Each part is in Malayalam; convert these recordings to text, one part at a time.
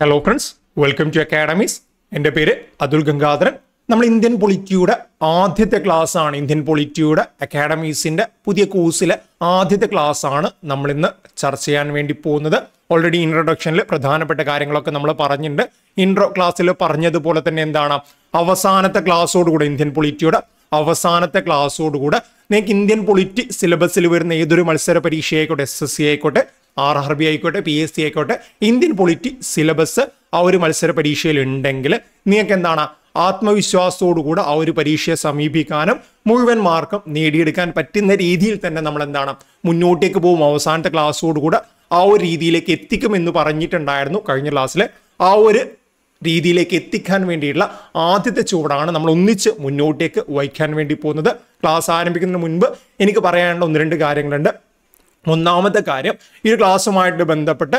hello friends welcome to academies എൻ്റെ പേര് അതുൽ ഗംഗാധരൻ നമ്മൾ ഇന്ത്യൻ പൊളിറ്റിയുടെ ആദ്യത്തെ ക്ലാസ് ആണ് ഇന്ത്യൻ പൊളിറ്റിയുടെ അക്കാഡമീസിൻ്റെ പുതിയ കോഴ്സിലെ ആദ്യത്തെ ക്ലാസ് ആണ് നമ്മൾ ഇന്ന് ചർച്ച ചെയ്യാൻ വേണ്ടി പോകുന്നത് ഓൾറെഡി ഇൻട്രൊഡക്ഷനിൽ പ്രധാനപ്പെട്ട കാര്യങ്ങളൊക്കെ നമ്മൾ പറഞ്ഞിട്ടുണ്ട് ഇൻട്രോ ക്ലാസ്സിൽ പറഞ്ഞതുപോലെ തന്നെ എന്താണ് അവസാനത്തെ ക്ലാസ്സോടുകൂടെ ഇന്ത്യൻ പൊളിറ്റിയുടെ അവസാനത്തെ ക്ലാസ്സോടുകൂടെ നിങ്ങൾക്ക് ഇന്ത്യൻ പൊളിറ്റി സിലബസിൽ വരുന്ന ഏതൊരു മത്സര പരീക്ഷയായിക്കോട്ടെ എസ് എസ് സി ആയിക്കോട്ടെ ആർ ആർ ബി ആയിക്കോട്ടെ പി എസ് സി ആയിക്കോട്ടെ ഇന്ത്യൻ പൊളിറ്റി സിലബസ് ആ ഒരു മത്സര പരീക്ഷയിൽ ഉണ്ടെങ്കിൽ നിങ്ങൾക്ക് എന്താണ് ആത്മവിശ്വാസത്തോടുകൂടെ ആ ഒരു പരീക്ഷയെ സമീപിക്കാനും മുഴുവൻ മാർക്കും നേടിയെടുക്കാൻ പറ്റുന്ന രീതിയിൽ തന്നെ നമ്മൾ എന്താണ് മുന്നോട്ടേക്ക് പോകും അവസാനത്തെ ക്ലാസ്സോടുകൂടെ ആ ഒരു രീതിയിലേക്ക് എത്തിക്കും എന്ന് പറഞ്ഞിട്ടുണ്ടായിരുന്നു കഴിഞ്ഞ ക്ലാസ്സിൽ ആ ഒരു രീതിയിലേക്ക് എത്തിക്കാൻ വേണ്ടിയിട്ടുള്ള ആദ്യത്തെ ചുവടാണ് നമ്മൾ ഒന്നിച്ച് മുന്നോട്ടേക്ക് വഹിക്കാൻ വേണ്ടി പോകുന്നത് ക്ലാസ് ആരംഭിക്കുന്നതിന് മുൻപ് എനിക്ക് പറയാനുള്ള ഒന്ന് രണ്ട് കാര്യങ്ങളുണ്ട് ഒന്നാമത്തെ കാര്യം ഈ ഒരു ക്ലാസ്സുമായിട്ട് ബന്ധപ്പെട്ട്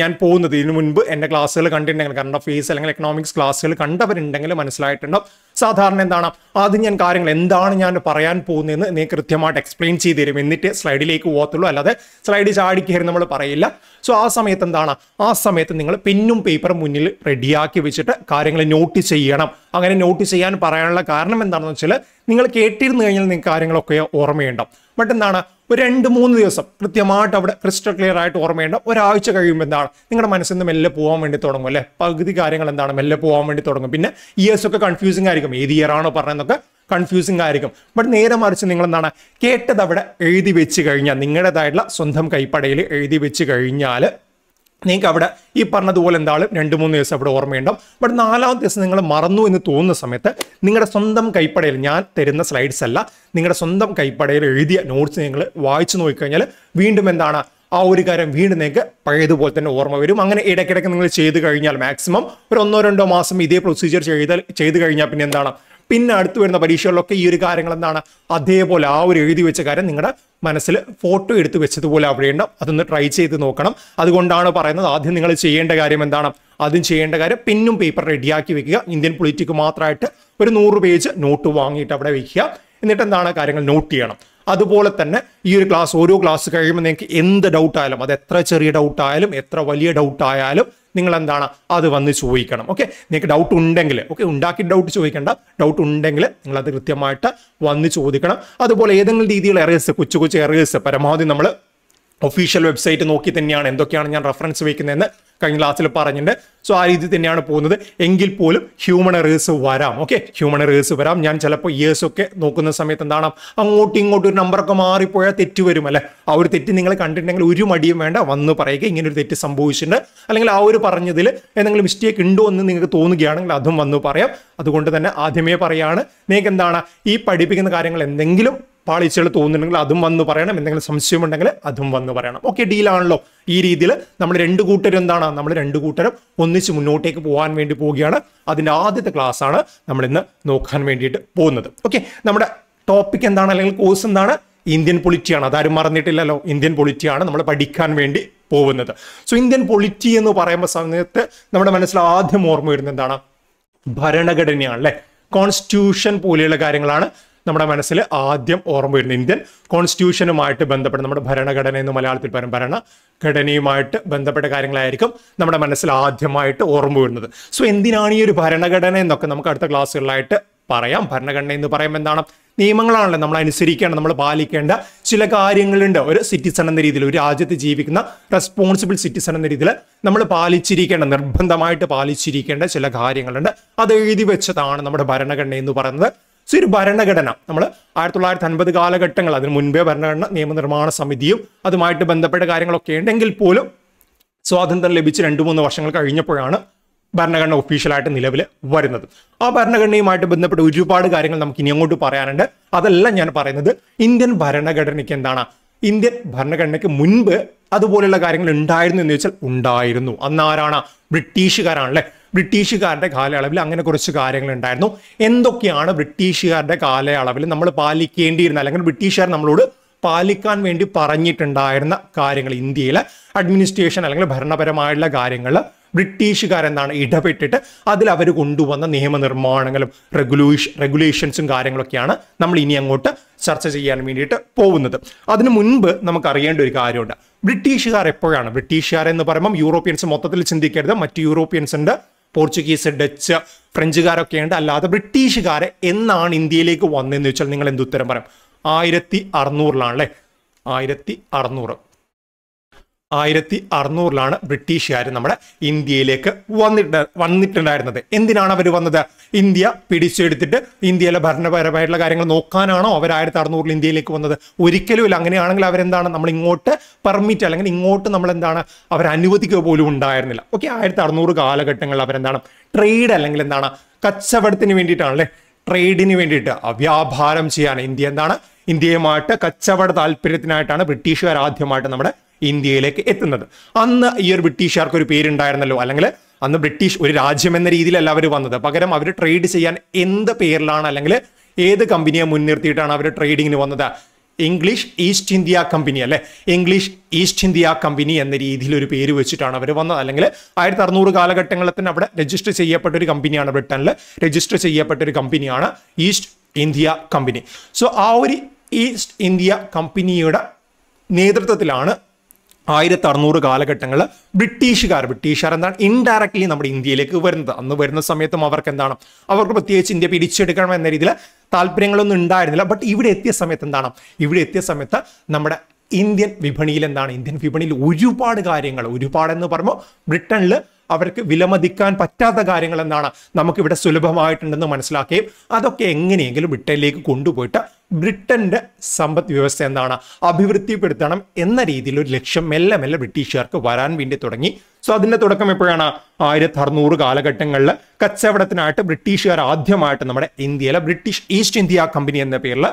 ഞാൻ പോകുന്നത് ഇതിനു മുൻപ് എൻ്റെ ക്ലാസ്സുകൾ കണ്ടിട്ടുണ്ടെങ്കിൽ കറണ്ട് അഫെയർസ് അല്ലെങ്കിൽ എക്കണോമിക്സ് ക്ലാസ്സുകൾ കണ്ടവരുണ്ടെങ്കിൽ മനസ്സിലായിട്ടുണ്ടാവും സാധാരണ എന്താണ് ആദ്യം ഞാൻ കാര്യങ്ങൾ എന്താണ് ഞാൻ പറയാൻ പോകുന്നതെന്ന് നീ കൃത്യമായിട്ട് എക്സ്പ്ലെയിൻ ചെയ്ത് തരും എന്നിട്ട് സ്ലൈഡിലേക്ക് പോകത്തുള്ളൂ അല്ലാതെ സ്ലൈഡ് ചാടി കയറി നമ്മൾ പറയില്ല സോ ആ സമയത്ത് എന്താണ് ആ സമയത്ത് നിങ്ങൾ പെന്നും പേപ്പറും മുന്നിൽ റെഡിയാക്കി വെച്ചിട്ട് കാര്യങ്ങൾ നോട്ട് ചെയ്യണം അങ്ങനെ നോട്ട് ചെയ്യാൻ പറയാനുള്ള കാരണം എന്താണെന്ന് വെച്ചാൽ നിങ്ങൾ കേട്ടിരുന്നു കഴിഞ്ഞാൽ നിങ്ങൾക്ക് കാര്യങ്ങളൊക്കെ ഓർമ്മയുണ്ടാവും ബട്ട് എന്താണ് ഒരു രണ്ട് മൂന്ന് ദിവസം കൃത്യമായിട്ട് അവിടെ ക്രിസ്റ്റൽ ക്ലിയർ ആയിട്ട് ഓർമ്മയുണ്ട് ഒരാഴ്ച കഴിയുമ്പോൾ എന്താണ് നിങ്ങളുടെ മനസ്സിൽ നിന്ന് മെല്ലെ പോകാൻ വേണ്ടി തുടങ്ങും അല്ലേ പകുതി കാര്യങ്ങൾ എന്താണ് മെല്ലെ പോകാൻ വേണ്ടി തുടങ്ങും പിന്നെ ഇയേഴ്സ് ഒക്കെ കൺഫ്യൂസിംഗ് ആയിരിക്കും ഏത് ഇയർ ആണോ പറഞ്ഞതെന്നൊക്കെ കൺഫ്യൂസിംഗ് ആയിരിക്കും ബട്ട് നേരെ മറിച്ച് നിങ്ങൾ എന്താണ് കേട്ടത് അവിടെ എഴുതി വെച്ച് കഴിഞ്ഞാൽ നിങ്ങളുടേതായിട്ടുള്ള സ്വന്തം കൈപ്പടയിൽ എഴുതി വെച്ച് കഴിഞ്ഞാൽ നിങ്ങൾക്ക് അവിടെ ഈ പറഞ്ഞതുപോലെ എന്തായാലും രണ്ട് മൂന്ന് ദിവസം അവിടെ ഓർമ്മയുണ്ടാവും ബട്ട് നാലാമത്തെ ദിവസം നിങ്ങൾ മറന്നു എന്ന് തോന്നുന്ന സമയത്ത് നിങ്ങളുടെ സ്വന്തം കൈപ്പടയിൽ ഞാൻ തരുന്ന സ്ലൈഡ്സ് അല്ല നിങ്ങളുടെ സ്വന്തം കൈപ്പടയിൽ എഴുതിയ നോട്ട്സ് നിങ്ങൾ വായിച്ചു നോക്കിക്കഴിഞ്ഞാൽ വീണ്ടും എന്താണ് ആ ഒരു കാര്യം വീണ്ടും നിങ്ങൾക്ക് പഴയതുപോലെ തന്നെ ഓർമ്മ വരും അങ്ങനെ ഇടയ്ക്കിടയ്ക്ക് നിങ്ങൾ ചെയ്ത് കഴിഞ്ഞാൽ മാക്സിമം ഒരു ഒന്നോ രണ്ടോ മാസം ഇതേ പ്രൊസീജിയർ ചെയ്താൽ ചെയ്ത് കഴിഞ്ഞാൽ പിന്നെ എന്താണ് പിന്നെ അടുത്ത് വരുന്ന പരീക്ഷകളിലൊക്കെ ഈ ഒരു കാര്യങ്ങൾ എന്താണ് അതേപോലെ ആ ഒരു എഴുതി വെച്ച കാര്യം നിങ്ങളുടെ മനസ്സിൽ ഫോട്ടോ എടുത്ത് വെച്ചതുപോലെ അവിടെ ഉണ്ടോ അതൊന്ന് ട്രൈ ചെയ്ത് നോക്കണം അതുകൊണ്ടാണ് പറയുന്നത് ആദ്യം നിങ്ങൾ ചെയ്യേണ്ട കാര്യം എന്താണ് ആദ്യം ചെയ്യേണ്ട കാര്യം പിന്നും പേപ്പർ റെഡിയാക്കി വെക്കുക ഇന്ത്യൻ പൊളിറ്റിക്ക് മാത്രമായിട്ട് ഒരു നൂറ് പേജ് നോട്ട് വാങ്ങിയിട്ട് അവിടെ വെക്കുക എന്നിട്ട് എന്താണ് കാര്യങ്ങൾ നോട്ട് ചെയ്യണം അതുപോലെ തന്നെ ഈ ഒരു ക്ലാസ് ഓരോ ക്ലാസ് കഴിയുമ്പോൾ നിങ്ങൾക്ക് എന്ത് ഡൗട്ട് ആയാലും അത് എത്ര ചെറിയ ഡൗട്ട് ആയാലും എത്ര വലിയ ഡൗട്ട് ആയാലും നിങ്ങൾ എന്താണ് അത് വന്ന് ചോദിക്കണം ഓക്കെ നിങ്ങൾക്ക് ഡൗട്ട് ഉണ്ടെങ്കിൽ ഓക്കെ ഉണ്ടാക്കി ഡൗട്ട് ചോദിക്കേണ്ട ഡൗട്ട് ഉണ്ടെങ്കിൽ നിങ്ങൾ അത് കൃത്യമായിട്ട് വന്ന് ചോദിക്കണം അതുപോലെ ഏതെങ്കിലും രീതിയിലുള്ള എറേഴ്സ് കൊച്ചു കൊച്ചു എറേഴ്സ് പരമാവധി നമ്മൾ ഒഫീഷ്യൽ വെബ്സൈറ്റ് നോക്കി തന്നെയാണ് എന്തൊക്കെയാണ് ഞാൻ റെഫറൻസ് വയ്ക്കുന്നതെന്ന് കഴിഞ്ഞ ക്ലാസ്സിൽ പറഞ്ഞിട്ടുണ്ട് സോ ആ രീതി തന്നെയാണ് പോകുന്നത് എങ്കിൽ പോലും ഹ്യൂമൺ എറേഴ്സ് വരാം ഓക്കെ ഹ്യൂമൺ എറേഴ്സ് വരാം ഞാൻ ചിലപ്പോൾ ഇയേഴ്സ് ഒക്കെ നോക്കുന്ന സമയത്ത് എന്താണ് അങ്ങോട്ടും ഇങ്ങോട്ടും ഒരു നമ്പറൊക്കെ മാറിപ്പോയാൽ തെറ്റ് വരും അല്ലെ ആ ഒരു തെറ്റ് നിങ്ങൾ കണ്ടിട്ടുണ്ടെങ്കിൽ ഒരു മടിയും വേണ്ട വന്ന് പറയുക ഇങ്ങനെ ഒരു തെറ്റ് സംഭവിച്ചിട്ടുണ്ട് അല്ലെങ്കിൽ ആ ഒരു പറഞ്ഞതിൽ എന്തെങ്കിലും മിസ്റ്റേക്ക് ഉണ്ടോ എന്ന് നിങ്ങൾക്ക് തോന്നുകയാണെങ്കിൽ അതും വന്ന് പറയാം അതുകൊണ്ട് തന്നെ ആദ്യമേ പറയുകയാണ് നിങ്ങൾക്ക് എന്താണ് ഈ പഠിപ്പിക്കുന്ന കാര്യങ്ങൾ എന്തെങ്കിലും പാളിച്ചകൾ തോന്നുന്നുണ്ടെങ്കിൽ അതും വന്ന് പറയണം എന്തെങ്കിലും സംശയം ഉണ്ടെങ്കിൽ അതും വന്ന് പറയണം ഓക്കെ ഡീലാണല്ലോ ഈ രീതിയിൽ നമ്മൾ രണ്ട് കൂട്ടരും എന്താണ് നമ്മൾ രണ്ട് കൂട്ടരും ഒന്നിച്ച് മുന്നോട്ടേക്ക് പോകാൻ വേണ്ടി പോവുകയാണ് അതിൻ്റെ ആദ്യത്തെ ക്ലാസ്സാണ് നമ്മൾ ഇന്ന് നോക്കാൻ വേണ്ടിയിട്ട് പോകുന്നത് ഓക്കെ നമ്മുടെ ടോപ്പിക് എന്താണ് അല്ലെങ്കിൽ കോഴ്സ് എന്താണ് ഇന്ത്യൻ പൊളിറ്റിയാണ് അതാരും മറന്നിട്ടില്ലല്ലോ ഇന്ത്യൻ പൊളിറ്റിയാണ് നമ്മൾ പഠിക്കാൻ വേണ്ടി പോകുന്നത് സോ ഇന്ത്യൻ പൊളിറ്റി എന്ന് പറയുമ്പോൾ സമയത്ത് നമ്മുടെ മനസ്സിൽ ആദ്യം ഓർമ്മ വരുന്നത് എന്താണ് ഭരണഘടനയാണ് അല്ലേ കോൺസ്റ്റിറ്റ്യൂഷൻ പോലെയുള്ള കാര്യങ്ങളാണ് നമ്മുടെ മനസ്സിൽ ആദ്യം ഓർമ്മ വരുന്നത് ഇന്ത്യൻ കോൺസ്റ്റിറ്റ്യൂഷനുമായിട്ട് ബന്ധപ്പെട്ട് നമ്മുടെ ഭരണഘടന എന്ന് മലയാളത്തിൽ പറയും ഭരണഘടനയുമായിട്ട് ബന്ധപ്പെട്ട കാര്യങ്ങളായിരിക്കും നമ്മുടെ മനസ്സിൽ ആദ്യമായിട്ട് ഓർമ്മ വരുന്നത് സോ എന്തിനാണ് ഈ ഒരു ഭരണഘടന എന്നൊക്കെ നമുക്ക് അടുത്ത ക്ലാസ്സുകളിലായിട്ട് പറയാം ഭരണഘടന എന്ന് പറയുമ്പോൾ എന്താണ് നിയമങ്ങളാണല്ലോ നമ്മൾ അനുസരിക്കേണ്ട നമ്മൾ പാലിക്കേണ്ട ചില കാര്യങ്ങളുണ്ട് ഒരു സിറ്റിസൺ എന്ന രീതിയിൽ ഒരു രാജ്യത്ത് ജീവിക്കുന്ന റെസ്പോൺസിബിൾ സിറ്റിസൺ എന്ന രീതിയിൽ നമ്മൾ പാലിച്ചിരിക്കേണ്ട നിർബന്ധമായിട്ട് പാലിച്ചിരിക്കേണ്ട ചില കാര്യങ്ങളുണ്ട് അത് എഴുതി വെച്ചതാണ് നമ്മുടെ ഭരണഘടന എന്ന് പറയുന്നത് സോ ഒരു ഭരണഘടന നമ്മൾ ആയിരത്തി തൊള്ളായിരത്തി അൻപത് കാലഘട്ടങ്ങൾ അതിന് മുൻപേ ഭരണഘടന നിയമനിർമ്മാണ സമിതിയും അതുമായിട്ട് ബന്ധപ്പെട്ട കാര്യങ്ങളൊക്കെ ഉണ്ടെങ്കിൽ പോലും സ്വാതന്ത്ര്യം ലഭിച്ച് രണ്ട് മൂന്ന് വർഷങ്ങൾ കഴിഞ്ഞപ്പോഴാണ് ഭരണഘടന ഒഫീഷ്യലായിട്ട് നിലവിൽ വരുന്നത് ആ ഭരണഘടനയുമായിട്ട് ബന്ധപ്പെട്ട് ഒരുപാട് കാര്യങ്ങൾ നമുക്ക് ഇനി അങ്ങോട്ട് പറയാനുണ്ട് അതെല്ലാം ഞാൻ പറയുന്നത് ഇന്ത്യൻ ഭരണഘടനയ്ക്ക് എന്താണ് ഇന്ത്യൻ ഭരണഘടനയ്ക്ക് മുൻപ് അതുപോലെയുള്ള കാര്യങ്ങൾ ഉണ്ടായിരുന്നു എന്ന് വെച്ചാൽ ഉണ്ടായിരുന്നു അന്ന് ആരാണ് ബ്രിട്ടീഷുകാരാണല്ലേ ബ്രിട്ടീഷുകാരുടെ കാലയളവിൽ അങ്ങനെ കുറച്ച് കാര്യങ്ങൾ ഉണ്ടായിരുന്നു എന്തൊക്കെയാണ് ബ്രിട്ടീഷുകാരുടെ കാലയളവിൽ നമ്മൾ പാലിക്കേണ്ടിയിരുന്ന അല്ലെങ്കിൽ ബ്രിട്ടീഷുകാർ നമ്മളോട് പാലിക്കാൻ വേണ്ടി പറഞ്ഞിട്ടുണ്ടായിരുന്ന കാര്യങ്ങൾ ഇന്ത്യയിലെ അഡ്മിനിസ്ട്രേഷൻ അല്ലെങ്കിൽ ഭരണപരമായുള്ള കാര്യങ്ങൾ ബ്രിട്ടീഷുകാരെന്താണ് ഇടപെട്ടിട്ട് അതിൽ അവർ കൊണ്ടുവന്ന നിയമനിർമ്മാണങ്ങളും റെഗുലേഷൻ റെഗുലേഷൻസും കാര്യങ്ങളൊക്കെയാണ് നമ്മൾ ഇനി അങ്ങോട്ട് ചർച്ച ചെയ്യാൻ വേണ്ടിയിട്ട് പോകുന്നത് അതിനു മുൻപ് നമുക്ക് അറിയേണ്ട ഒരു കാര്യമുണ്ട് ബ്രിട്ടീഷുകാർ എപ്പോഴാണ് ബ്രിട്ടീഷുകാരെന്ന് എന്ന് പറയുമ്പോൾ യൂറോപ്യൻസ് മൊത്തത്തിൽ ചിന്തിക്കരുത് മറ്റ് യൂറോപ്യൻസിൻ്റെ പോർച്ചുഗീസ് ഡച്ച് ഫ്രഞ്ചുകാരൊക്കെയുണ്ട് അല്ലാതെ ബ്രിട്ടീഷുകാരെ എന്നാണ് ഇന്ത്യയിലേക്ക് വന്നതെന്ന് വെച്ചാൽ നിങ്ങൾ എന്ത് ഉത്തരം പറയും ആയിരത്തി അറുന്നൂറിലാണ് അല്ലേ ആയിരത്തി അറുന്നൂറ് ആയിരത്തി അറുന്നൂറിലാണ് ബ്രിട്ടീഷുകാർ നമ്മുടെ ഇന്ത്യയിലേക്ക് വന്നിട്ട് വന്നിട്ടുണ്ടായിരുന്നത് എന്തിനാണ് അവർ വന്നത് ഇന്ത്യ പിടിച്ചെടുത്തിട്ട് ഇന്ത്യയിലെ ഭരണപരമായിട്ടുള്ള കാര്യങ്ങൾ നോക്കാനാണോ അവർ ആയിരത്തി അറുന്നൂറിൽ ഇന്ത്യയിലേക്ക് വന്നത് ഒരിക്കലുമില്ല അങ്ങനെയാണെങ്കിൽ അവരെന്താണ് നമ്മൾ ഇങ്ങോട്ട് പെർമിറ്റ് അല്ലെങ്കിൽ ഇങ്ങോട്ട് നമ്മൾ എന്താണ് അവർ അനുവദിക്കുക പോലും ഉണ്ടായിരുന്നില്ല ഓക്കെ ആയിരത്തി അറുന്നൂറ് കാലഘട്ടങ്ങളിൽ അവരെന്താണ് ട്രേഡ് അല്ലെങ്കിൽ എന്താണ് കച്ചവടത്തിന് വേണ്ടിയിട്ടാണല്ലേ ട്രേഡിന് വേണ്ടിയിട്ട് വ്യാപാരം ചെയ്യാൻ ഇന്ത്യ എന്താണ് ഇന്ത്യയുമായിട്ട് കച്ചവട താല്പര്യത്തിനായിട്ടാണ് ബ്രിട്ടീഷുകാർ ആദ്യമായിട്ട് നമ്മുടെ ഇന്ത്യയിലേക്ക് എത്തുന്നത് അന്ന് ഈ ഒരു ബ്രിട്ടീഷുകാർക്ക് ഒരു പേരുണ്ടായിരുന്നല്ലോ അല്ലെങ്കിൽ അന്ന് ബ്രിട്ടീഷ് ഒരു രാജ്യം എന്ന രീതിയിലല്ല അവർ വന്നത് പകരം അവർ ട്രേഡ് ചെയ്യാൻ എന്ത് പേരിലാണ് അല്ലെങ്കിൽ ഏത് കമ്പനിയെ മുൻനിർത്തിയിട്ടാണ് അവർ ട്രേഡിങ്ങിന് വന്നത് ഇംഗ്ലീഷ് ഈസ്റ്റ് ഇന്ത്യ കമ്പനി അല്ലെ ഇംഗ്ലീഷ് ഈസ്റ്റ് ഇന്ത്യ കമ്പനി എന്ന രീതിയിൽ ഒരു പേര് വെച്ചിട്ടാണ് അവർ വന്നത് അല്ലെങ്കിൽ ആയിരത്തി അറുന്നൂറ് കാലഘട്ടങ്ങളിൽ തന്നെ അവിടെ രജിസ്റ്റർ ചെയ്യപ്പെട്ട ഒരു കമ്പനിയാണ് ബ്രിട്ടനിൽ രജിസ്റ്റർ ചെയ്യപ്പെട്ട ഒരു കമ്പനിയാണ് ഈസ്റ്റ് ഇന്ത്യ കമ്പനി സോ ആ ഒരു ഈസ്റ്റ് ഇന്ത്യ കമ്പനിയുടെ നേതൃത്വത്തിലാണ് ആയിരത്തി അറുന്നൂറ് കാലഘട്ടങ്ങൾ ബ്രിട്ടീഷുകാർ ബ്രിട്ടീഷുകാർ എന്താണ് ഇൻഡയറക്ട്ലി നമ്മുടെ ഇന്ത്യയിലേക്ക് വരുന്നത് അന്ന് വരുന്ന സമയത്തും അവർക്ക് എന്താണ് അവർക്ക് പ്രത്യേകിച്ച് ഇന്ത്യ പിടിച്ചെടുക്കണം എന്ന രീതിയിൽ താല്പര്യങ്ങളൊന്നും ഉണ്ടായിരുന്നില്ല ബട്ട് ഇവിടെ എത്തിയ സമയത്ത് എന്താണ് ഇവിടെ എത്തിയ സമയത്ത് നമ്മുടെ ഇന്ത്യൻ വിപണിയിൽ എന്താണ് ഇന്ത്യൻ വിപണിയിൽ ഒരുപാട് കാര്യങ്ങൾ ഒരുപാടെന്ന് പറയുമ്പോൾ ബ്രിട്ടനിൽ അവർക്ക് വിലമതിക്കാൻ പറ്റാത്ത കാര്യങ്ങൾ എന്താണ് നമുക്കിവിടെ സുലഭമായിട്ടുണ്ടെന്ന് മനസ്സിലാക്കുകയും അതൊക്കെ എങ്ങനെയെങ്കിലും ബ്രിട്ടനിലേക്ക് കൊണ്ടുപോയിട്ട് ബ്രിട്ടന്റെ സമ്പദ് വ്യവസ്ഥ എന്താണ് അഭിവൃദ്ധിപ്പെടുത്തണം എന്ന രീതിയിൽ ഒരു ലക്ഷ്യം മെല്ലെ മെല്ലെ ബ്രിട്ടീഷുകാർക്ക് വരാൻ വേണ്ടി തുടങ്ങി സോ അതിന്റെ തുടക്കം എപ്പോഴാണ് ആയിരത്തി അറുന്നൂറ് കാലഘട്ടങ്ങളിൽ കച്ചവടത്തിനായിട്ട് ബ്രിട്ടീഷുകാർ ആദ്യമായിട്ട് നമ്മുടെ ഇന്ത്യയിലെ ബ്രിട്ടീഷ് ഈസ്റ്റ് ഇന്ത്യ കമ്പനി എന്ന പേരിൽ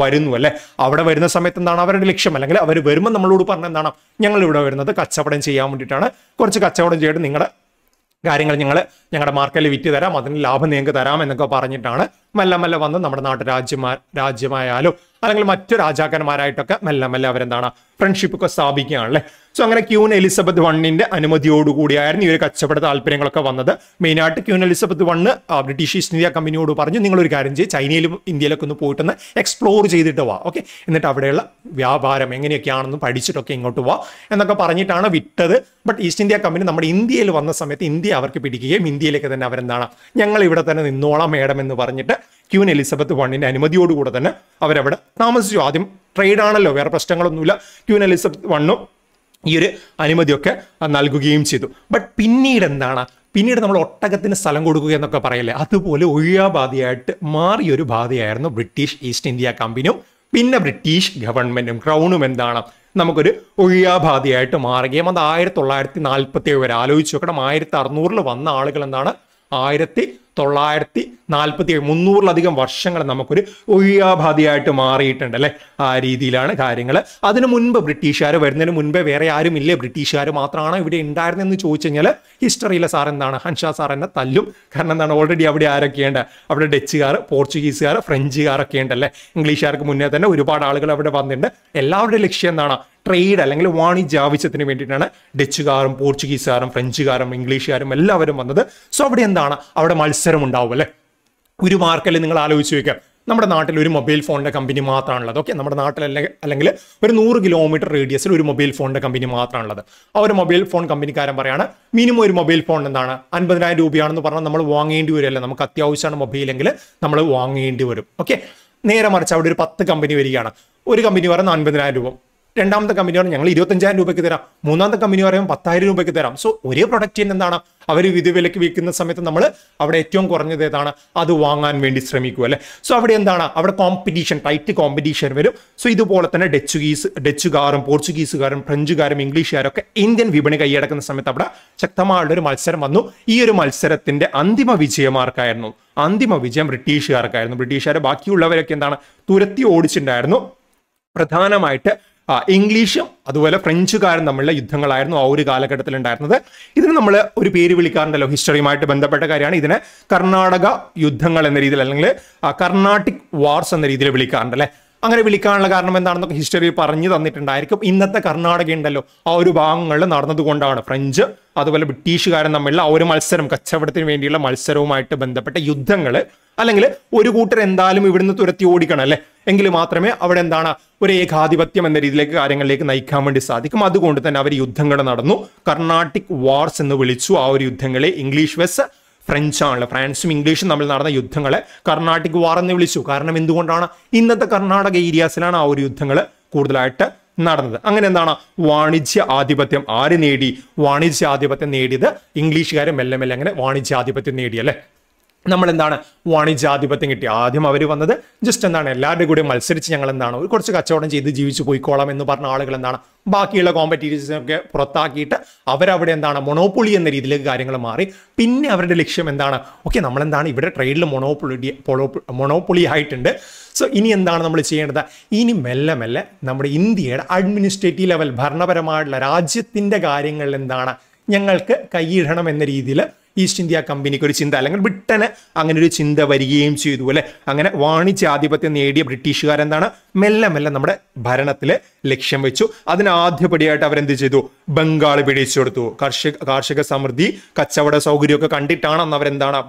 വരുന്നു അല്ലെ അവിടെ വരുന്ന സമയത്ത് എന്താണ് അവരുടെ ലക്ഷ്യം അല്ലെങ്കിൽ അവർ വരുമ്പോൾ നമ്മളോട് പറഞ്ഞ എന്താണ് ഞങ്ങൾ ഇവിടെ വരുന്നത് കച്ചവടം ചെയ്യാൻ വേണ്ടിയിട്ടാണ് കുറച്ച് കച്ചവടം ചെയ്തിട്ട് നിങ്ങളുടെ കാര്യങ്ങൾ ഞങ്ങൾ ഞങ്ങളുടെ മാർക്കറ്റിൽ വിറ്റ് തരാം അതിന് ലാഭം നിങ്ങൾക്ക് തരാം എന്നൊക്കെ പറഞ്ഞിട്ടാണ് മെല്ലെ മെല്ലെ വന്ന് നമ്മുടെ നാട്ടു രാജ്യമാ രാജ്യമായാലും അല്ലെങ്കിൽ മറ്റു രാജാക്കന്മാരായിട്ടൊക്കെ മെല്ലെ മെല്ലെ അവരെന്താണ് ഫ്രണ്ട്ഷിപ്പ് ഒക്കെ സ്ഥാപിക്കുകയാണല്ലേ സോ അങ്ങനെ ക്യൂൻ എലിസബത്ത് വണ്ണിന്റെ അനുമതിയോടുകൂടിയായിരുന്നു ഈ ഒരു കച്ചവട താല്പര്യങ്ങളൊക്കെ വന്നത് ആയിട്ട് queen Elizabeth one British East India കമ്പനിയോട് പറഞ്ഞു നിങ്ങളൊരു കാര്യം ചെയ്യും ചൈനയിലും ഇന്ത്യയിലൊക്കെ ഒന്ന് പോയിട്ടൊന്ന് എക്സ്പ്ലോർ ചെയ്തിട്ട് വാ ഓക്കെ എന്നിട്ട് അവിടെയുള്ള വ്യാപാരം എങ്ങനെയൊക്കെയാണെന്ന് പഠിച്ചിട്ടൊക്കെ ഇങ്ങോട്ട് വാ എന്നൊക്കെ പറഞ്ഞിട്ടാണ് വിട്ടത് ബട്ട് ഈസ്റ്റ് ഇന്ത്യ കമ്പനി നമ്മുടെ ഇന്ത്യയിൽ വന്ന സമയത്ത് ഇന്ത്യ അവർക്ക് പിടിക്കുകയും ഇന്ത്യയിലേക്ക് തന്നെ അവരെന്താണ് ഞങ്ങൾ ഇവിടെ തന്നെ നിന്നോളാം മേഡം എന്ന് പറഞ്ഞിട്ട് ക്യൂൻ എലിസബത്ത് വണ്ണിന്റെ അനുമതിയോടുകൂടെ തന്നെ അവരവിടെ താമസിച്ചു ആദ്യം ട്രേഡ് ആണല്ലോ വേറെ പ്രശ്നങ്ങളൊന്നുമില്ല ക്യൂൻ എലിസബത്ത് വണ്ണും ഈ ഒരു അനുമതിയൊക്കെ നൽകുകയും ചെയ്തു ബട്ട് പിന്നീട് എന്താണ് പിന്നീട് നമ്മൾ ഒട്ടകത്തിന് സ്ഥലം കൊടുക്കുക എന്നൊക്കെ പറയല്ലേ അതുപോലെ ഒഴിയാബാധയായിട്ട് മാറിയൊരു ബാധയായിരുന്നു ബ്രിട്ടീഷ് ഈസ്റ്റ് ഇന്ത്യ കമ്പനിയും പിന്നെ ബ്രിട്ടീഷ് ഗവൺമെൻറ്റും ക്രൗണും എന്താണ് നമുക്കൊരു ഒഴിയാബാധയായിട്ട് മാറുകയും അത് ആയിരത്തി തൊള്ളായിരത്തി നാൽപ്പത്തി ഏഴ് വരെ ആലോചിച്ച് നോക്കണം ആയിരത്തി അറുന്നൂറിൽ വന്ന ആളുകൾ എന്താണ് ആയിരത്തി തൊള്ളായിരത്തി നാൽപ്പത്തി ഏഴ് മുന്നൂറിലധികം വർഷങ്ങൾ നമുക്കൊരു ഒഴിയാബാധയായിട്ട് മാറിയിട്ടുണ്ട് അല്ലേ ആ രീതിയിലാണ് കാര്യങ്ങൾ അതിനു മുൻപ് ബ്രിട്ടീഷുകാർ വരുന്നതിന് മുൻപേ വേറെ ആരും ഇല്ലേ ബ്രിട്ടീഷുകാർ മാത്രമാണ് ഇവിടെ ഉണ്ടായിരുന്നതെന്ന് ചോദിച്ചു കഴിഞ്ഞാൽ ഹിസ്റ്ററിയിലെ സാർ എന്താണ് ഹൻഷ സാർ എന്നെ തല്ലും കാരണം എന്താണ് ഓൾറെഡി അവിടെ ആരൊക്കെയുണ്ട് അവിടെ ഡച്ചുകാർ പോർച്ചുഗീസുകാർ ഫ്രഞ്ചുകാരൊക്കെ ഉണ്ടല്ലേ ഇംഗ്ലീഷുകാർക്ക് മുന്നേ തന്നെ ഒരുപാട് ആളുകൾ അവിടെ വന്നിട്ടുണ്ട് എല്ലാവരുടെ ലക്ഷ്യം എന്താണ് ട്രേഡ് അല്ലെങ്കിൽ വാണിജ്യ ആവശ്യത്തിന് വേണ്ടിയിട്ടാണ് ഡച്ചുകാരും പോർച്ചുഗീസുകാരും ഫ്രഞ്ചുകാരും ഇംഗ്ലീഷുകാരും എല്ലാവരും വന്നത് സോ അവിടെ എന്താണ് അവിടെ മത്സരം ഉണ്ടാവും അല്ലേ ഒരു മാർക്കറ്റിൽ നിങ്ങൾ ആലോചിച്ച് വയ്ക്കാം നമ്മുടെ നാട്ടിൽ ഒരു മൊബൈൽ ഫോണിൻ്റെ കമ്പനി മാത്രമാണുള്ളത് ഓക്കെ നമ്മുടെ നാട്ടിൽ അല്ലെങ്കിൽ ഒരു നൂറ് കിലോമീറ്റർ റേഡിയസിൽ ഒരു മൊബൈൽ ഫോണിൻ്റെ കമ്പനി മാത്രമാണുള്ളത് ആ ഒരു മൊബൈൽ ഫോൺ കമ്പനിക്കാരൻ പറയാണ് മിനിമം ഒരു മൊബൈൽ ഫോൺ എന്താണ് അൻപതിനായിരം രൂപയാണെന്ന് പറഞ്ഞാൽ നമ്മൾ വാങ്ങേണ്ടി വരില്ല നമുക്ക് അത്യാവശ്യമാണ് മൊബൈലെങ്കിൽ നമ്മൾ വാങ്ങേണ്ടി വരും ഓക്കെ നേരെ മറിച്ച് അവിടെ ഒരു പത്ത് കമ്പനി വരികയാണ് ഒരു കമ്പനി പറയുന്ന അൻപതിനായിരം രൂപ രണ്ടാമത്തെ കമ്പനി പറഞ്ഞു ഞങ്ങൾ ഇരുപത്തഞ്ചായിരം രൂപയ്ക്ക് തരാം മൂന്നാമത്തെ കമ്പനി പറയുമ്പോൾ പത്തായിരം രൂപയ്ക്ക് തരാം സോ ഒരേ പ്രൊഡക്റ്റിന് എന്താണ് അവർ വിധി വിലയ്ക്ക് വിൽക്കുന്ന സമയത്ത് നമ്മൾ അവിടെ ഏറ്റവും കുറഞ്ഞത് ഏതാണ് അത് വാങ്ങാൻ വേണ്ടി ശ്രമിക്കുക അല്ലേ സോ അവിടെ എന്താണ് അവിടെ കോമ്പറ്റീഷൻ ടൈറ്റ് കോമ്പറ്റീഷൻ വരും സോ ഇതുപോലെ തന്നെ ഡച്ചുഗീസ് ഡച്ചുകാരും പോർച്ചുഗീസുകാരും ഫ്രഞ്ചുകാരും ഇംഗ്ലീഷുകാരൊക്കെ ഇന്ത്യൻ വിപണി കൈയടക്കുന്ന സമയത്ത് അവിടെ ശക്തമായുള്ളൊരു ഒരു മത്സരം വന്നു ഈ ഒരു മത്സരത്തിന്റെ അന്തിമ വിജയമാർക്കായിരുന്നു അന്തിമ വിജയം ബ്രിട്ടീഷുകാർക്കായിരുന്നു ബ്രിട്ടീഷുകാർ ബാക്കിയുള്ളവരൊക്കെ എന്താണ് തുരത്തി ഓടിച്ചിട്ടുണ്ടായിരുന്നു പ്രധാനമായിട്ട് ഇംഗ്ലീഷും അതുപോലെ ഫ്രഞ്ചുകാരും തമ്മിലുള്ള യുദ്ധങ്ങളായിരുന്നു ആ ഒരു കാലഘട്ടത്തിൽ ഉണ്ടായിരുന്നത് ഇതിന് നമ്മൾ ഒരു പേര് വിളിക്കാറുണ്ടല്ലോ ഹിസ്റ്ററിയുമായിട്ട് ബന്ധപ്പെട്ട കാര്യമാണ് ഇതിനെ കർണാടക യുദ്ധങ്ങൾ എന്ന രീതിയിൽ അല്ലെങ്കിൽ കർണാട്ടിക് വാർസ് എന്ന രീതിയിൽ അല്ലേ അങ്ങനെ വിളിക്കാനുള്ള കാരണം എന്താണെന്നൊക്കെ ഹിസ്റ്ററി പറഞ്ഞു തന്നിട്ടുണ്ടായിരിക്കും ഇന്നത്തെ കർണാടക ഉണ്ടല്ലോ ആ ഒരു ഭാഗങ്ങളിൽ നടന്നതുകൊണ്ടാണ് ഫ്രഞ്ച് അതുപോലെ ബ്രിട്ടീഷുകാരൻ തമ്മിലുള്ള ആ ഒരു മത്സരം കച്ചവടത്തിന് വേണ്ടിയുള്ള മത്സരവുമായിട്ട് ബന്ധപ്പെട്ട യുദ്ധങ്ങൾ അല്ലെങ്കിൽ ഒരു കൂട്ടർ എന്തായാലും ഇവിടുന്ന് തുരത്തി ഓടിക്കണം അല്ലേ എങ്കിൽ മാത്രമേ അവിടെ എന്താണ് ഒരു ഏകാധിപത്യം എന്ന രീതിയിലേക്ക് കാര്യങ്ങളിലേക്ക് നയിക്കാൻ വേണ്ടി സാധിക്കും അതുകൊണ്ട് തന്നെ അവർ യുദ്ധങ്ങൾ നടന്നു കർണാട്ടിക് വാർസ് എന്ന് വിളിച്ചു ആ ഒരു യുദ്ധങ്ങളെ ഇംഗ്ലീഷ് വെസ് ഫ്രഞ്ച് ആണല്ലോ ഫ്രാൻസും ഇംഗ്ലീഷും തമ്മിൽ നടന്ന യുദ്ധങ്ങളെ കർണാട്ടിക് വാർ എന്ന് വിളിച്ചു കാരണം എന്തുകൊണ്ടാണ് ഇന്നത്തെ കർണാടക ഏരിയാസിലാണ് ആ ഒരു യുദ്ധങ്ങൾ കൂടുതലായിട്ട് നടന്നത് അങ്ങനെ എന്താണ് വാണിജ്യ ആധിപത്യം ആര് നേടി വാണിജ്യ ആധിപത്യം നേടിയത് ഇംഗ്ലീഷുകാരെ മെല്ലെ മെല്ലെ അങ്ങനെ വാണിജ്യ നേടി അല്ലേ നമ്മൾ എന്താണ് വാണിജ്യാധിപത്യം കിട്ടി ആദ്യം അവർ വന്നത് ജസ്റ്റ് എന്താണ് എല്ലാവരുടെ കൂടെ മത്സരിച്ച് ഞങ്ങൾ എന്താണ് ഒരു കുറച്ച് കച്ചവടം ചെയ്ത് ജീവിച്ചു പോയിക്കോളാം എന്ന് പറഞ്ഞ ആളുകൾ എന്താണ് ബാക്കിയുള്ള കോമ്പറ്റീറ്റീവ്സിനൊക്കെ പുറത്താക്കിയിട്ട് അവരവിടെ എന്താണ് മൊണോപ്പൊളി എന്ന രീതിയിലേക്ക് കാര്യങ്ങൾ മാറി പിന്നെ അവരുടെ ലക്ഷ്യം എന്താണ് ഓക്കെ നമ്മളെന്താണ് ഇവിടെ ട്രേഡിൽ മൊണോപ്പൊളി മൊണോപ്പൊളി ആയിട്ടുണ്ട് സോ ഇനി എന്താണ് നമ്മൾ ചെയ്യേണ്ടത് ഇനി മെല്ലെ മെല്ലെ നമ്മുടെ ഇന്ത്യയുടെ അഡ്മിനിസ്ട്രേറ്റീവ് ലെവൽ ഭരണപരമായിട്ടുള്ള രാജ്യത്തിൻ്റെ കാര്യങ്ങളിൽ എന്താണ് ഞങ്ങൾക്ക് കൈയിടണം എന്ന രീതിയിൽ ഈസ്റ്റ് ഇന്ത്യ കമ്പനിക്ക് ഒരു ചിന്ത അല്ലെങ്കിൽ ബ്രിട്ടന് അങ്ങനെ ഒരു ചിന്ത വരികയും ചെയ്തു അല്ലെ അങ്ങനെ വാണിജ്യാധിപത്യം നേടിയ ബ്രിട്ടീഷുകാരെന്താണ് മെല്ലെ മെല്ലെ നമ്മുടെ ഭരണത്തിൽ ലക്ഷ്യം വെച്ചു അതിന് ആദ്യപടിയായിട്ട് അവരെന്ത് ചെയ്തു ബംഗാൾ പിടിച്ചെടുത്തു കാർഷിക കാർഷിക സമൃദ്ധി കച്ചവട സൗകര്യമൊക്കെ അന്ന് അവരെന്താണ്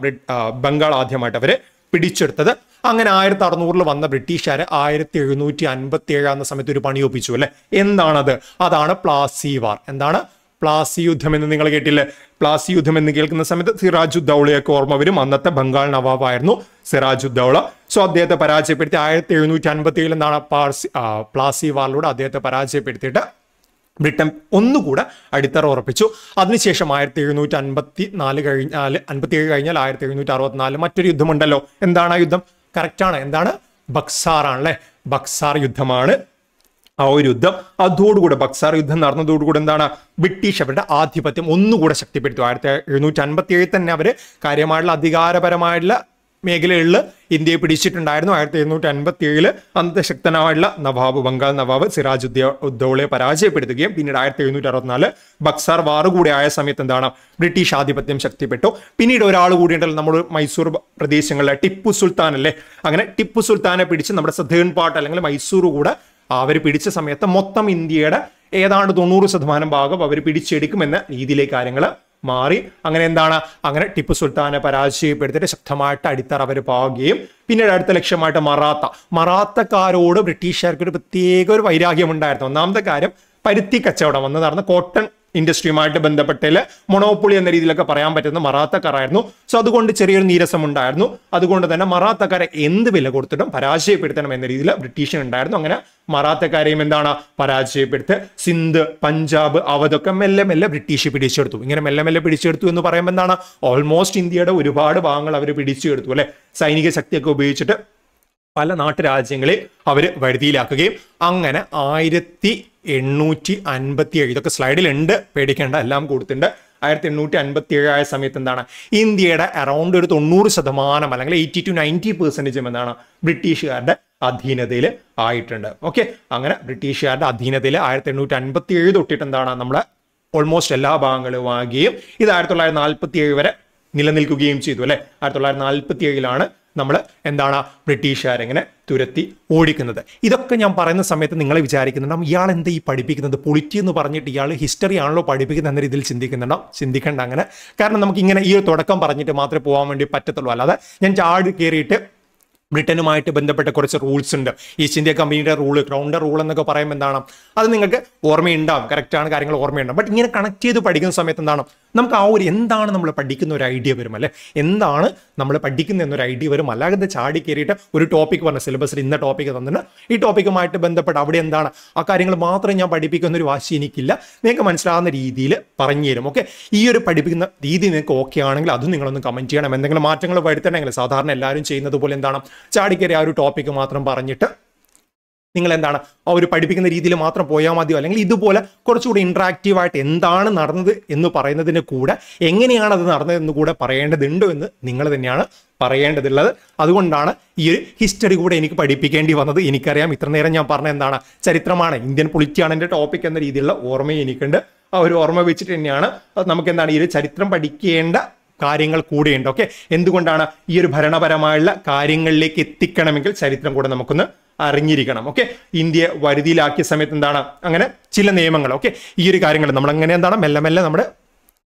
ബംഗാൾ ആദ്യമായിട്ട് അവര് പിടിച്ചെടുത്തത് അങ്ങനെ ആയിരത്തി അറുന്നൂറിൽ വന്ന ബ്രിട്ടീഷുകാർ ആയിരത്തി എഴുന്നൂറ്റി അൻപത്തി ഏഴാം സമയത്ത് ഒരു പണി ഒപ്പിച്ചു അല്ലെ എന്താണത് അതാണ് പ്ലാസി വാർ എന്താണ് പ്ലാസി യുദ്ധം എന്ന് നിങ്ങൾ കേട്ടില്ലേ പ്ലാസി യുദ്ധം എന്ന് കേൾക്കുന്ന സമയത്ത് സിറാജുദ്ദൌളയൊക്കെ ഓർമ്മ വരും അന്നത്തെ ബംഗാൾ നവാബായിരുന്നു സിറാജുദ്ദൌള സോ അദ്ദേഹത്തെ പരാജയപ്പെടുത്തി ആയിരത്തി എഴുന്നൂറ്റി അൻപത്തി ഏഴിൽ നിന്നാണ് പാർസി പ്ലാസി വാറിലൂടെ അദ്ദേഹത്തെ പരാജയപ്പെടുത്തിയിട്ട് ബ്രിട്ടൻ ഒന്നുകൂടെ അടിത്തറ ഉറപ്പിച്ചു അതിനുശേഷം ആയിരത്തി എഴുന്നൂറ്റി അൻപത്തി നാല് കഴിഞ്ഞാൽ അൻപത്തി ഏഴ് കഴിഞ്ഞാൽ ആയിരത്തി എഴുന്നൂറ്റി അറുപത്തിനാല് മറ്റൊരു യുദ്ധമുണ്ടല്ലോ എന്താണ് ആ യുദ്ധം കറക്റ്റാണ് എന്താണ് ബക്സാർ ആണല്ലേ ബക്സാർ യുദ്ധമാണ് ആ ഒരു യുദ്ധം അതോടുകൂടെ ബക്സാർ യുദ്ധം നടന്നതോടുകൂടെ എന്താണ് ബ്രിട്ടീഷ് അവരുടെ ആധിപത്യം ഒന്നുകൂടെ ശക്തിപ്പെടുത്തും ആയിരത്തി എഴുന്നൂറ്റി അൻപത്തി ഏഴിൽ തന്നെ അവർ കാര്യമായിട്ടുള്ള അധികാരപരമായിട്ടുള്ള മേഖലകളിൽ ഇന്ത്യയെ പിടിച്ചിട്ടുണ്ടായിരുന്നു ആയിരത്തി എഴുന്നൂറ്റി അൻപത്തി ഏഴില് അന്തശക്തനായുള്ള നവാബ് ബംഗാൾ നവാബ് സിറാജ് ഉദ്യ ഉദ്ദൗളെ പരാജയപ്പെടുത്തുകയും പിന്നീട് ആയിരത്തി എഴുന്നൂറ്റി അറുപത്തിനാല് ബക്സാർ വാറ് കൂടി ആയ സമയത്ത് എന്താണ് ബ്രിട്ടീഷ് ആധിപത്യം ശക്തിപ്പെട്ടു പിന്നീട് ഒരാൾ കൂടി ഉണ്ടല്ലോ നമ്മൾ മൈസൂർ പ്രദേശങ്ങളിലെ ടിപ്പു സുൽത്താൻ അല്ലേ അങ്ങനെ ടിപ്പു സുൽത്താനെ പിടിച്ച് നമ്മുടെ സദേൺ പാട്ട് അല്ലെങ്കിൽ മൈസൂർ കൂടെ അവർ പിടിച്ച സമയത്ത് മൊത്തം ഇന്ത്യയുടെ ഏതാണ്ട് തൊണ്ണൂറ് ശതമാനം ഭാഗം അവർ പിടിച്ചെടുക്കുമെന്ന രീതിയിലെ കാര്യങ്ങൾ മാറി അങ്ങനെ എന്താണ് അങ്ങനെ ടിപ്പു സുൽത്താനെ പരാജയപ്പെടുത്തിയിട്ട് ശക്തമായിട്ട് അടിത്തറ അവർ പാവുകയും പിന്നീട് അടുത്ത ലക്ഷ്യമായിട്ട് മറാത്ത മറാത്തക്കാരോട് ബ്രിട്ടീഷുകാർക്ക് ഒരു പ്രത്യേക ഒരു വൈരാഗ്യം ഉണ്ടായിരുന്നു ഒന്നാമത്തെ കാര്യം പരുത്തി കച്ചവടം എന്ന് നടന്ന കോട്ടൺ ഇൻഡസ്ട്രിയുമായിട്ട് ബന്ധപ്പെട്ടതിൽ മൊണോപ്പൊളി എന്ന രീതിയിലൊക്കെ പറയാൻ പറ്റുന്ന മറാത്തക്കാരായിരുന്നു സോ അതുകൊണ്ട് ചെറിയൊരു നീരസം ഉണ്ടായിരുന്നു അതുകൊണ്ട് തന്നെ മറാത്തക്കാരെ എന്ത് വില കൊടുത്തിട്ടും പരാജയപ്പെടുത്തണം എന്ന രീതിയിൽ ബ്രിട്ടീഷൻ ഉണ്ടായിരുന്നു അങ്ങനെ മറാത്തക്കാരെയും എന്താണ് പരാജയപ്പെടുത്ത് സിന്ധ് പഞ്ചാബ് അവതൊക്കെ മെല്ലെ മെല്ലെ ബ്രിട്ടീഷ് പിടിച്ചെടുത്തു ഇങ്ങനെ മെല്ലെ മെല്ലെ പിടിച്ചെടുത്തു എന്ന് പറയുമ്പോൾ എന്താണ് ഓൾമോസ്റ്റ് ഇന്ത്യയുടെ ഒരുപാട് ഭാഗങ്ങൾ അവർ പിടിച്ചെടുത്തു അല്ലെ സൈനിക ശക്തിയൊക്കെ ഉപയോഗിച്ചിട്ട് പല നാട്ടുരാജ്യങ്ങളിൽ അവർ വരുതിയിലാക്കുകയും അങ്ങനെ ആയിരത്തി എണ്ണൂറ്റി അൻപത്തി ഏഴ് ഇതൊക്കെ സ്ലൈഡിലുണ്ട് പേടിക്കേണ്ട എല്ലാം കൊടുത്തിട്ടുണ്ട് ആയിരത്തി എണ്ണൂറ്റി അൻപത്തി ഏഴായ സമയത്ത് എന്താണ് ഇന്ത്യയുടെ അറൗണ്ട് ഒരു തൊണ്ണൂറ് ശതമാനം അല്ലെങ്കിൽ എയ്റ്റി ടു നയൻറ്റി പെർസെൻറ്റേജും എന്താണ് ബ്രിട്ടീഷുകാരുടെ അധീനതയിൽ ആയിട്ടുണ്ട് ഓക്കെ അങ്ങനെ ബ്രിട്ടീഷുകാരുടെ അധീനതയിൽ ആയിരത്തി എണ്ണൂറ്റി അൻപത്തി ഏഴ് തൊട്ടിട്ട് എന്താണ് നമ്മൾ ഓൾമോസ്റ്റ് എല്ലാ ഭാഗങ്ങളും ആകുകയും ഇത് ആയിരത്തി തൊള്ളായിരത്തി നാൽപ്പത്തി ഏഴ് വരെ നിലനിൽക്കുകയും ചെയ്തു അല്ലെ ആയിരത്തി തൊള്ളായിരത്തി നാൽപ്പത്തി ഏഴിലാണ് നമ്മൾ എന്താണ് ബ്രിട്ടീഷുകാരെങ്ങനെ തുരത്തി ഓടിക്കുന്നത് ഇതൊക്കെ ഞാൻ പറയുന്ന സമയത്ത് നിങ്ങളെ വിചാരിക്കുന്നുണ്ടാവും ഇയാൾ എന്താ ഈ പഠിപ്പിക്കുന്നത് പൊളിറ്റി എന്ന് പറഞ്ഞിട്ട് ഇയാൾ ഹിസ്റ്ററി ആണല്ലോ പഠിപ്പിക്കുന്നത് എന്ന രീതിയിൽ ചിന്തിക്കുന്നുണ്ടാവും ചിന്തിക്കേണ്ട അങ്ങനെ കാരണം നമുക്ക് ഇങ്ങനെ ഈ ഒരു തുടക്കം പറഞ്ഞിട്ട് മാത്രമേ പോകാൻ വേണ്ടി പറ്റത്തുള്ളൂ അല്ലാതെ ഞാൻ ചാടി കയറിയിട്ട് ബ്രിട്ടനുമായിട്ട് ബന്ധപ്പെട്ട കുറച്ച് റൂൾസ് ഉണ്ട് ഈസ്റ്റ് ഇന്ത്യ കമ്പനിയുടെ റൂൾ ഗ്രൗണ്ട് റൂൾ എന്നൊക്കെ പറയുമ്പോൾ എന്താണ് അത് നിങ്ങൾക്ക് ഓർമ്മയുണ്ടാവും കറക്റ്റാണ് കാര്യങ്ങൾ ഓർമ്മയുണ്ടാവും ബട്ട് ഇങ്ങനെ കണക്ട് ചെയ്ത് പഠിക്കുന്ന സമയത്ത് എന്താണ് നമുക്ക് ആ ഒരു എന്താണ് നമ്മൾ പഠിക്കുന്ന ഒരു ഐഡിയ വരും അല്ലേ എന്താണ് നമ്മൾ പഠിക്കുന്ന എന്നൊരു ഐഡിയ വരും അല്ലാതെ ചാടി കയറിയിട്ട് ഒരു ടോപ്പിക് പറഞ്ഞ സിലബസിൽ ഇന്ന ടോപ്പിക് തന്നിട്ട് ഈ ടോപ്പിക്കുമായിട്ട് ബന്ധപ്പെട്ട് അവിടെ എന്താണ് ആ കാര്യങ്ങൾ മാത്രം ഞാൻ പഠിപ്പിക്കുന്ന ഒരു വാശി എനിക്കില്ല നിങ്ങൾക്ക് മനസ്സിലാകുന്ന രീതിയിൽ പറഞ്ഞു തരും ഓക്കെ ഈ ഒരു പഠിപ്പിക്കുന്ന രീതി നിങ്ങൾക്ക് ഓക്കെ ആണെങ്കിൽ അതും നിങ്ങളൊന്ന് കമൻറ്റ് ചെയ്യണം എന്തെങ്കിലും മാറ്റങ്ങൾ വരുത്തണമെങ്കിൽ സാധാരണ എല്ലാവരും ചെയ്യുന്നത് പോലെ എന്താണ് ചാടിക്കറി ആ ഒരു ടോപ്പിക്ക് മാത്രം പറഞ്ഞിട്ട് നിങ്ങൾ എന്താണ് ഒരു പഠിപ്പിക്കുന്ന രീതിയിൽ മാത്രം പോയാൽ മതിയോ അല്ലെങ്കിൽ ഇതുപോലെ കുറച്ചുകൂടി ഇൻട്രാക്റ്റീവായിട്ട് എന്താണ് നടന്നത് എന്ന് പറയുന്നതിന് കൂടെ എങ്ങനെയാണ് അത് നടന്നതെന്ന് കൂടെ പറയേണ്ടതുണ്ടോ എന്ന് നിങ്ങൾ തന്നെയാണ് പറയേണ്ടതുള്ളത് അതുകൊണ്ടാണ് ഈ ഒരു ഹിസ്റ്ററി കൂടെ എനിക്ക് പഠിപ്പിക്കേണ്ടി വന്നത് എനിക്കറിയാം ഇത്ര നേരം ഞാൻ പറഞ്ഞ എന്താണ് ചരിത്രമാണ് ഇന്ത്യൻ പൊളിറ്റിയാണ് എൻ്റെ ടോപ്പിക് എന്ന രീതിയിലുള്ള ഓർമ്മയും എനിക്കുണ്ട് ആ ഒരു ഓർമ്മ വെച്ചിട്ട് തന്നെയാണ് നമുക്ക് എന്താണ് ഈ ഒരു ചരിത്രം പഠിക്കേണ്ട കാര്യങ്ങൾ കൂടെയുണ്ട് ഓക്കെ എന്തുകൊണ്ടാണ് ഈ ഒരു ഭരണപരമായുള്ള കാര്യങ്ങളിലേക്ക് എത്തിക്കണമെങ്കിൽ ചരിത്രം കൂടെ നമുക്കൊന്ന് അറിഞ്ഞിരിക്കണം ഓക്കെ ഇന്ത്യയെ വരുതിയിലാക്കിയ സമയത്ത് എന്താണ് അങ്ങനെ ചില നിയമങ്ങൾ ഓക്കെ ഈ ഒരു കാര്യങ്ങൾ നമ്മൾ അങ്ങനെ എന്താണ് മെല്ലെ മെല്ലെ നമ്മുടെ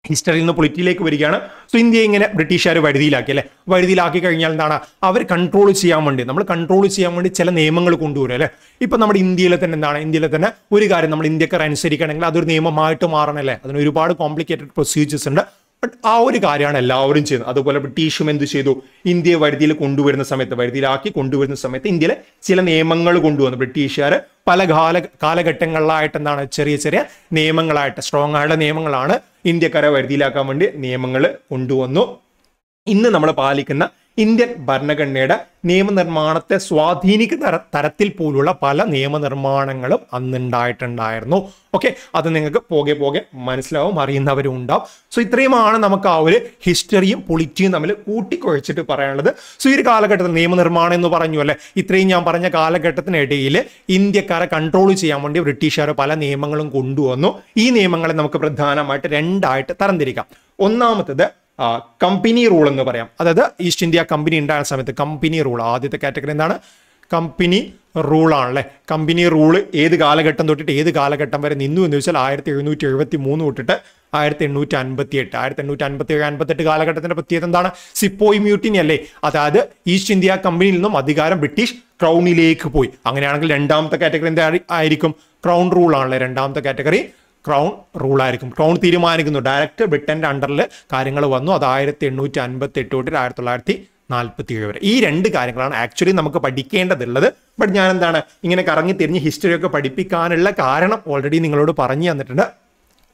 ഹിസ്റ്ററിയിൽ നിന്ന് പൊളിറ്റിയിലേക്ക് വരികയാണ് സോ ഇന്ത്യ ഇങ്ങനെ ബ്രിട്ടീഷുകാർ വഴുതിയിലാക്കി അല്ലേ വഴുതിയിലാക്കി കഴിഞ്ഞാൽ എന്താണ് അവർ കൺട്രോൾ ചെയ്യാൻ വേണ്ടി നമ്മൾ കൺട്രോൾ ചെയ്യാൻ വേണ്ടി ചില നിയമങ്ങൾ കൊണ്ടുവരും അല്ലേ ഇപ്പം നമ്മുടെ ഇന്ത്യയിലെ തന്നെ എന്താണ് ഇന്ത്യയിലെ തന്നെ ഒരു കാര്യം നമ്മൾ ഇന്ത്യക്കാർ അനുസരിക്കണമെങ്കിൽ അതൊരു നിയമമായിട്ട് അല്ലേ അതിന് ഒരുപാട് കോംപ്ലിക്കേറ്റഡ് പ്രൊസീജിയേഴ്സ് ഉണ്ട് ബട്ട് ആ ഒരു കാര്യമാണ് എല്ലാവരും ചെയ്യുന്നത് അതുപോലെ ബ്രിട്ടീഷും എന്ത് ചെയ്തു ഇന്ത്യയെ വരുതിയിൽ കൊണ്ടുവരുന്ന സമയത്ത് വരുതിയിലാക്കി കൊണ്ടുവരുന്ന സമയത്ത് ഇന്ത്യയിലെ ചില നിയമങ്ങൾ കൊണ്ടുവന്നു ബ്രിട്ടീഷുകാർ പല കാല കാലഘട്ടങ്ങളിലായിട്ട് എന്താണ് ചെറിയ ചെറിയ നിയമങ്ങളായിട്ട് സ്ട്രോങ് ആയിട്ടുള്ള നിയമങ്ങളാണ് ഇന്ത്യക്കാരെ വരുതിയിലാക്കാൻ വേണ്ടി നിയമങ്ങൾ കൊണ്ടുവന്നു ഇന്ന് നമ്മൾ പാലിക്കുന്ന ഇന്ത്യൻ ഭരണഘടനയുടെ നിയമനിർമ്മാണത്തെ സ്വാധീനിക്കുന്ന തരത്തിൽ പോലുള്ള പല നിയമനിർമ്മാണങ്ങളും അന്നുണ്ടായിട്ടുണ്ടായിരുന്നു ഓക്കെ അത് നിങ്ങൾക്ക് പോകെ പോകെ മനസ്സിലാവും അറിയുന്നവരും ഉണ്ടാവും സോ ഇത്രയുമാണ് നമുക്ക് ആ ഒരു ഹിസ്റ്ററിയും പൊളിറ്റിയും തമ്മിൽ കൂട്ടിക്കുഴച്ചിട്ട് പറയാനുള്ളത് സോ ഈ ഒരു കാലഘട്ടത്തിൽ നിയമനിർമ്മാണം എന്ന് പറഞ്ഞു അല്ലേ ഇത്രയും ഞാൻ പറഞ്ഞ കാലഘട്ടത്തിനിടയിൽ ഇന്ത്യക്കാരെ കൺട്രോൾ ചെയ്യാൻ വേണ്ടി ബ്രിട്ടീഷുകാർ പല നിയമങ്ങളും കൊണ്ടുവന്നു ഈ നിയമങ്ങളെ നമുക്ക് പ്രധാനമായിട്ട് രണ്ടായിട്ട് തരംതിരിക്കാം ഒന്നാമത്തത് കമ്പനി റൂൾ എന്ന് പറയാം അതായത് ഈസ്റ്റ് ഇന്ത്യ കമ്പനി ഉണ്ടായ സമയത്ത് കമ്പനി റൂൾ ആദ്യത്തെ കാറ്റഗറി എന്താണ് കമ്പനി റൂളാണല്ലേ കമ്പനി റൂൾ ഏത് കാലഘട്ടം തൊട്ടിട്ട് ഏത് കാലഘട്ടം വരെ നിന്നു എന്ന് വെച്ചാൽ ആയിരത്തി എഴുന്നൂറ്റി എഴുപത്തി മൂന്ന് തൊട്ടിട്ട് ആയിരത്തി എണ്ണൂറ്റി അൻപത്തി എട്ട് ആയിരത്തി എണ്ണൂറ്റി അൻപത്തി ഏഴ് എട്ട് കാലഘട്ടത്തിന്റെ പ്രത്യേകത എന്താണ് സിപ്പോയി മ്യൂട്ടിനി അല്ലേ അതായത് ഈസ്റ്റ് ഇന്ത്യ കമ്പനിയിൽ നിന്നും അധികാരം ബ്രിട്ടീഷ് ക്രൗണിലേക്ക് പോയി അങ്ങനെയാണെങ്കിൽ രണ്ടാമത്തെ കാറ്റഗറി ആയിരിക്കും ക്രൗൺ റൂൾ ആണല്ലേ രണ്ടാമത്തെ കാറ്റഗറി ക്രൗൺ റൂളായിരിക്കും ക്രൗൺ തീരുമാനിക്കുന്നു ഡയറക്റ്റ് ബ്രിട്ടൻ്റെ അണ്ടറിൽ കാര്യങ്ങൾ വന്നു അത് ആയിരത്തി എണ്ണൂറ്റി അൻപത്തി എട്ട് തൊട്ട് ആയിരത്തി തൊള്ളായിരത്തി നാൽപ്പത്തി ഏഴ് വരെ ഈ രണ്ട് കാര്യങ്ങളാണ് ആക്ച്വലി നമുക്ക് പഠിക്കേണ്ടതുള്ളത് ബട്ട് ഞാൻ എന്താണ് ഇങ്ങനെ കറങ്ങി തിരിഞ്ഞ് ഹിസ്റ്ററി ഒക്കെ പഠിപ്പിക്കാനുള്ള കാരണം ഓൾറെഡി നിങ്ങളോട് പറഞ്ഞു തന്നിട്ടുണ്ട്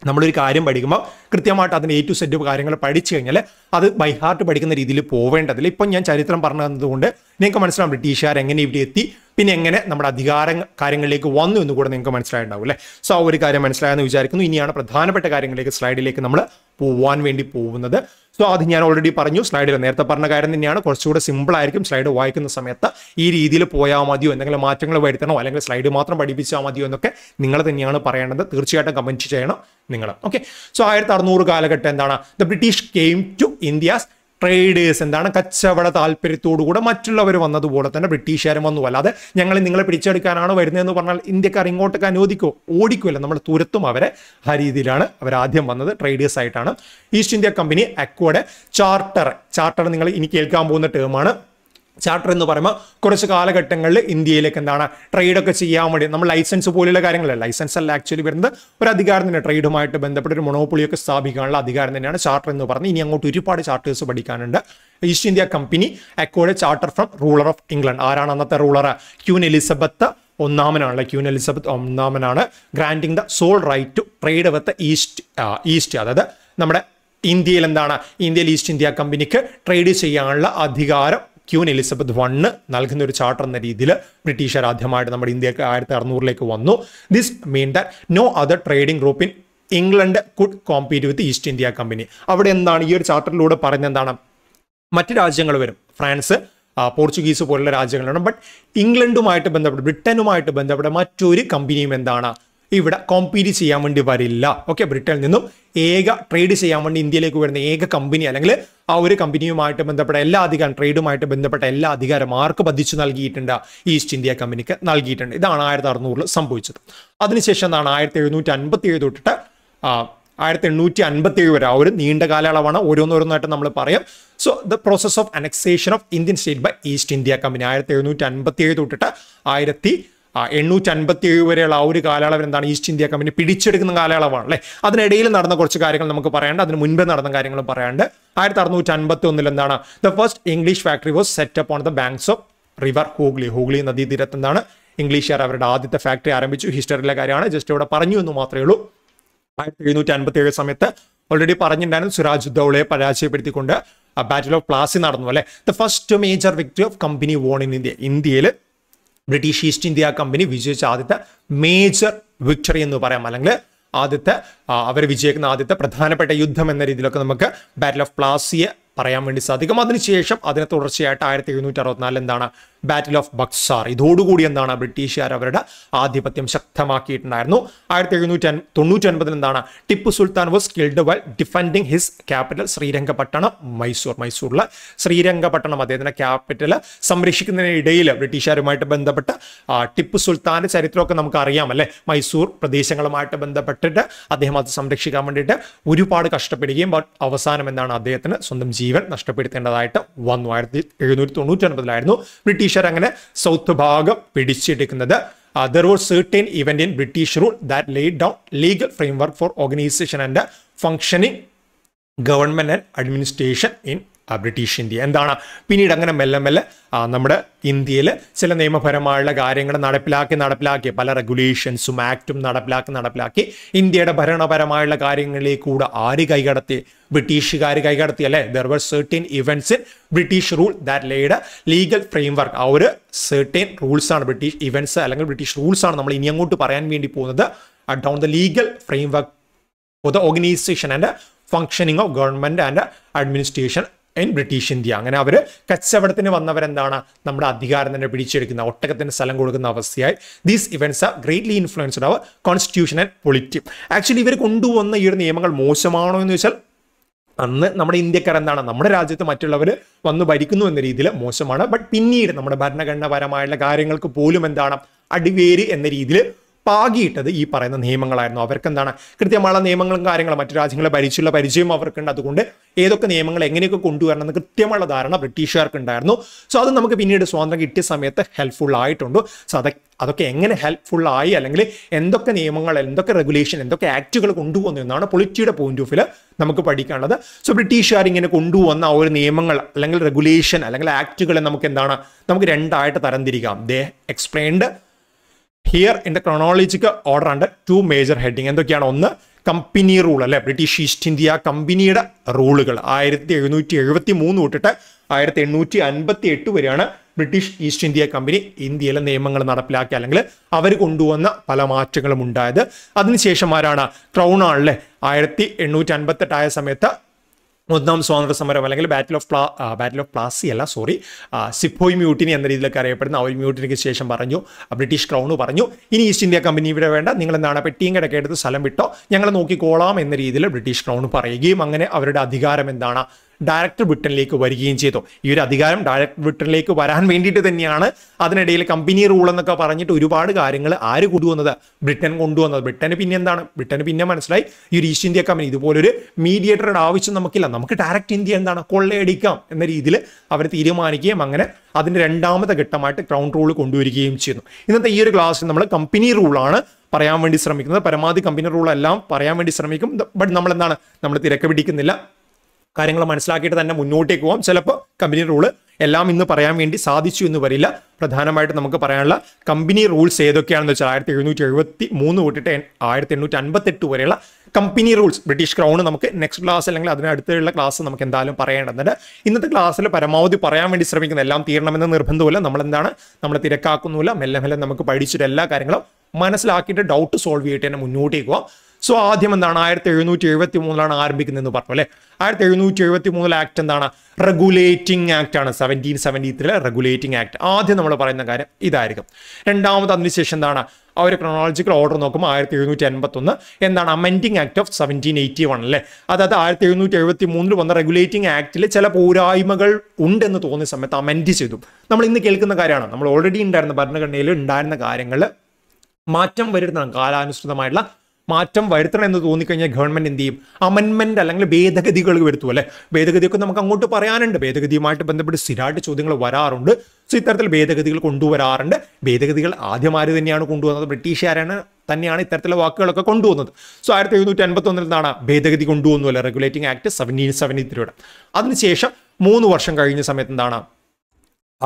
നമ്മളൊരു കാര്യം പഠിക്കുമ്പോൾ കൃത്യമായിട്ട് അതിൻ്റെ എ ടു സെറ്റ് കാര്യങ്ങൾ പഠിച്ചു കഴിഞ്ഞാൽ അത് ബൈ ഹാർട്ട് പഠിക്കുന്ന രീതിയിൽ പോവേണ്ടതില്ല ഇപ്പം ഞാൻ ചരിത്രം പറഞ്ഞു തന്നതുകൊണ്ട് നിങ്ങൾക്ക് മനസ്സിലാവും ബ്രിട്ടീഷുകാർ എങ്ങനെ ഇവിടെ എത്തി പിന്നെ എങ്ങനെ നമ്മുടെ അധികാര കാര്യങ്ങളിലേക്ക് വന്നു എന്ന് കൂടെ നിങ്ങൾക്ക് മനസ്സിലായിട്ടുണ്ടാവും അല്ലേ സോ ആ ഒരു കാര്യം മനസ്സിലായെന്ന് വിചാരിക്കുന്നു ഇനിയാണ് പ്രധാനപ്പെട്ട കാര്യങ്ങളിലേക്ക് സ്ലൈഡിലേക്ക് നമ്മൾ പോവാൻ വേണ്ടി പോകുന്നത് സോ അത് ഞാൻ ഓൾറെഡി പറഞ്ഞു സ്ലൈഡിൽ നേരത്തെ പറഞ്ഞ കാര്യം തന്നെയാണ് കുറച്ചുകൂടെ സിമ്പിൾ ആയിരിക്കും സ്ലൈഡ് വായിക്കുന്ന സമയത്ത് ഈ രീതിയിൽ പോയാൽ മതിയോ എന്തെങ്കിലും മാറ്റങ്ങൾ വരുത്തണോ അല്ലെങ്കിൽ സ്ലൈഡ് മാത്രം പഠിപ്പിച്ചാൽ മതിയോ എന്നൊക്കെ നിങ്ങൾ തന്നെയാണ് പറയേണ്ടത് തീർച്ചയായിട്ടും കമൻറ്റ് ചെയ്യണം നിങ്ങൾ ഓക്കെ സോ ആയിരത്തി അറുന്നൂറ് കാലഘട്ടം എന്താണ് the British came to India's traders എന്താണ് കച്ചവട താല്പര്യത്തോടുകൂടെ മറ്റുള്ളവർ വന്നതുപോലെ തന്നെ ബ്രിട്ടീഷുകാരും വന്നു അല്ലാതെ ഞങ്ങൾ നിങ്ങളെ പിടിച്ചെടുക്കാനാണ് വരുന്നതെന്ന് പറഞ്ഞാൽ ഇന്ത്യക്കാർ ഇങ്ങോട്ടൊക്കെ അനുവദിക്കോ ഓടിക്കുമല്ലോ നമ്മൾ തുരത്തും അവരെ ആ രീതിയിലാണ് അവർ ആദ്യം വന്നത് ട്രേഡേഴ്സ് ആയിട്ടാണ് ഈസ്റ്റ് ഇന്ത്യ കമ്പനി അക്വയുടെ ചാർട്ടർ ചാർട്ടർ നിങ്ങൾ ഇനി കേൾക്കാൻ പോകുന്ന ടേമാണ് ചാർട്ടർ എന്ന് പറയുമ്പോൾ കുറച്ച് കാലഘട്ടങ്ങളിൽ ഇന്ത്യയിലേക്ക് എന്താണ് ട്രേഡൊക്കെ ചെയ്യാൻ വേണ്ടി നമ്മൾ ലൈസൻസ് പോലെയുള്ള കാര്യങ്ങളല്ല ലൈസൻസ് അല്ല ആക്ച്വലി വരുന്നത് ഒരു അധികാരം തന്നെ ട്രേഡുമായിട്ട് ബന്ധപ്പെട്ട് ഒരു മൊണോപ്പൊളിയൊക്കെ സ്ഥാപിക്കാനുള്ള അധികാരം തന്നെയാണ് ചാർട്ടർ എന്ന് പറഞ്ഞ് ഇനി അങ്ങോട്ട് ഒരുപാട് ചാർട്ടേഴ്സ് പഠിക്കാനുണ്ട് East India company accord charter from ruler of England ആരാണ് അന്നത്തെ റൂളർ ക്യൂൻ എലിസബത്ത് ഒന്നാമനാണല്ലേ ക്യൂൻ എലിസബത്ത് ഒന്നാമനാണ് granting the sole right to trade with East East അതായത് നമ്മുടെ ഇന്ത്യയിൽ എന്താണ് ഇന്ത്യയിൽ ഈസ്റ്റ് ഇന്ത്യ കമ്പനിക്ക് ട്രേഡ് ചെയ്യാനുള്ള അധികാരം ക്യൂൻ എലിസബത്ത് വണ്ണ് നൽകുന്ന ഒരു ചാർട്ടർ എന്ന രീതിയിൽ ബ്രിട്ടീഷുകാർ ആദ്യമായിട്ട് നമ്മുടെ ഇന്ത്യക്ക് ആയിരത്തി അറുന്നൂറിലേക്ക് വന്നു this mean that no other trading group in England could compete with East India company അവിടെ എന്താണ് ഈ ഒരു ചാർട്ടറിലൂടെ പറഞ്ഞെന്താണ് മറ്റ് രാജ്യങ്ങൾ വരും ഫ്രാൻസ് പോർച്ചുഗീസ് പോലുള്ള രാജ്യങ്ങളാണ് ബട്ട് ഇംഗ്ലണ്ടുമായിട്ട് ബന്ധപ്പെട്ട് ബ്രിട്ടനുമായിട്ട് ബന്ധപ്പെട്ട മറ്റൊരു കമ്പനിയും എന്താണ് ഇവിടെ കോമ്പീറ്റ് ചെയ്യാൻ വേണ്ടി വരില്ല ഓക്കെ ബ്രിട്ടനിൽ നിന്നും ഏക ട്രേഡ് ചെയ്യാൻ വേണ്ടി ഇന്ത്യയിലേക്ക് വരുന്ന ഏക കമ്പനി അല്ലെങ്കിൽ ആ ഒരു കമ്പനിയുമായിട്ട് ബന്ധപ്പെട്ട എല്ലാ അധികാരം ട്രേഡുമായിട്ട് ബന്ധപ്പെട്ട എല്ലാ അധികാരം ആർക്ക് പതിച്ചു നൽകിയിട്ടുണ്ട് ഈസ്റ്റ് ഇന്ത്യ കമ്പനിക്ക് നൽകിയിട്ടുണ്ട് ഇതാണ് ആയിരത്തി അറുന്നൂറിൽ സംഭവിച്ചത് അതിനുശേഷം എന്താണ് ആയിരത്തി എഴുന്നൂറ്റി അൻപത്തി ഏഴ് തൊട്ടിട്ട് ആയിരത്തി എണ്ണൂറ്റി അൻപത്തി ഏഴ് വരെ ആ ഒരു നീണ്ട കാലയളവാണ് ഓരോന്നോരോന്നായിട്ട് നമ്മൾ പറയാം so the process of annexation of Indian state by East India company ആയിരത്തി എഴുന്നൂറ്റി അൻപത്തി ഏഴ് തൊട്ടിട്ട് ആയിരത്തി എണ്ണൂറ്റി ഏഴ് വരെയുള്ള ആ ഒരു കാലയളവ് എന്താണ് ഈസ്റ്റ് ഇന്ത്യ കമ്പനി പിടിച്ചെടുക്കുന്ന കാലയളവാണ് അല്ലേ അതിനിടയിൽ നടന്ന കുറച്ച് കാര്യങ്ങൾ നമുക്ക് പറയാണ്ട് അതിന് മുൻപേ നടന്ന കാര്യങ്ങളും പറയാണ്ട് ആയിരത്തി അറുന്നൂറ്റി അൻപത്തി ഒന്നിൽ എന്താണ് the first English factory was set up on the banks of river Hooghly Hooghly തീരത്ത് എന്താണ് ഇംഗ്ലീഷുകാർ അവരുടെ ആദ്യത്തെ ഫാക്ടറി ആരംഭിച്ചു ഹിസ്റ്ററിലെ കാര്യമാണ് ജസ്റ്റ് ഇവിടെ പറഞ്ഞു എന്ന് മാത്രമേ ഉള്ളൂ ആയിരത്തി എഴുന്നൂറ്റി അൻപത്തി ഏഴ് സമയത്ത് ഓൾറെഡി പറഞ്ഞിട്ടുണ്ടായിരുന്നു സുരാജ് ദൗളയെ പരാജയപ്പെടുത്തിക്കൊണ്ട് ബാറ്റിൽ ഓഫ് പ്ലാസി നടന്നു അല്ലേ the first major victory of company won in India ഇന്ത്യയിൽ ബ്രിട്ടീഷ് ഈസ്റ്റ് ഇന്ത്യ കമ്പനി വിജയിച്ച ആദ്യത്തെ മേജർ വിക്ടറി എന്ന് പറയാം അല്ലെങ്കിൽ ആദ്യത്തെ അവർ വിജയിക്കുന്ന ആദ്യത്തെ പ്രധാനപ്പെട്ട യുദ്ധം എന്ന രീതിയിലൊക്കെ നമുക്ക് ബാറ്റിൽ ഓഫ് പ്ലാസിയെ പറയാൻ വേണ്ടി സാധിക്കും അതിനുശേഷം അതിനെ തുടർച്ചയായിട്ട് ആയിരത്തി എഴുന്നൂറ്റി അറുപത്തിനാലിൽ എന്താണ് ബാറ്റിൽ ഓഫ് ബക്സാർ ഇതോടുകൂടി എന്താണ് ബ്രിട്ടീഷുകാർ അവരുടെ ആധിപത്യം ശക്തമാക്കിയിട്ടുണ്ടായിരുന്നു ആയിരത്തി എഴുന്നൂറ്റി തൊണ്ണൂറ്റി ഒൻപതിൽ എന്താണ് Tipu Sultan was killed by defending his capital Srirangapatnam Mysore മൈസൂരിലെ ശ്രീരംഗപട്ടണം അദ്ദേഹത്തിൻ്റെ ക്യാപിറ്റൽ സംരക്ഷിക്കുന്നതിനിടയിൽ ബ്രിട്ടീഷുകാരുമായിട്ട് ബന്ധപ്പെട്ട് ടിപ്പു സുൽത്താന്റെ ചരിത്രമൊക്കെ നമുക്ക് അറിയാം അല്ലേ മൈസൂർ പ്രദേശങ്ങളുമായിട്ട് ബന്ധപ്പെട്ടിട്ട് അദ്ദേഹം അത് സംരക്ഷിക്കാൻ വേണ്ടിയിട്ട് ഒരുപാട് കഷ്ടപ്പെടുകയും അവസാനം എന്താണ് അദ്ദേഹത്തിന് സ്വന്തം ജീവൻ നഷ്ടപ്പെടുത്തേണ്ടതായിട്ട് വന്നു ആയിരത്തി എഴുന്നൂറ്റി തൊണ്ണൂറ്റി ഒൻപതിലായിരുന്നു ബ്രിട്ടീഷ് ബ്രിട്ടീഷർ അങ്ങനെ സൗത്ത് ഭാഗം പിടിച്ചെടുക്കുന്നത് there was certain event in British rule that lay down legal framework for organisation and functioning government and administration in British India എന്താണ് പിന്നീട് അങ്ങനെ മെല്ലെ മെല്ലെ നമ്മുടെ ഇന്ത്യയിൽ ചില നിയമപരമായുള്ള കാര്യങ്ങൾ നടപ്പിലാക്കി നടപ്പിലാക്കി പല റെഗുലേഷൻസും ആക്റ്റും നടപ്പിലാക്കി നടപ്പിലാക്കി ഇന്ത്യയുടെ ഭരണപരമായുള്ള കൂടെ ആര് കൈകടത്തി ബ്രിട്ടീഷുകാർ കൈകടത്തി അല്ലേ there were certain events in British rule that laid legal framework ആ ഒരു സെർട്ടീൻ റൂൾസാണ് ബ്രിട്ടീഷ് ഇവൻസ് അല്ലെങ്കിൽ ബ്രിട്ടീഷ് റൂൾസാണ് നമ്മൾ ഇനി അങ്ങോട്ട് പറയാൻ വേണ്ടി പോകുന്നത് down the legal framework for the organisation and functioning of government and administration in British India അങ്ങനെ അവർ കച്ചവടത്തിന് വന്നവരെന്താണ് നമ്മുടെ അധികാരം തന്നെ പിടിച്ചെടുക്കുന്ന ഒട്ടകത്തിന് സ്ഥലം കൊടുക്കുന്ന അവസ്ഥയായി these events are greatly influenced our constitution and polity actually ഇവർ കൊണ്ടുവന്ന ഈ ഒരു നിയമങ്ങൾ മോശമാണോ എന്ന് വെച്ചാൽ അന്ന് നമ്മുടെ ഇന്ത്യക്കാർ എന്താണ് നമ്മുടെ രാജ്യത്ത് മറ്റുള്ളവർ വന്ന് ഭരിക്കുന്നു എന്ന രീതിയിൽ മോശമാണ് ബട്ട് പിന്നീട് നമ്മുടെ ഭരണഘടനാപരമായുള്ള കാര്യങ്ങൾക്ക് പോലും എന്താണ് അടിവേര് എന്ന രീതിയിൽ പാകിയിട്ടത് ഈ പറയുന്ന നിയമങ്ങളായിരുന്നു അവർക്ക് എന്താണ് കൃത്യമായ നിയമങ്ങളും കാര്യങ്ങളും മറ്റു രാജ്യങ്ങളെ പരിചയമുള്ള പരിചയം അവർക്കുണ്ട് അതുകൊണ്ട് ഏതൊക്കെ നിയമങ്ങൾ എങ്ങനെയൊക്കെ എന്ന് കൃത്യമുള്ള ധാരണ ബ്രിട്ടീഷുകാർക്ക് ഉണ്ടായിരുന്നു സോ അത് നമുക്ക് പിന്നീട് സ്വാതന്ത്ര്യം കിട്ടിയ സമയത്ത് ഹെൽപ്ഫുൾ ആയിട്ടുണ്ട് സോ അതൊക്കെ അതൊക്കെ എങ്ങനെ ഹെൽപ്ഫുൾ ആയി അല്ലെങ്കിൽ എന്തൊക്കെ നിയമങ്ങൾ എന്തൊക്കെ റെഗുലേഷൻ എന്തൊക്കെ ആക്റ്റുകൾ കൊണ്ടുവന്നു എന്നാണ് പൊളിറ്റിയുടെ പോയിന്റ് ഓഫ് വ്യൂ നമുക്ക് പഠിക്കാനുള്ളത് സോ ബ്രിട്ടീഷുകാർ ഇങ്ങനെ കൊണ്ടുവന്ന ആ ഒരു നിയമങ്ങൾ അല്ലെങ്കിൽ റെഗുലേഷൻ അല്ലെങ്കിൽ ആക്റ്റുകളെ നമുക്ക് എന്താണ് നമുക്ക് രണ്ടായിട്ട് തരംതിരിക്കാം they explained here in the chronological order and two major heading എന്തൊക്കെയാണ് ഒന്ന് കമ്പനി റൂൾ അല്ലെ ബ്രിട്ടീഷ് ഈസ്റ്റ് ഇന്ത്യ കമ്പനിയുടെ റൂളുകൾ ആയിരത്തി എഴുന്നൂറ്റി എഴുപത്തി മൂന്ന് തൊട്ടിട്ട് ആയിരത്തി എണ്ണൂറ്റി അൻപത്തി എട്ട് വരെയാണ് ബ്രിട്ടീഷ് ഈസ്റ്റ് ഇന്ത്യ കമ്പനി ഇന്ത്യയിലെ നിയമങ്ങൾ നടപ്പിലാക്കി അല്ലെങ്കിൽ അവർ കൊണ്ടുവന്ന പല മാറ്റങ്ങളും ഉണ്ടായത് അതിനുശേഷം ആരാണ് ക്രൗൺ ആണല്ലേ ആയിരത്തി എണ്ണൂറ്റി അൻപത്തെട്ടായ സമയത്ത് ഒന്നാം സ്വാതന്ത്ര്യ സമരം അല്ലെങ്കിൽ ബാറ്റിൽ ഓഫ് പ്ലാ ബാറ്റിൽ ഓഫ് പ്ലാസി അല്ല സോറി സിപ്പോയി മ്യൂട്ടിനി എന്ന രീതിയിലൊക്കെ അറിയപ്പെടുന്ന ആ ഒരു മ്യൂട്ടിനിക്ക് ശേഷം പറഞ്ഞു ബ്രിട്ടീഷ് ക്രൗണ് പറഞ്ഞു ഇനി ഈസ്റ്റ് ഇന്ത്യ കമ്പനി ഇവിടെ വേണ്ട നിങ്ങൾ എന്താണ് പെട്ടിയും കിടക്കെടുത്ത് സ്ഥലം വിട്ടോ ഞങ്ങൾ നോക്കിക്കോളാം എന്ന രീതിയിൽ ബ്രിട്ടീഷ് ക്രൗൺ പറയുകയും അങ്ങനെ അവരുടെ അധികാരം എന്താണ് ഡയറക്ടർ ബ്രിട്ടനിലേക്ക് വരികയും ചെയ്തു ഈ ഒരു അധികാരം ഡയറക്ടർ ബ്രിട്ടനിലേക്ക് വരാൻ വേണ്ടിയിട്ട് തന്നെയാണ് അതിനിടയിൽ കമ്പനി റൂൾ എന്നൊക്കെ പറഞ്ഞിട്ട് ഒരുപാട് കാര്യങ്ങൾ ആര് കൊണ്ടുവന്നത് ബ്രിട്ടൻ കൊണ്ടുവന്നത് ബ്രിട്ടന് പിന്നെ എന്താണ് ബ്രിട്ടന് പിന്നെ മനസ്സിലായി ഈ ഒരു ഈസ്റ്റ് ഇന്ത്യ കമ്പനി ഇതുപോലൊരു മീഡിയേറ്ററുടെ ആവശ്യം നമുക്കില്ല നമുക്ക് ഡയറക്റ്റ് ഇന്ത്യ എന്താണ് കൊള്ളയടിക്കാം എന്ന രീതിയിൽ അവർ തീരുമാനിക്കുകയും അങ്ങനെ അതിൻ്റെ രണ്ടാമത്തെ ഘട്ടമായിട്ട് ക്രൗൺ റൂൾ കൊണ്ടുവരികയും ചെയ്യുന്നു ഇന്നത്തെ ഈ ഒരു ക്ലാസ്സിൽ നമ്മൾ കമ്പനി റൂളാണ് പറയാൻ വേണ്ടി ശ്രമിക്കുന്നത് പരമാവധി കമ്പനി റൂളെല്ലാം പറയാൻ വേണ്ടി ശ്രമിക്കും ബട്ട് നമ്മൾ എന്താണ് നമ്മൾ തിരക്ക് പിടിക്കുന്നില്ല കാര്യങ്ങൾ മനസ്സിലാക്കിയിട്ട് തന്നെ മുന്നോട്ടേക്ക് പോകാം ചിലപ്പോൾ കമ്പനി റൂൾ എല്ലാം ഇന്ന് പറയാൻ വേണ്ടി സാധിച്ചു എന്ന് വരില്ല പ്രധാനമായിട്ട് നമുക്ക് പറയാനുള്ള കമ്പനി റൂൾസ് ഏതൊക്കെയാണെന്ന് വെച്ചാൽ ആയിരത്തി എഴുന്നൂറ്റി എഴുപത്തി മൂന്ന് തൊട്ടിട്ട് ആയിരത്തി എണ്ണൂറ്റി അൻപത്തെട്ട് വരെയുള്ള കമ്പനി റൂൾസ് ബ്രിട്ടീഷ് ക്രൗൺ നമുക്ക് നെക്സ്റ്റ് ക്ലാസ് അല്ലെങ്കിൽ അതിനടുത്തുള്ള ക്ലാസ് നമുക്ക് എന്തായാലും പറയേണ്ടതുണ്ട് ഇന്നത്തെ ക്ലാസ്സിൽ പരമാവധി പറയാൻ വേണ്ടി ശ്രമിക്കുന്ന എല്ലാം തീരണമെന്ന് നിർബന്ധമില്ല നമ്മളെന്താണ് നമ്മൾ തിരക്കാക്കുന്നില്ല മെല്ലെ മെല്ലെ നമുക്ക് പഠിച്ചിട്ട് എല്ലാ കാര്യങ്ങളും മനസ്സിലാക്കിയിട്ട് ഡൗട്ട് സോൾവ് ചെയ്തിട്ട് തന്നെ മുന്നോട്ടേക്ക് പോകാം സോ ആദ്യം എന്താണ് ആയിരത്തി എഴുന്നൂറ്റി എഴുപത്തി മൂന്നിലാണ് ആരംഭിക്കുന്നത് എന്ന് പറഞ്ഞു അല്ലേ ആയിരത്തി എഴുന്നൂറ്റി എഴുപത്തി മൂന്നിൽ ആക്ട് എന്താണ് റെഗുലേറ്റിംഗ് ആക്ട് ആണ് സെവൻറ്റീൻ സെവൻറ്റി ത്രീലെ റെഗുലേറ്റിംഗ് ആക്ട് ആദ്യം നമ്മൾ പറയുന്ന കാര്യം ഇതായിരിക്കും രണ്ടാമത് അതിനുശേഷം എന്താണ് ആ ഒരു ക്രോണോളജിക്കൽ ഓർഡർ നോക്കുമ്പോൾ ആയിരത്തി എഴുന്നൂറ്റി അൻപത്തൊന്ന് എന്താണ് amending act of seventeen eighty one അല്ലേ അതായത് ആയിരത്തി എഴുന്നൂറ്റി എഴുപത്തി മൂന്നിൽ വന്ന റെഗുലേറ്റിംഗ് ആക്ടിൽ ചില പോരായ്മകൾ ഉണ്ടെന്ന് തോന്നിയ സമയത്ത് അമെൻഡ് ചെയ്തു നമ്മൾ ഇന്ന് കേൾക്കുന്ന കാര്യമാണ് നമ്മൾ ഓൾറെഡി ഉണ്ടായിരുന്ന ഭരണഘടനയിൽ ഉണ്ടായിരുന്ന കാര്യങ്ങൾ മാറ്റം വരുന്നതാണ് കാലാനുസൃതമായിട്ടുള്ള മാറ്റം വരുത്തണം എന്ന് തോന്നിക്കഴിഞ്ഞാൽ ഗവൺമെൻറ് എന്ത് ചെയ്യും അമൻമെൻ്റ് അല്ലെങ്കിൽ ഭേദഗതികൾ വരുത്തും അല്ലേ ഭേദഗതിയൊക്കെ നമുക്ക് അങ്ങോട്ട് പറയാനുണ്ട് ഭേദഗതിയുമായിട്ട് ബന്ധപ്പെട്ട് സ്ഥിരമായിട്ട് ചോദ്യങ്ങൾ വരാറുണ്ട് സോ ഇത്തരത്തിൽ ഭേദഗതികൾ കൊണ്ടുവരാറുണ്ട് ഭേദഗതികൾ ആദ്യം ആര് തന്നെയാണ് കൊണ്ടുവന്നത് ബ്രിട്ടീഷുകാരാണ് തന്നെയാണ് ഇത്തരത്തിലെ വാക്കുകളൊക്കെ കൊണ്ടുവന്നത് സോ ആയിരത്തി എഴുന്നൂറ്റി അൻപത്തൊന്നിൽ നിന്നാണ് ഭേദഗതി കൊണ്ടുവന്നുവല്ലോ റെഗുലേറ്റിംഗ് ആക്ട് സെവൻറ്റീൻ സെവൻറ്റി ത്രീയുടെ അതിനുശേഷം മൂന്ന് വർഷം കഴിഞ്ഞ സമയത്ത് എന്താണ്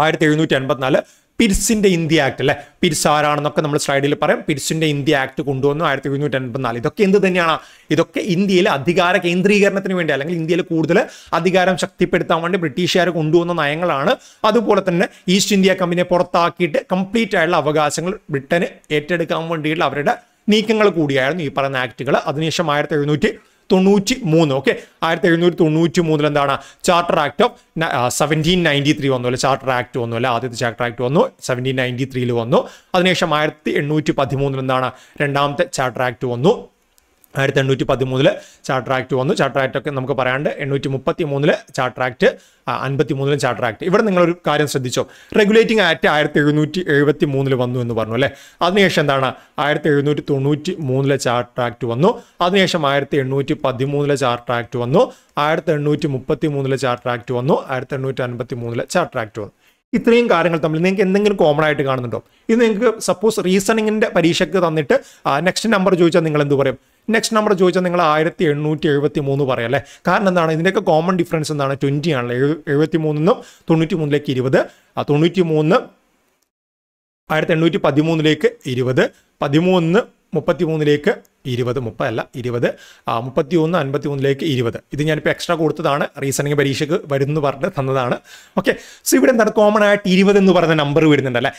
ആയിരത്തി എഴുന്നൂറ്റി അൻപത്തിനാല് പിരിസിൻ്റെ ഇന്ത്യ ആക്ട് അല്ലെ പിരിസ് ആരാണെന്നൊക്കെ നമ്മൾ സ്ലൈഡിൽ പറയാം പിരിസിൻ്റെ ഇന്ത്യ ആക്ട് കൊണ്ടുവന്നു ആയിരത്തി എഴുന്നൂറ്റി എൺപത്തിനാല് ഇതൊക്കെ എന്ത് തന്നെയാണ് ഇതൊക്കെ ഇന്ത്യയിലെ അധികാര കേന്ദ്രീകരണത്തിന് വേണ്ടി അല്ലെങ്കിൽ ഇന്ത്യയിൽ കൂടുതൽ അധികാരം ശക്തിപ്പെടുത്താൻ വേണ്ടി ബ്രിട്ടീഷുകാർ കൊണ്ടുവന്ന നയങ്ങളാണ് അതുപോലെ തന്നെ ഈസ്റ്റ് ഇന്ത്യ കമ്പനിയെ പുറത്താക്കിയിട്ട് കംപ്ലീറ്റ് ആയുള്ള അവകാശങ്ങൾ ബ്രിട്ടന് ഏറ്റെടുക്കാൻ വേണ്ടിയിട്ടുള്ള അവരുടെ നീക്കങ്ങൾ കൂടിയായിരുന്നു ഈ പറയുന്ന ആക്ടുകൾ അതിനുശേഷം ആയിരത്തി എഴുന്നൂറ്റി തൊണ്ണൂറ്റി മൂന്ന് ഓക്കെ ആയിരത്തി എഴുന്നൂറ്റി തൊണ്ണൂറ്റി മൂന്നിൽ എന്താണ് charter act of seventeen ninety three വന്നു അല്ലെ ചാർട്ടർ ആക്ട് വന്നു അല്ലെ ആദ്യത്തെ ചാർട്ടർ ആക്ട് വന്നു സെവൻറ്റീൻ നയൻറ്റി ത്രീയിൽ വന്നു അതിനുശേഷം ആയിരത്തി എണ്ണൂറ്റി പതിമൂന്നിൽ എന്താണ് രണ്ടാമത്തെ ചാർട്ടർ ആക്ട് വന്നു ആയിരത്തി എണ്ണൂറ്റി പതിമൂന്നില് ചാർട്ടർ ആക്ട് വന്നു ചാർട്ടർ ആക്ട് ഒക്കെ നമുക്ക് പറയാണ്ട് എണ്ണൂറ്റി മുപ്പത്തി മൂന്നില് ചാർട്ടർ ആക്ട് അൻപത്തി മൂന്നിലും ചാർട്ടർ ആക്ട് ഇവിടെ നിങ്ങളൊരു കാര്യം ശ്രദ്ധിച്ചോ റെഗുലേറ്റിംഗ് ആക്ട് ആയിരത്തി എഴുന്നൂറ്റി എഴുപത്തി മൂന്നില് വന്നു എന്ന് പറഞ്ഞു അല്ലേ അതിനുശേഷം എന്താണ് ആയിരത്തി എഴുന്നൂറ്റി തൊണ്ണൂറ്റി മൂന്നിലെ ചാർട്ടർ ആക്ട് വന്നു അതിനുശേഷം ആയിരത്തി എണ്ണൂറ്റി പതിമൂന്നിലെ ചാർട്ടർ ആക്ട് വന്നു ആയിരത്തി എണ്ണൂറ്റി മുപ്പത്തി മൂന്നിലെ ചാർട്ടർ ആക്ട് വന്നു ആയിരത്തി എണ്ണൂറ്റി അൻപത്തി മൂന്നിലെ ചാർട്ടർ ആക്ട് വന്നു ഇത്രയും കാര്യങ്ങൾ തമ്മിൽ നിങ്ങൾക്ക് എന്തെങ്കിലും കോമൺ ആയിട്ട് കാണുന്നുണ്ടോ ഇത് നിങ്ങൾക്ക് സപ്പോസ് റീസണിങ്ങിൻ്റെ പരീക്ഷയ്ക്ക് തന്നിട്ട് നെക്സ്റ്റ് നമ്പർ ചോദിച്ചാൽ നിങ്ങൾ എന്ത് പറയും നെക്സ്റ്റ് നമ്പർ ചോദിച്ചാൽ നിങ്ങൾ ആയിരത്തി എണ്ണൂറ്റി എഴുപത്തി മൂന്ന് പറയാം അല്ലേ കാരണം എന്താണ് ഇതിൻ്റെയൊക്കെ കോമൺ ഡിഫറൻസ് എന്താണ് ട്വൻറ്റി ആണല്ലേ എഴുപത്തി മൂന്നിന്നും തൊണ്ണൂറ്റി മൂന്നിലേക്ക് ഇരുപത് ആ തൊണ്ണൂറ്റി മൂന്ന് ആയിരത്തി എണ്ണൂറ്റി പതിമൂന്നിലേക്ക് ഇരുപത് പതിമൂന്ന് മുപ്പത്തി മൂന്നിലേക്ക് ഇരുപത് മുപ്പതല്ല ഇരുപത് ആ മുപ്പത്തി ഒന്ന് അൻപത്തി മൂന്നിലേക്ക് ഇരുപത് ഇത് ഞാനിപ്പോൾ എക്സ്ട്രാ കൊടുത്തതാണ് റീസണിങ് പരീക്ഷയ്ക്ക് വരുന്നു പറഞ്ഞിട്ട് തന്നതാണ് ഓക്കെ സോ ഇവിടെ എന്താണ് കോമൺ ആയിട്ട് ഇരുപത് എന്ന് പറയുന്ന നമ്പർ വരുന്നുണ്ടല്ലേ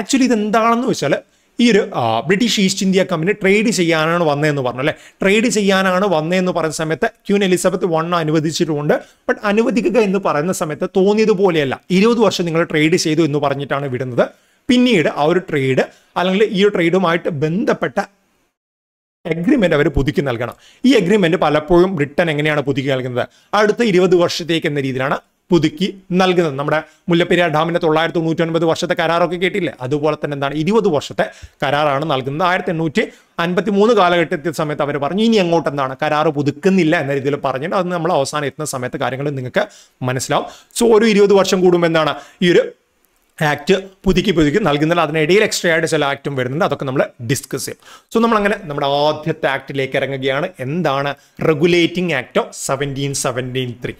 ആക്ച്വലി ഇത് എന്താണെന്ന് വെച്ചാൽ ഈ ഒരു British East India company trade ചെയ്യാനാണ് വന്നതെന്ന് പറഞ്ഞു അല്ലേ ട്രേഡ് ചെയ്യാനാണ് വന്നതെന്ന് പറയുന്ന സമയത്ത് ക്യൂൻ എലിസബത്ത് വൺ അനുവദിച്ചിട്ടുണ്ട് ബട്ട് അനുവദിക്കുക എന്ന് പറയുന്ന സമയത്ത് തോന്നിയതുപോലെയല്ല ഇരുപത് വർഷം നിങ്ങൾ ട്രേഡ് ചെയ്തു എന്ന് പറഞ്ഞിട്ടാണ് വിടുന്നത് പിന്നീട് ആ ഒരു ട്രേഡ് അല്ലെങ്കിൽ ഈ ട്രേഡുമായിട്ട് ബന്ധപ്പെട്ട എഗ്രിമെന്റ് അവർ പുതുക്കി നൽകണം ഈ എഗ്രിമെന്റ് പലപ്പോഴും ബ്രിട്ടൻ എങ്ങനെയാണ് പുതുക്കി നൽകുന്നത് അടുത്ത ഇരുപത് വർഷത്തേക്ക് എന്ന രീതിയിലാണ് പുതുക്കി നൽകുന്നത് നമ്മുടെ മുല്ലപ്പെരിയാർ ഡാമിൻ്റെ തൊള്ളായിരത്തി ഒൻപത് വർഷത്തെ കരാറൊക്കെ കേട്ടില്ലേ അതുപോലെ തന്നെ എന്താണ് ഇരുപത് വർഷത്തെ കരാറാണ് നൽകുന്നത് ആയിരത്തി എണ്ണൂറ്റി അൻപത്തി മൂന്ന് കാലഘട്ടത്തിൽ സമയത്ത് അവർ പറഞ്ഞു ഇനി അങ്ങോട്ട് എന്താണ് കരാറ് പുതുക്കുന്നില്ല എന്ന രീതിയിൽ പറഞ്ഞിട്ട് അത് നമ്മൾ അവസാനം എത്തുന്ന സമയത്ത് കാര്യങ്ങൾ നിങ്ങൾക്ക് മനസ്സിലാവും സോ ഒരു ഇരുപത് വർഷം എന്താണ് ഈ ഒരു ആക്ട് പുതുക്കി പുതുക്കി നൽകുന്നില്ല അതിനിടയിൽ എക്സ്ട്രാ ആയിട്ട് ചില ആക്റ്റും വരുന്നുണ്ട് അതൊക്കെ നമ്മൾ ഡിസ്കസ് ചെയ്യും സോ നമ്മളങ്ങനെ നമ്മുടെ ആദ്യത്തെ ആക്ടിലേക്ക് ഇറങ്ങുകയാണ് എന്താണ് regulating act of seventeen seventeen three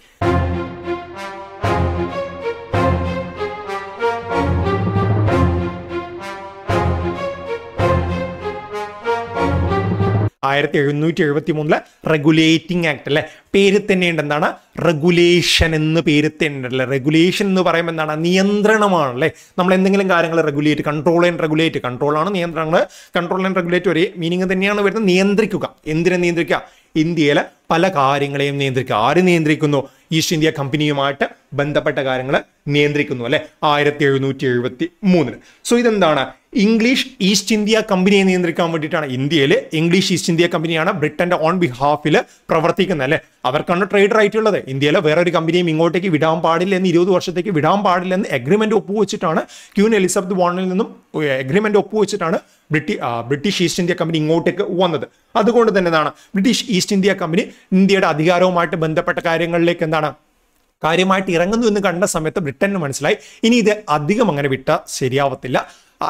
ആയിരത്തി എഴുന്നൂറ്റി എഴുപത്തി മൂന്നിലെ റെഗുലേറ്റിംഗ് ആക്ട് അല്ലെ പേര് തന്നെയുണ്ട് എന്താണ് റെഗുലേഷൻ എന്ന് പേര് അല്ലെ റെഗുലേഷൻ എന്ന് പറയുമ്പോൾ എന്താണ് നിയന്ത്രണമാണല്ലേ നമ്മൾ എന്തെങ്കിലും കാര്യങ്ങൾ regulate control and regulate control ആണ് നിയന്ത്രണങ്ങൾ കൺട്രോൾ ആൻഡ് റെഗുലേറ്റ് ഒരേ മീനിങ് തന്നെയാണ് വരുന്നത് നിയന്ത്രിക്കുക എന്തിനെ നിയന്ത്രിക്കുക ഇന്ത്യയിലെ പല കാര്യങ്ങളെയും നിയന്ത്രിക്കുക ആര് നിയന്ത്രിക്കുന്നു ഈസ്റ്റ് ഇന്ത്യ കമ്പനിയുമായിട്ട് ബന്ധപ്പെട്ട കാര്യങ്ങൾ നിയന്ത്രിക്കുന്നു അല്ലെ ആയിരത്തി എഴുന്നൂറ്റി എഴുപത്തി മൂന്നിന് സോ ഇതെന്താണ് ഇംഗ്ലീഷ് ഈസ്റ്റ് ഇന്ത്യ കമ്പനിയെ നിയന്ത്രിക്കാൻ വേണ്ടിയിട്ടാണ് ഇന്ത്യയിൽ ഇംഗ്ലീഷ് ഈസ്റ്റ് ഇന്ത്യ കമ്പനിയാണ് ബ്രിട്ടന്റെ ഓൺ ബിഹാഫിൽ പ്രവർത്തിക്കുന്നത് അല്ലെ അവർക്കാണ് ട്രേഡ് റൈറ്റ് ഉള്ളത് ഇന്ത്യയിലെ വേറൊരു കമ്പനിയും ഇങ്ങോട്ടേക്ക് വിടാൻ പാടില്ല എന്ന് ഇരുപത് വർഷത്തേക്ക് വിടാൻ പാടില്ല എന്ന് എഗ്രിമെന്റ് ഒപ്പുവെച്ചിട്ടാണ് ക്യൂൻ എലിസബത്ത് വാണിൽ നിന്നും എഗ്രിമെന്റ് ഒപ്പുവെച്ചിട്ടാണ് ബ്രിട്ടി ബ്രിട്ടീഷ് ഈസ്റ്റ് ഇന്ത്യ കമ്പനി ഇങ്ങോട്ടേക്ക് വന്നത് അതുകൊണ്ട് തന്നെ എന്താണ് ബ്രിട്ടീഷ് ഈസ്റ്റ് ഇന്ത്യ കമ്പനി ഇന്ത്യയുടെ അധികാരവുമായിട്ട് ബന്ധപ്പെട്ട കാര്യങ്ങളിലേക്ക് എന്താണ് കാര്യമായിട്ട് ഇറങ്ങുന്നു എന്ന് കണ്ട സമയത്ത് ബ്രിട്ടന് മനസ്സിലായി ഇനി ഇത് അധികം അങ്ങനെ വിട്ട ശരിയാവത്തില്ല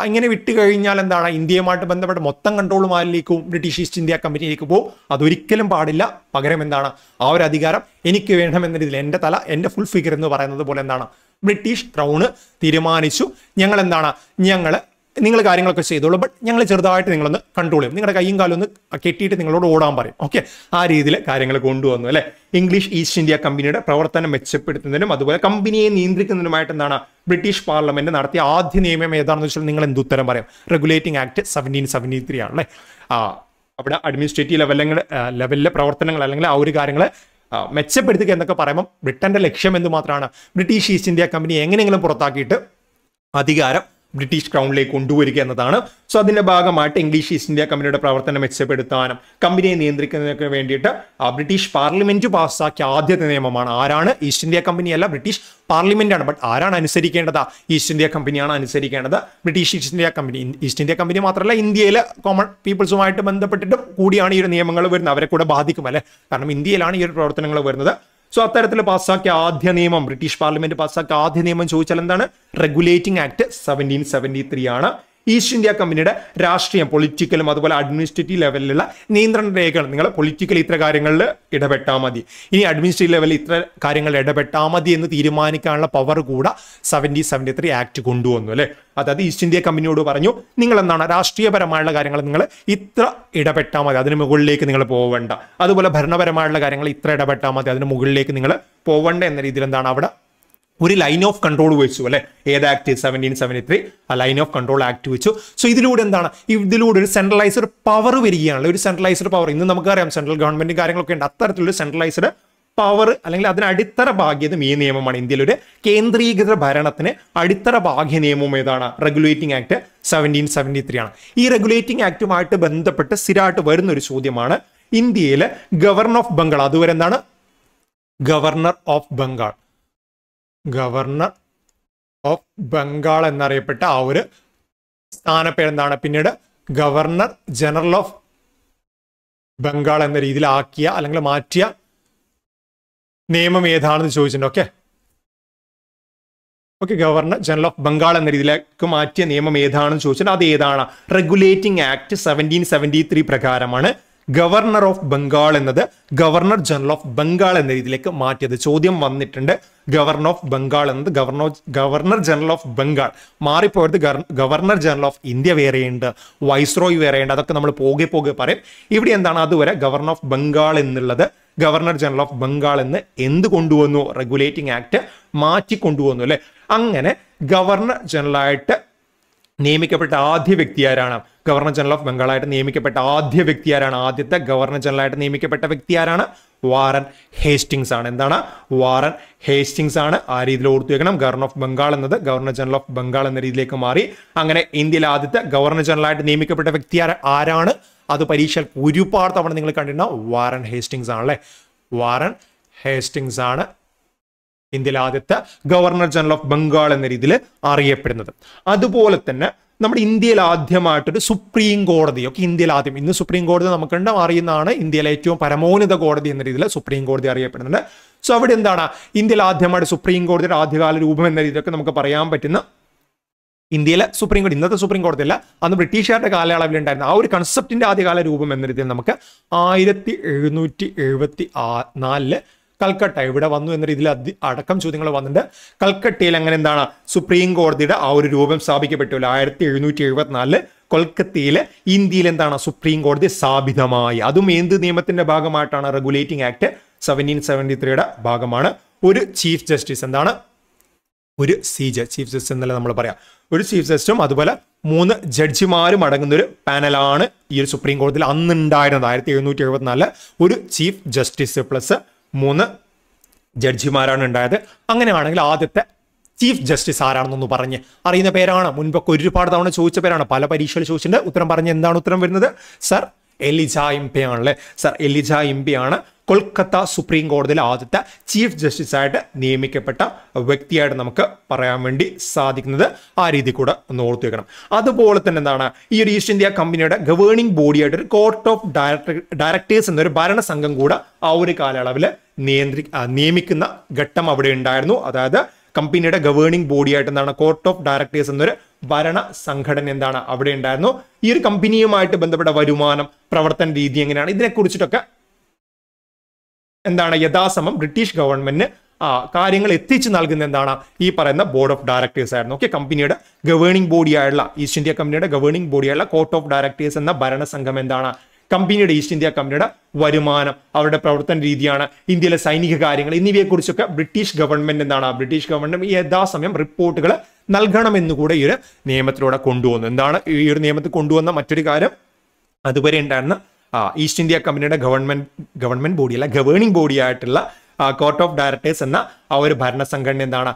ഇങ്ങനെ വിട്ടു കഴിഞ്ഞാൽ എന്താണ് ഇന്ത്യയുമായിട്ട് ബന്ധപ്പെട്ട മൊത്തം കൺട്രോളും ആരിലേക്കും ബ്രിട്ടീഷ് ഈസ്റ്റ് ഇന്ത്യ കമ്പനിയിലേക്ക് പോകും അതൊരിക്കലും പാടില്ല പകരം എന്താണ് ആ ഒരു അധികാരം എനിക്ക് വേണമെന്ന രീതിയിൽ എൻ്റെ തല എൻ്റെ ഫുൾ ഫിഗർ എന്ന് പറയുന്നത് പോലെ എന്താണ് ബ്രിട്ടീഷ് ക്രൗണ് തീരുമാനിച്ചു ഞങ്ങൾ എന്താണ് ഞങ്ങൾ നിങ്ങൾ കാര്യങ്ങളൊക്കെ ചെയ്തോളൂ ബട്ട് ഞങ്ങൾ ചെറുതായിട്ട് നിങ്ങളൊന്ന് കൺട്രോൾ ചെയ്യും നിങ്ങളുടെ കൈയും കാലും ഒന്ന് കെട്ടിയിട്ട് നിങ്ങളോട് ഓടാൻ പറയും ഓക്കെ ആ രീതിയിൽ കാര്യങ്ങൾ കൊണ്ടുവന്നു അല്ലേ ഇംഗ്ലീഷ് ഈസ്റ്റ് ഇന്ത്യ കമ്പനിയുടെ പ്രവർത്തനം മെച്ചപ്പെടുത്തുന്നതിനും അതുപോലെ കമ്പനിയെ നിയന്ത്രിക്കുന്നതിനുമായിട്ട് എന്താണ് ബ്രിട്ടീഷ് പാർലമെന്റ് നടത്തിയ ആദ്യ നിയമം ഏതാണെന്ന് വെച്ചാൽ നിങ്ങൾ എന്ത് ഉത്തരം പറയും regulating act seventeen seventy three ആണല്ലേ ആ അവിടെ അഡ്മിനിസ്ട്രേറ്റീവ് ലെവലിൽ ലെവലിലെ പ്രവർത്തനങ്ങൾ അല്ലെങ്കിൽ ആ ഒരു കാര്യങ്ങൾ മെച്ചപ്പെടുത്തുക എന്നൊക്കെ പറയുമ്പോൾ ബ്രിട്ടന്റെ ലക്ഷ്യം എന്ത് മാത്രമാണ് ബ്രിട്ടീഷ് ഈസ്റ്റ് ഇന്ത്യ കമ്പനി എങ്ങനെയെങ്കിലും പുറത്താക്കിയിട്ട് അധികാരം ബ്രിട്ടീഷ് ക്രൗണിലേക്ക് കൊണ്ടുവരിക എന്നതാണ് സോ അതിന്റെ ഭാഗമായിട്ട് ഇംഗ്ലീഷ് ഈസ്റ്റ് ഇന്ത്യ കമ്പനിയുടെ പ്രവർത്തനം മെച്ചപ്പെടുത്താനും കമ്പനിയെ നിയന്ത്രിക്കുന്നതിനൊക്കെ വേണ്ടിയിട്ട് ബ്രിട്ടീഷ് പാർലമെന്റ് പാസ്സാക്കിയ ആദ്യത്തെ നിയമമാണ് ആരാണ് ഈസ്റ്റ് ഇന്ത്യ കമ്പനിയല്ല ബ്രിട്ടീഷ് പാർലമെന്റാണ് ബട്ട് ആരാണ് അനുസരിക്കേണ്ടത് ഈസ്റ്റ് ഇന്ത്യ കമ്പനിയാണ് അനുസരിക്കേണ്ടത് British East India company East India company മാത്രമല്ല ഇന്ത്യയിലെ കോമൺ പീപ്പിൾസുമായിട്ട് ബന്ധപ്പെട്ടിട്ടും കൂടിയാണ് ഈ ഒരു നിയമങ്ങൾ വരുന്നത് അവരെ കൂടെ ബാധിക്കും അല്ലെ കാരണം ഇന്ത്യയിലാണ് ഈ ഒരു പ്രവർത്തനങ്ങൾ വരുന്നത് സോ അത്തരത്തിൽ പാസ്സാക്കിയ ആദ്യ നിയമം ബ്രിട്ടീഷ് പാർലമെന്റ് പാസ്സാക്കിയ ആദ്യ നിയമം ചോദിച്ചാൽ എന്താണ് regulating act seventeen seventy three ആണ് ഈസ്റ്റ് ഇന്ത്യ കമ്പനിയുടെ രാഷ്ട്രീയം പൊളിറ്റിക്കലും അതുപോലെ അഡ്മിനിസ്ട്രേറ്റീവ് ലെവലിലുള്ള നിയന്ത്രണ രേഖകൾ നിങ്ങൾ പൊളിറ്റിക്കൽ ഇത്ര കാര്യങ്ങളിൽ ഇടപെട്ടാൽ മതി ഇനി അഡ്മിനിസ്ട്രേറ്റീവ് ലെവലിൽ ഇത്ര കാര്യങ്ങളിൽ ഇടപെട്ടാൽ മതി എന്ന് തീരുമാനിക്കാനുള്ള പവർ കൂടെ സെവൻറ്റി സെവൻറ്റി ത്രീ ആക്ട് കൊണ്ടുവന്നു അല്ലേ അതായത് ഈസ്റ്റ് ഇന്ത്യ കമ്പനിയോട് പറഞ്ഞു നിങ്ങൾ എന്താണ് രാഷ്ട്രീയപരമായുള്ള കാര്യങ്ങൾ നിങ്ങൾ ഇത്ര ഇടപെട്ടാൽ മതി അതിന് മുകളിലേക്ക് നിങ്ങൾ പോവേണ്ട അതുപോലെ ഭരണപരമായുള്ള കാര്യങ്ങൾ ഇത്ര ഇടപെട്ടാൽ മതി അതിന് മുകളിലേക്ക് നിങ്ങൾ പോവേണ്ട എന്ന രീതിയിൽ എന്താണ് അവിടെ ഒരു ലൈൻ ഓഫ് കൺട്രോൾ വെച്ചു അല്ലെ ഏത് ആക്ട് സെവൻറ്റീൻ സെവൻറ്റി ത്രീ ആ ലൈൻ ഓഫ് കൺട്രോൾ ആക്ട് വെച്ചു സോ ഇതിലൂടെ എന്താണ് ഇതിലൂടെ ഒരു സെൻട്രലൈസ്ഡ് പവർ വരികയാണല്ലോ ഒരു സെൻട്രലൈസ്ഡ് പവർ ഇന്ന് നമുക്കറിയാം സെൻട്രൽ ഗവൺമെന്റ് കാര്യങ്ങളൊക്കെ ഉണ്ട് അത്തരത്തിലൊരു സെൻട്രലൈസ്ഡ് പവർ അല്ലെങ്കിൽ അതിന് അടിത്തറ ഭാഗ്യതും ഈ നിയമമാണ് ഇന്ത്യയിലൊരു കേന്ദ്രീകൃത ഭരണത്തിന് അടിത്തറ ഭാഗ്യ നിയമവും ഏതാണ് regulating act seventeen seventy three ആണ് ഈ റെഗുലേറ്റിംഗ് ആക്റ്റുമായിട്ട് ബന്ധപ്പെട്ട് സ്ഥിരമായിട്ട് വരുന്ന ഒരു ചോദ്യമാണ് ഇന്ത്യയിലെ ഗവർണർ ഓഫ് ബംഗാൾ അതുവരെ എന്താണ് governor of Bengal governor of Bengal എന്നറിയപ്പെട്ട ആ ഒരു സ്ഥാനപ്പേരെന്താണ് പിന്നീട് ഗവർണർ ജനറൽ ഓഫ് ബംഗാൾ എന്ന രീതിയിലാക്കിയ അല്ലെങ്കിൽ മാറ്റിയ നിയമം ഏതാണെന്ന് ചോദിച്ചിട്ടുണ്ട് okay okay governor general of Bengal എന്ന രീതിയിലേക്ക് മാറ്റിയ നിയമം ഏതാണെന്ന് ചോദിച്ചിട്ടുണ്ട് അത് ഏതാണ് regulating act seventeen seventy three പ്രകാരമാണ് ഗവർണർ ഓഫ് ബംഗാൾ എന്നത് ഗവർണർ ജനറൽ ഓഫ് ബംഗാൾ എന്ന രീതിയിലേക്ക് മാറ്റിയത് ചോദ്യം വന്നിട്ടുണ്ട് ഗവർണർ ഓഫ് ബംഗാൾ എന്നത് governor governor general of Bengal മാറിപ്പോയത് ഗവർണർ ജനറൽ ഓഫ് ഇന്ത്യ വേറെയുണ്ട് വൈസ്രോയ് വേറെയുണ്ട് അതൊക്കെ നമ്മൾ പോകെ പോകെ പറയും ഇവിടെ എന്താണ് അതുവരെ ഗവർണർ ഓഫ് ബംഗാൾ എന്നുള്ളത് ഗവർണർ ജനറൽ ഓഫ് ബംഗാൾ എന്ന് എന്ത് കൊണ്ടുവന്നു റെഗുലേറ്റിംഗ് ആക്ട് മാറ്റി കൊണ്ടുവന്നു അല്ലെ അങ്ങനെ ഗവർണർ ജനറലായിട്ട് നിയമിക്കപ്പെട്ട ആദ്യ വ്യക്തി ആരാണ് ഗവർണർ ജനറൽ ഓഫ് ബംഗാളായിട്ട് നിയമിക്കപ്പെട്ട ആദ്യ വ്യക്തി ആരാണ് ആദ്യത്തെ ഗവർണർ ജനറലായിട്ട് നിയമിക്കപ്പെട്ട വ്യക്തി ആരാണ് വാറൻ ഹേസ്റ്റിങ്സ് ആണ് എന്താണ് വാറൻ ഹേസ്റ്റിങ്സ് ആണ് ആ രീതിയിൽ ഓർത്തു വെക്കണം ഗവർണർ ഓഫ് ബംഗാൾ എന്നത് ഗവർണർ ജനറൽ ഓഫ് ബംഗാൾ എന്ന രീതിയിലേക്ക് മാറി അങ്ങനെ ഇന്ത്യയിലെ ആദ്യത്തെ ഗവർണർ ജനറലായിട്ട് നിയമിക്കപ്പെട്ട വ്യക്തി ആരാണ് അത് പരീക്ഷയിൽ ഒരുപാട് തവണ നിങ്ങൾ കണ്ടിരുന്ന വാറൻ ഹേസ്റ്റിങ്സ് ആണല്ലേ വാറൻ ഹേസ്റ്റിങ്സ് ആണ് ഇന്ത്യയിലെ ആദ്യത്തെ ഗവർണർ ജനറൽ ഓഫ് ബംഗാൾ എന്ന രീതിയിൽ അറിയപ്പെടുന്നത് അതുപോലെ തന്നെ നമ്മുടെ ഇന്ത്യയിൽ ആദ്യമായിട്ടൊരു സുപ്രീം കോടതി ഒക്കെ ഇന്ത്യയിൽ ആദ്യം ഇന്ന് സുപ്രീം കോടതി നമുക്കുണ്ട് അറിയുന്നതാണ് ഇന്ത്യയിലെ ഏറ്റവും പരമോന്നത കോടതി എന്ന രീതിയിൽ സുപ്രീം കോടതി അറിയപ്പെടുന്നുണ്ട് സോ അവിടെ എന്താണ് ഇന്ത്യയിൽ ആദ്യമായിട്ട് സുപ്രീം കോടതിയുടെ ആദ്യകാല രൂപം എന്ന രീതിയിലൊക്കെ നമുക്ക് പറയാൻ പറ്റുന്ന ഇന്ത്യയിലെ സുപ്രീം കോടതി ഇന്നത്തെ സുപ്രീം അല്ല അന്ന് ബ്രിട്ടീഷുകാരുടെ കാലയളവിൽ ഉണ്ടായിരുന്ന ആ ഒരു കൺസെപ്റ്റിന്റെ ആദ്യകാല രൂപം എന്ന രീതിയിൽ നമുക്ക് ആയിരത്തി എഴുന്നൂറ്റി എഴുപത്തി ആ നാലില് കൽക്കട്ട ഇവിടെ വന്നു എന്ന രീതിയിൽ അടക്കം ചോദ്യങ്ങൾ വന്നിട്ടുണ്ട് കൽക്കട്ടയിൽ അങ്ങനെ എന്താണ് സുപ്രീം കോടതിയുടെ ആ ഒരു രൂപം സ്ഥാപിക്കപ്പെട്ടില്ല ആയിരത്തി എഴുന്നൂറ്റി എഴുപത്തിനാലില് കൊൽക്കത്തയിൽ ഇന്ത്യയിൽ എന്താണ് സുപ്രീം കോടതി സ്ഥാപിതമായി അതും എന്ത് നിയമത്തിന്റെ ഭാഗമായിട്ടാണ് റെഗുലേറ്റിംഗ് ആക്ട് സെവൻറ്റീൻ സെവൻറ്റി ത്രീയുടെ ഭാഗമാണ് ഒരു ചീഫ് ജസ്റ്റിസ് എന്താണ് ഒരു സി ജ ചീഫ് ജസ്റ്റിസ് എന്നല്ല നമ്മൾ പറയാം ഒരു ചീഫ് ജസ്റ്റിസും അതുപോലെ മൂന്ന് ജഡ്ജിമാരും അടങ്ങുന്ന ഒരു പാനലാണ് ഈ ഒരു സുപ്രീം കോടതിയിൽ അന്നുണ്ടായിരുന്നത് ആയിരത്തി എഴുന്നൂറ്റി എഴുപത്തിനാല് ഒരു ചീഫ് ജസ്റ്റിസ് പ്ലസ് മൂന്ന് ജഡ്ജിമാരാണ് ഉണ്ടായത് അങ്ങനെയാണെങ്കിൽ ആദ്യത്തെ ചീഫ് ജസ്റ്റിസ് ആരാണെന്നൊന്ന് പറഞ്ഞ് അറിയുന്ന പേരാണ് മുൻപൊക്കെ ഒരുപാട് തവണ ചോദിച്ച പേരാണ് പല പരീക്ഷകൾ ചോദിച്ചിട്ടുണ്ട് ഉത്തരം പറഞ്ഞ് എന്താണ് ഉത്തരം വരുന്നത് sir Elijah Impey sir Elijah ഇംപിയാണ് കൊൽക്കത്ത സുപ്രീം കോടതിയിലെ ആദ്യത്തെ ചീഫ് ആയിട്ട് നിയമിക്കപ്പെട്ട വ്യക്തിയായിട്ട് നമുക്ക് പറയാൻ വേണ്ടി സാധിക്കുന്നത് ആ രീതി കൂടെ ഒന്ന് ഓർത്തു വെക്കണം അതുപോലെ തന്നെ എന്താണ് ഈ ഒരു ഈസ്റ്റ് ഇന്ത്യ കമ്പനിയുടെ ഗവേണിംഗ് ബോഡിയായിട്ട് ഒരു കോർട്ട് ഓഫ് ഡയറക്ടർ ഡയറക്ടേഴ്സ് എന്നൊരു ഭരണസംഘം കൂടെ ആ ഒരു കാലയളവിൽ നിയന്ത്രി നിയമിക്കുന്ന ഘട്ടം അവിടെ ഉണ്ടായിരുന്നു അതായത് കമ്പനിയുടെ ഗവേണിംഗ് ബോഡിയായിട്ട് എന്താണ് കോർട്ട് ഓഫ് ഡയറക്ടേഴ്സ് എന്നൊരു ഭരണ സംഘടന എന്താണ് അവിടെ ഉണ്ടായിരുന്നു ഈ ഒരു കമ്പനിയുമായിട്ട് ബന്ധപ്പെട്ട വരുമാനം പ്രവർത്തന രീതി എങ്ങനെയാണ് കുറിച്ചിട്ടൊക്കെ എന്താണ് യഥാസമം ബ്രിട്ടീഷ് ഗവൺമെന്റിന് ആ കാര്യങ്ങൾ എത്തിച്ചു നൽകുന്ന എന്താണ് ഈ പറയുന്ന ബോർഡ് ഓഫ് ഡയറക്ടേഴ്സ് ആയിരുന്നു ഓക്കെ കമ്പനിയുടെ ഗവേണിംഗ് ബോഡിയായുള്ള ഈസ്റ്റ് ഇന്ത്യ കമ്പനിയുടെ ഗവേണിംഗ് ബോഡിയായുള്ള കോർട്ട് ഓഫ് ഡയറക്ടേഴ്സ് എന്ന ഭരണസംഘം എന്താണ് കമ്പനിയുടെ ഈസ്റ്റ് ഇന്ത്യ കമ്പനിയുടെ വരുമാനം അവരുടെ പ്രവർത്തന രീതിയാണ് ഇന്ത്യയിലെ സൈനിക കാര്യങ്ങൾ എന്നിവയെക്കുറിച്ചൊക്കെ ബ്രിട്ടീഷ് ഗവൺമെന്റ് എന്താണ് ബ്രിട്ടീഷ് ഗവൺമെന്റ് യഥാസമയം റിപ്പോർട്ടുകൾ കൂടെ ഈ ഒരു നിയമത്തിലൂടെ കൊണ്ടുവന്നു എന്താണ് ഈ ഒരു നിയമത്തിൽ കൊണ്ടുവന്ന മറ്റൊരു കാര്യം അതുവരെ ഉണ്ടായിരുന്ന ഈസ്റ്റ് ഇന്ത്യ കമ്പനിയുടെ ഗവൺമെന്റ് ഗവൺമെന്റ് അല്ല ഗവേണിംഗ് ബോഡിയായിട്ടുള്ള കോർട്ട് ഓഫ് ഡയറക്ടേഴ്സ് എന്ന ആ ഒരു ഭരണസംഘടന എന്താണ്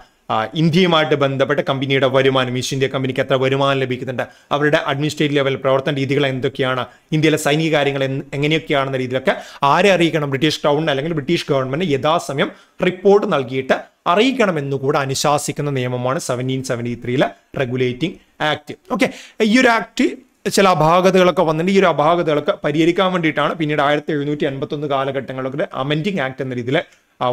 ഇന്ത്യയുമായിട്ട് ബന്ധപ്പെട്ട കമ്പനിയുടെ വരുമാനം ഈസ്റ്റ് ഇന്ത്യ കമ്പനിക്ക് എത്ര വരുമാനം ലഭിക്കുന്നുണ്ട് അവരുടെ അഡ്മിനിസ്ട്രേറ്റീവ് ലെവൽ പ്രവർത്തന രീതികൾ എന്തൊക്കെയാണ് ഇന്ത്യയിലെ സൈനിക കാര്യങ്ങൾ എങ്ങനെയൊക്കെയാണെന്ന രീതിയിലൊക്കെ ആരെ അറിയിക്കണം ബ്രിട്ടീഷ് ക്രൗണിന് അല്ലെങ്കിൽ ബ്രിട്ടീഷ് ഗവൺമെന്റ് യഥാസമയം റിപ്പോർട്ട് നൽകിയിട്ട് അറിയിക്കണമെന്നു കൂടെ അനുശാസിക്കുന്ന നിയമമാണ് സെവൻറ്റീൻ സെവൻറ്റി ത്രീയിലെ റെഗുലേറ്റിംഗ് ആക്ട് ഓക്കെ ഈ ഒരു ആക്ട് ചില അപാകതകളൊക്കെ വന്നിട്ട് ഈ ഒരു അപാകതകളൊക്കെ പരിഹരിക്കാൻ വേണ്ടിയിട്ടാണ് പിന്നീട് ആയിരത്തി എഴുന്നൂറ്റി എൺപത്തി ഒന്ന് കാലഘട്ടങ്ങളൊക്കെ അമെൻഡിങ് ആക്ട് എന്ന രീതിയിൽ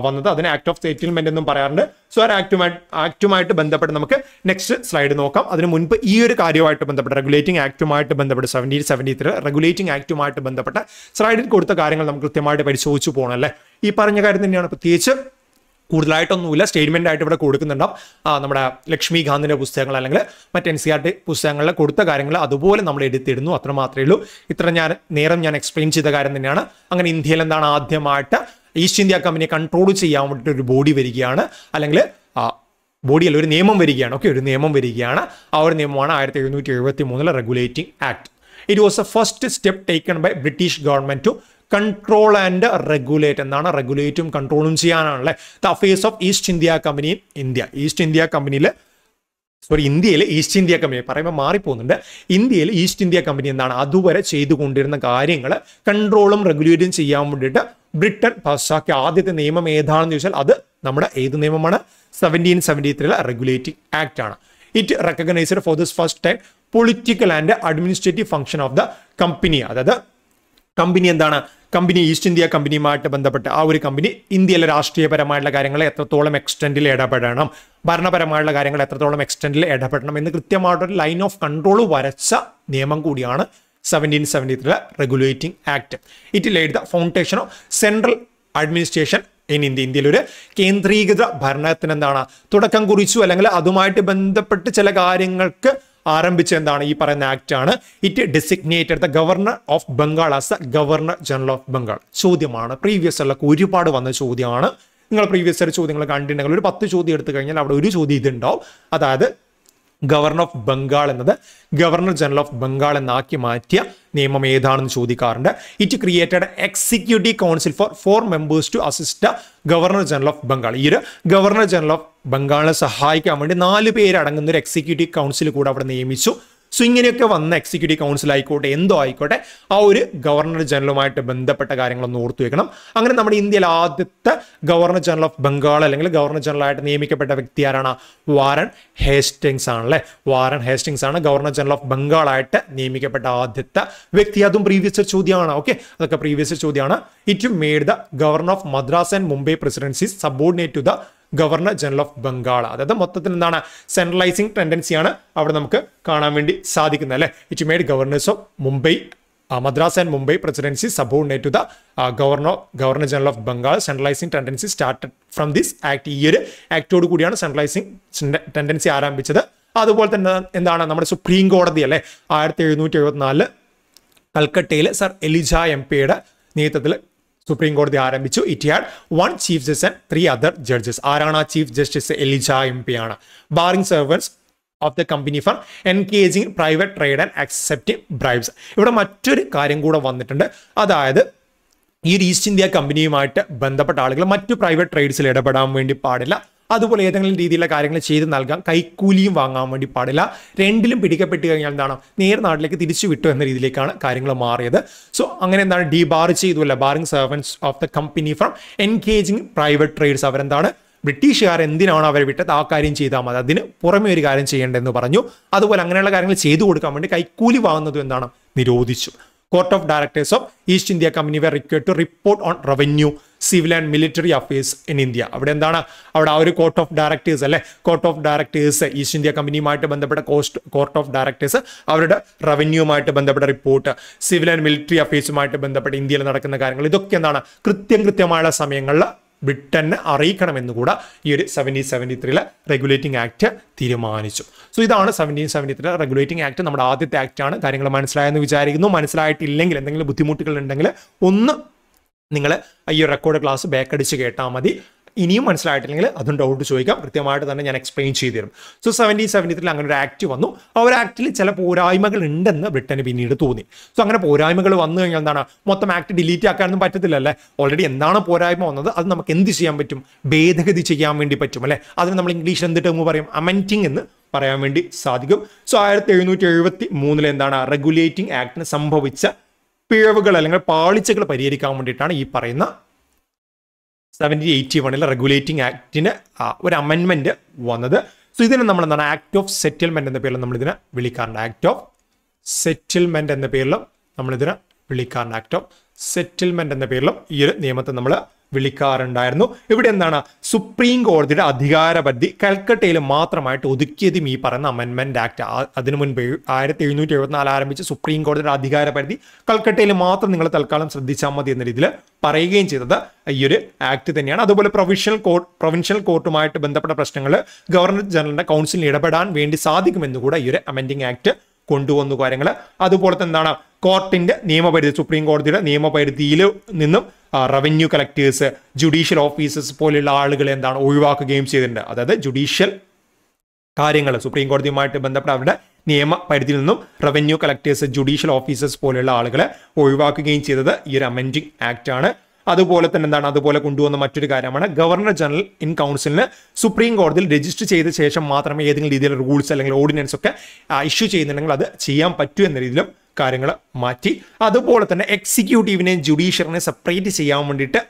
വന്നത് അതിന് ആക്ട് ഓഫ് സെറ്റിൽമെന്റ് എന്നും പറയാറുണ്ട് സോ ആ ആക്ടുമായി ആക്ടുമായിട്ട് ബന്ധപ്പെട്ട് നമുക്ക് നെക്സ്റ്റ് സ്ലൈഡ് നോക്കാം അതിന് മുൻപ് ഈ ഒരു കാര്യമായിട്ട് ബന്ധപ്പെട്ട് റെഗുലേറ്റിംഗ് ആക്ടുമായിട്ട് ബന്ധപ്പെട്ട് സെവൻറ്റീൻ സെവൻറ്റി ത്രീ റെഗുലേറ്റിംഗ് ആക്ടുമായിട്ട് ബന്ധപ്പെട്ട സ്ലൈഡിൽ കൊടുത്ത കാര്യങ്ങൾ നമുക്ക് കൃത്യമായിട്ട് പരിശോധിച്ചു പോകണം അല്ലേ ഈ പറഞ്ഞ കാര്യം തന്നെയാണ് പ്രത്യേകിച്ച് കൂടുതലായിട്ടൊന്നുമില്ല സ്റ്റേറ്റ്മെൻ്റ് ആയിട്ട് ഇവിടെ കൊടുക്കുന്നുണ്ടാവും നമ്മുടെ ലക്ഷ്മികാന്തിൻ്റെ പുസ്തകങ്ങൾ അല്ലെങ്കിൽ മറ്റ് N C R e T പുസ്തകങ്ങളിൽ കൊടുത്ത കാര്യങ്ങൾ അതുപോലെ നമ്മൾ എടുത്തിരുന്നു അത്ര മാത്രമേ ഉള്ളൂ ഇത്ര ഞാൻ നേരം ഞാൻ എക്സ്പ്ലെയിൻ ചെയ്ത കാര്യം തന്നെയാണ് അങ്ങനെ ഇന്ത്യയിൽ എന്താണ് ആദ്യമായിട്ട് ഈസ്റ്റ് ഇന്ത്യ കമ്പനിയെ കൺട്രോൾ ചെയ്യാൻ വേണ്ടിയിട്ട് ഒരു ബോഡി വരികയാണ് അല്ലെങ്കിൽ ബോഡിയല്ല ഒരു നിയമം വരികയാണ് ഓക്കെ ഒരു നിയമം വരികയാണ് ആ ഒരു നിയമമാണ് ആയിരത്തി എഴുന്നൂറ്റി എഴുപത്തി മൂന്നിലെ regulating act it was a first step taken by British government to control and regulate എന്നാണ് റെഗുലേറ്റും കൺട്രോളും ചെയ്യാനാണല്ലേ the affairs of East India company India East India കമ്പനിയിൽ സോറി ഇന്ത്യയിൽ ഈസ്റ്റ് ഇന്ത്യ കമ്പനി പറയുമ്പോൾ മാറിപ്പോകുന്നുണ്ട് ഇന്ത്യയിൽ ഈസ്റ്റ് ഇന്ത്യ കമ്പനി എന്താണ് അതുവരെ ചെയ്തുകൊണ്ടിരുന്ന കാര്യങ്ങൾ കൺട്രോളും റെഗുലേറ്റും ചെയ്യാൻ വേണ്ടിയിട്ട് ബ്രിട്ടൻ പാസ്സാക്കിയ ആദ്യത്തെ നിയമം ഏതാണെന്ന് ചോദിച്ചാൽ അത് നമ്മുടെ ഏത് നിയമമാണ് സെവൻറ്റീൻ സെവൻറ്റി ത്രീയിലെ റെഗുലേറ്റിംഗ് ആക്ട് ആണ് it recognised for this first time political and administrative function of the company അതായത് കമ്പനി എന്താണ് കമ്പനി ഈസ്റ്റ് ഇന്ത്യ കമ്പനിയുമായിട്ട് ബന്ധപ്പെട്ട് ആ ഒരു കമ്പനി ഇന്ത്യയിലെ രാഷ്ട്രീയപരമായിട്ടുള്ള കാര്യങ്ങൾ എത്രത്തോളം എക്സ്റ്റെൻഡിൽ ഇടപെടണം ഭരണപരമായിട്ടുള്ള കാര്യങ്ങൾ എത്രത്തോളം എക്സ്റ്റെൻഡിൽ ഇടപെടണം എന്ന് കൃത്യമായിട്ടൊരു ലൈൻ ഓഫ് കൺട്രോൾ വരച്ച നിയമം കൂടിയാണ് seventeen seventy three regulating act it laid the foundation of central administration in India ഇന്ത്യയിലൊരു ഒരു കേന്ദ്രീകൃത ഭരണത്തിന് എന്താണ് തുടക്കം കുറിച്ചു അല്ലെങ്കിൽ അതുമായിട്ട് ബന്ധപ്പെട്ട് ചില കാര്യങ്ങൾക്ക് ആരംഭിച്ച എന്താണ് ഈ പറയുന്ന ആക്ട് ആണ് it designated the governor of Bengal as the governor general of Bengal ചോദ്യമാണ് പ്രീവിയസ് ഇയറിലൊക്കെ ഒരുപാട് വന്ന ചോദ്യമാണ് നിങ്ങൾ പ്രീവിയസ് ഇയർ ചോദ്യങ്ങൾ കണ്ടിട്ടുണ്ടെങ്കിൽ ഒരു പത്ത് ചോദ്യം എടുത്തു കഴിഞ്ഞാൽ അവിടെ ഒരു ചോദ്യം ഇതുണ്ടാവും അതായത് ഗവർണർ ഓഫ് ബംഗാൾ എന്നത് ഗവർണർ ജനറൽ ഓഫ് ബംഗാൾ എന്നാക്കി മാറ്റിയ നിയമം ഏതാണെന്ന് ചോദിക്കാറുണ്ട് it created executive council for four members to assist governor general of Bengal ഈ ഒരു ഗവർണർ ജനറൽ ഓഫ് ബംഗാളിനെ സഹായിക്കാൻ വേണ്ടി നാല് പേരടങ്ങുന്ന ഒരു എക്സിക്യൂട്ടീവ് കൗൺസിൽ കൂടെ അവിടെ നിയമിച്ചു സോ ഇങ്ങനെയൊക്കെ വന്ന എക്സിക്യൂട്ടീവ് കൗൺസിൽ ആയിക്കോട്ടെ എന്തോ ആയിക്കോട്ടെ ആ ഒരു ഗവർണർ ജനറലുമായിട്ട് ബന്ധപ്പെട്ട കാര്യങ്ങളൊന്ന് ഓർത്തു വെക്കണം അങ്ങനെ നമ്മുടെ ഇന്ത്യയിൽ ആദ്യത്തെ ഗവർണർ ജനറൽ ഓഫ് ബംഗാൾ അല്ലെങ്കിൽ ഗവർണർ ജനറലായിട്ട് നിയമിക്കപ്പെട്ട വ്യക്തി ആരാണ് വാരൻ ഹേസ്റ്റിങ്സ് ആണല്ലേ വാരൻ ഹേസ്റ്റിങ്സ് ആണ് ഗവർണർ ജനറൽ ഓഫ് ബംഗാളായിട്ട് നിയമിക്കപ്പെട്ട ആദ്യത്തെ വ്യക്തി അതും പ്രീവിയസ് ചോദ്യമാണ് ഓക്കെ അതൊക്കെ പ്രീവിയസ് ചോദ്യമാണ് it made the governor of Madras and Mumbai presidency subordinate to the governor general of Bengal അതായത് മൊത്തത്തിൽ എന്താണ് സെൻട്രലൈസിങ് ടെൻഡൻസിയാണ് അവിടെ നമുക്ക് കാണാൻ വേണ്ടി സാധിക്കുന്നത് അല്ലേ it made governors of Mumbai Madras and Mumbai presidency subordinate to the governor governor general of Bengal centralising tendency started from this act ഈ ഒരു ആക്ടോട് കൂടിയാണ് സെൻട്രലൈസിംഗ് ടെൻഡൻസി ആരംഭിച്ചത് അതുപോലെ തന്നെ എന്താണ് നമ്മുടെ സുപ്രീം കോടതി അല്ലേ ആയിരത്തി എഴുന്നൂറ്റി എഴുപത്തിനാലില് കൽക്കട്ടയിൽ സർ എലിജ എം പിയുടെ നേതൃത്വത്തിൽ സുപ്രീം കോടതി ആരംഭിച്ചു it had one chief justice and three other judges ആരാണ് ആ chief justice Elijah Impey ആണ് barring servants of the company for engaging private trade and accepting bribes ഇവിടെ മറ്റൊരു കാര്യം കൂടെ വന്നിട്ടുണ്ട് അതായത് ഈ ഒരു ഈസ്റ്റ് ഇന്ത്യ കമ്പനിയുമായിട്ട് ബന്ധപ്പെട്ട ആളുകൾ മറ്റു പ്രൈവറ്റ് ട്രേഡ്സിൽ ഇടപെടാൻ വേണ്ടി പാടില്ല അതുപോലെ ഏതെങ്കിലും രീതിയിലുള്ള കാര്യങ്ങൾ ചെയ്ത് നൽകാം കൈക്കൂലിയും വാങ്ങാൻ വേണ്ടി പാടില്ല രണ്ടിലും പിടിക്കപ്പെട്ട് കഴിഞ്ഞാൽ എന്താണ് നേരെ നാട്ടിലേക്ക് തിരിച്ചു വിട്ടു എന്ന രീതിയിലേക്കാണ് കാര്യങ്ങൾ മാറിയത് സോ അങ്ങനെ എന്താണ് ഡിബാർ ചെയ്തുമല്ല barring servants of the company from engaging private trades അവരെന്താണ് ബ്രിട്ടീഷുകാർ എന്തിനാണ് അവരെ വിട്ടത് ആ കാര്യം ചെയ്താൽ മതി അതിന് പുറമേ ഒരു കാര്യം ചെയ്യേണ്ടതെന്ന് പറഞ്ഞു അതുപോലെ അങ്ങനെയുള്ള കാര്യങ്ങൾ ചെയ്തു കൊടുക്കാൻ വേണ്ടി കൈക്കൂലി വാങ്ങുന്നതും എന്താണ് നിരോധിച്ചു court of directors of East India company were require to report on revenue civil and military affairs in India അവിടെ എന്താണ് അവിടെ ആ ഒരു കോർട്ട് ഓഫ് ഡയറക്ടേഴ്സ് അല്ലെ court of directors East India കമ്പനിയുമായിട്ട് ബന്ധപ്പെട്ട കോസ്റ്റ് കോർട്ട് ഓഫ് ഡയറക്ടേഴ്സ് അവരുടെ റവന്യൂമായിട്ട് ബന്ധപ്പെട്ട റിപ്പോർട്ട് സിവിൽ ആൻഡ് മിലിറ്ററി അഫയേഴ്സുമായിട്ട് ബന്ധപ്പെട്ട് ഇന്ത്യയിൽ നടക്കുന്ന കാര്യങ്ങൾ ഇതൊക്കെ എന്താണ് കൃത്യം കൃത്യമായുള്ള സമയങ്ങളിൽ ബ്രിട്ടനെ അറിയിക്കണമെന്ന് കൂടെ ഈ ഒരു സെവൻറ്റീൻ സെവൻറ്റി ത്രീയിലെ റെഗുലേറ്റിംഗ് ആക്ട് തീരുമാനിച്ചു സോ ഇതാണ് seventeen seventy three regulating act നമ്മുടെ ആദ്യത്തെ ആക്റ്റാണ് കാര്യങ്ങൾ മനസ്സിലായെന്ന് വിചാരിക്കുന്നു മനസ്സിലായിട്ടില്ലെങ്കിൽ എന്തെങ്കിലും ബുദ്ധിമുട്ടുകൾ ഉണ്ടെങ്കിൽ ഒന്ന് നിങ്ങൾ ഈ റെക്കോർഡ് ക്ലാസ് ബാക്ക് അടിച്ച് കേട്ടാൽ മതി ഇനിയും മനസ്സിലായിട്ടില്ലെങ്കിൽ അതും ഡൗട്ട് ചോദിക്കാം കൃത്യമായിട്ട് തന്നെ ഞാൻ എക്സ്പ്ലെയിൻ ചെയ്തു തരും സോ സെവൻറ്റീൻ സെവൻറ്റി ത്രീ അങ്ങനെ ഒരു ആക്ട് വന്നു ആ ഒരു ആക്ടിൽ ചില പോരായ്മകൾ ഉണ്ടെന്ന് ബ്രിട്ടന് പിന്നീട് തോന്നി സോ അങ്ങനെ പോരായ്മകൾ വന്നു കഴിഞ്ഞാൽ എന്താണ് മൊത്തം ആക്ട് ഡിലീറ്റ് ആക്കാനൊന്നും പറ്റത്തില്ല അല്ലേ ഓൾറെഡി എന്താണ് പോരായ്മ വന്നത് അത് നമുക്ക് എന്ത് ചെയ്യാൻ പറ്റും ഭേദഗതി ചെയ്യാൻ വേണ്ടി പറ്റും അല്ലേ അതിന് നമ്മൾ ഇംഗ്ലീഷിൽ എന്തിട്ട് ടേം പറയും അമെൻറ്റിങ് എന്ന് പറയാൻ വേണ്ടി സാധിക്കും സോ ആയിരത്തി എഴുന്നൂറ്റി എഴുപത്തി മൂന്നിൽ എന്താണ് റെഗുലേറ്റിംഗ് ആക്ടിന് സംഭവിച്ച പിഴവുകൾ അല്ലെങ്കിൽ പാളിച്ചകൾ പരിഹരിക്കാൻ വേണ്ടിയിട്ടാണ് ഈ പറയുന്ന സെവൻറ്റീൻ എയ്റ്റി വണ്ണിലെ റെഗുലേറ്റിംഗ് ആക്ടിന് ഒരു അമെൻമെൻറ്റ് വന്നത് സോ ഇതിനെ നമ്മൾ എന്താണ് ആക്ട് ഓഫ് സെറ്റിൽമെൻറ്റ് എന്ന പേരിൽ നമ്മളിതിനെ വിളിക്കാറുണ്ട് ആക്ട് ഓഫ് സെറ്റിൽമെൻറ്റ് എന്ന പേരിലും നമ്മളിതിനെ വിളിക്കാറുണ്ട് ആക്ട് ഓഫ് സെറ്റിൽമെൻറ്റ് എന്ന പേരിലും ഈ ഒരു നിയമത്തെ നമ്മൾ വിളിക്കാറുണ്ടായിരുന്നു ഇവിടെ എന്താണ് സുപ്രീം കോടതിയുടെ അധികാരപരിധി കൽക്കട്ടയിൽ മാത്രമായിട്ട് ഒതുക്കിയതും ഈ പറയുന്ന അമെൻമെന്റ് ആക്ട് അതിനു മുൻപ് ആയിരത്തി എഴുന്നൂറ്റി എഴുപത്തിനാല് ആരംഭിച്ച സുപ്രീം കോടതിയുടെ അധികാരപരിധി കൽക്കട്ടയിൽ മാത്രം നിങ്ങൾ തൽക്കാലം ശ്രദ്ധിച്ചാൽ മതി എന്ന രീതിയിൽ പറയുകയും ചെയ്തത് ഈ ഒരു ആക്ട് തന്നെയാണ് അതുപോലെ പ്രൊവിഷണൽ കോർട്ട് പ്രൊവിൻഷ്യൽ കോർട്ടുമായിട്ട് ബന്ധപ്പെട്ട പ്രശ്നങ്ങൾ ഗവർണർ ജനറലിന്റെ കൗൺസിലിൽ ഇടപെടാൻ വേണ്ടി സാധിക്കുമെന്ന് കൂടെ ഈ ഒരു അമെൻഡിങ് ആക്ട് കൊണ്ടുവന്നു കാര്യങ്ങൾ അതുപോലെ തന്നെ എന്താണ് കോർട്ടിന്റെ നിയമപരിധി സുപ്രീം കോടതിയുടെ നിയമപരിധിയിൽ നിന്നും റവന്യൂ കളക്ടേഴ്സ് ജുഡീഷ്യൽ ഓഫീസേഴ്സ് പോലെയുള്ള ആളുകളെ എന്താണ് ഒഴിവാക്കുകയും ചെയ്തിട്ടുണ്ട് അതായത് ജുഡീഷ്യൽ കാര്യങ്ങൾ സുപ്രീം കോടതിയുമായിട്ട് ബന്ധപ്പെട്ട അവരുടെ നിയമ പരിധിയിൽ നിന്നും റവന്യൂ കളക്ടേഴ്സ് ജുഡീഷ്യൽ ഓഫീസേഴ്സ് പോലെയുള്ള ആളുകളെ ഒഴിവാക്കുകയും ചെയ്തത് ഈ ഒരു അമെൻഡിങ് ആക്ട് ആണ് അതുപോലെ തന്നെ എന്താണ് അതുപോലെ കൊണ്ടുവന്ന മറ്റൊരു കാര്യമാണ് ഗവർണർ ജനറൽ ഇൻ കൗൺസിലിന് സുപ്രീം കോടതിയിൽ രജിസ്റ്റർ ചെയ്ത ശേഷം മാത്രമേ ഏതെങ്കിലും രീതിയിലുള്ള റൂൾസ് അല്ലെങ്കിൽ ഓർഡിനൻസ് ഒക്കെ ഇഷ്യൂ ചെയ്യുന്നുണ്ടെങ്കിൽ അത് ചെയ്യാൻ പറ്റൂ എന്ന രീതിയിലും കാര്യങ്ങൾ മാറ്റി അതുപോലെ തന്നെ എക്സിക്യൂട്ടീവിനെയും ജുഡീഷ്യറിനെ സെപ്പറേറ്റ് ചെയ്യാൻ വേണ്ടിയിട്ട്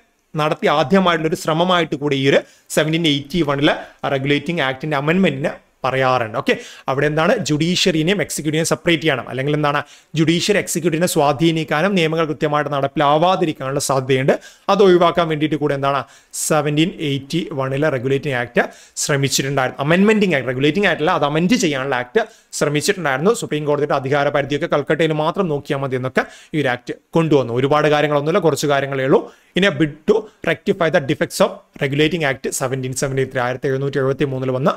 നടത്തിയ ആദ്യമായിട്ടുള്ള ഒരു ശ്രമമായിട്ട് കൂടി ഈ ഒരു സെവൻറ്റീൻ എയ്റ്റി വണിലെ റെഗുലേറ്റിംഗ് ആക്ടിൻ്റെ അമെൻമെൻറ്റിന് പറയാറുണ്ട് ഓക്കെ അവിടെ എന്താണ് ജുഡീഷ്യറിനെയും എക്സിക്യൂട്ടീവിനെയും സെപ്പറേറ്റ് ചെയ്യണം അല്ലെങ്കിൽ എന്താണ് ജുഡീഷ്യറി എക്സിക്യൂട്ടീവിനെ സ്വാധീനിക്കാനും നിയമങ്ങൾ കൃത്യമായിട്ട് നടപ്പിലാവാതിരിക്കാനുള്ള സാധ്യതയുണ്ട് അത് ഒഴിവാക്കാൻ വേണ്ടിയിട്ട് കൂടെ എന്താണ് സെവൻറ്റീൻ എയ്റ്റി വണ്ണിലെ റെഗുലേറ്റിംഗ് ആക്ട് ശ്രമിച്ചിട്ടുണ്ടായിരുന്നു അമെൻമെൻറ്റിംഗ് ആക്ട് റെഗുലേറ്റിംഗ് ആയിട്ടല്ല അത് അമെൻറ്റ് ചെയ്യാനുള്ള ആക്ട് ശ്രമിച്ചിട്ടുണ്ടായിരുന്നു സുപ്രീം കോടതിയുടെ അധികാര പരിധിയൊക്കെ കൽക്കട്ടയിൽ മാത്രം നോക്കിയാൽ മതി എന്നൊക്കെ ഈ ഒരു ആക്ട് കൊണ്ടുവന്നു ഒരുപാട് കാര്യങ്ങളൊന്നുമില്ല കുറച്ച് കാര്യങ്ങളേ ഉള്ളൂ ഇനി bid to rectify the defects of regulating act seventeen seventy three ആയിരത്തി എഴുന്നൂറ്റി എഴുപത്തി മൂന്നിൽ വന്ന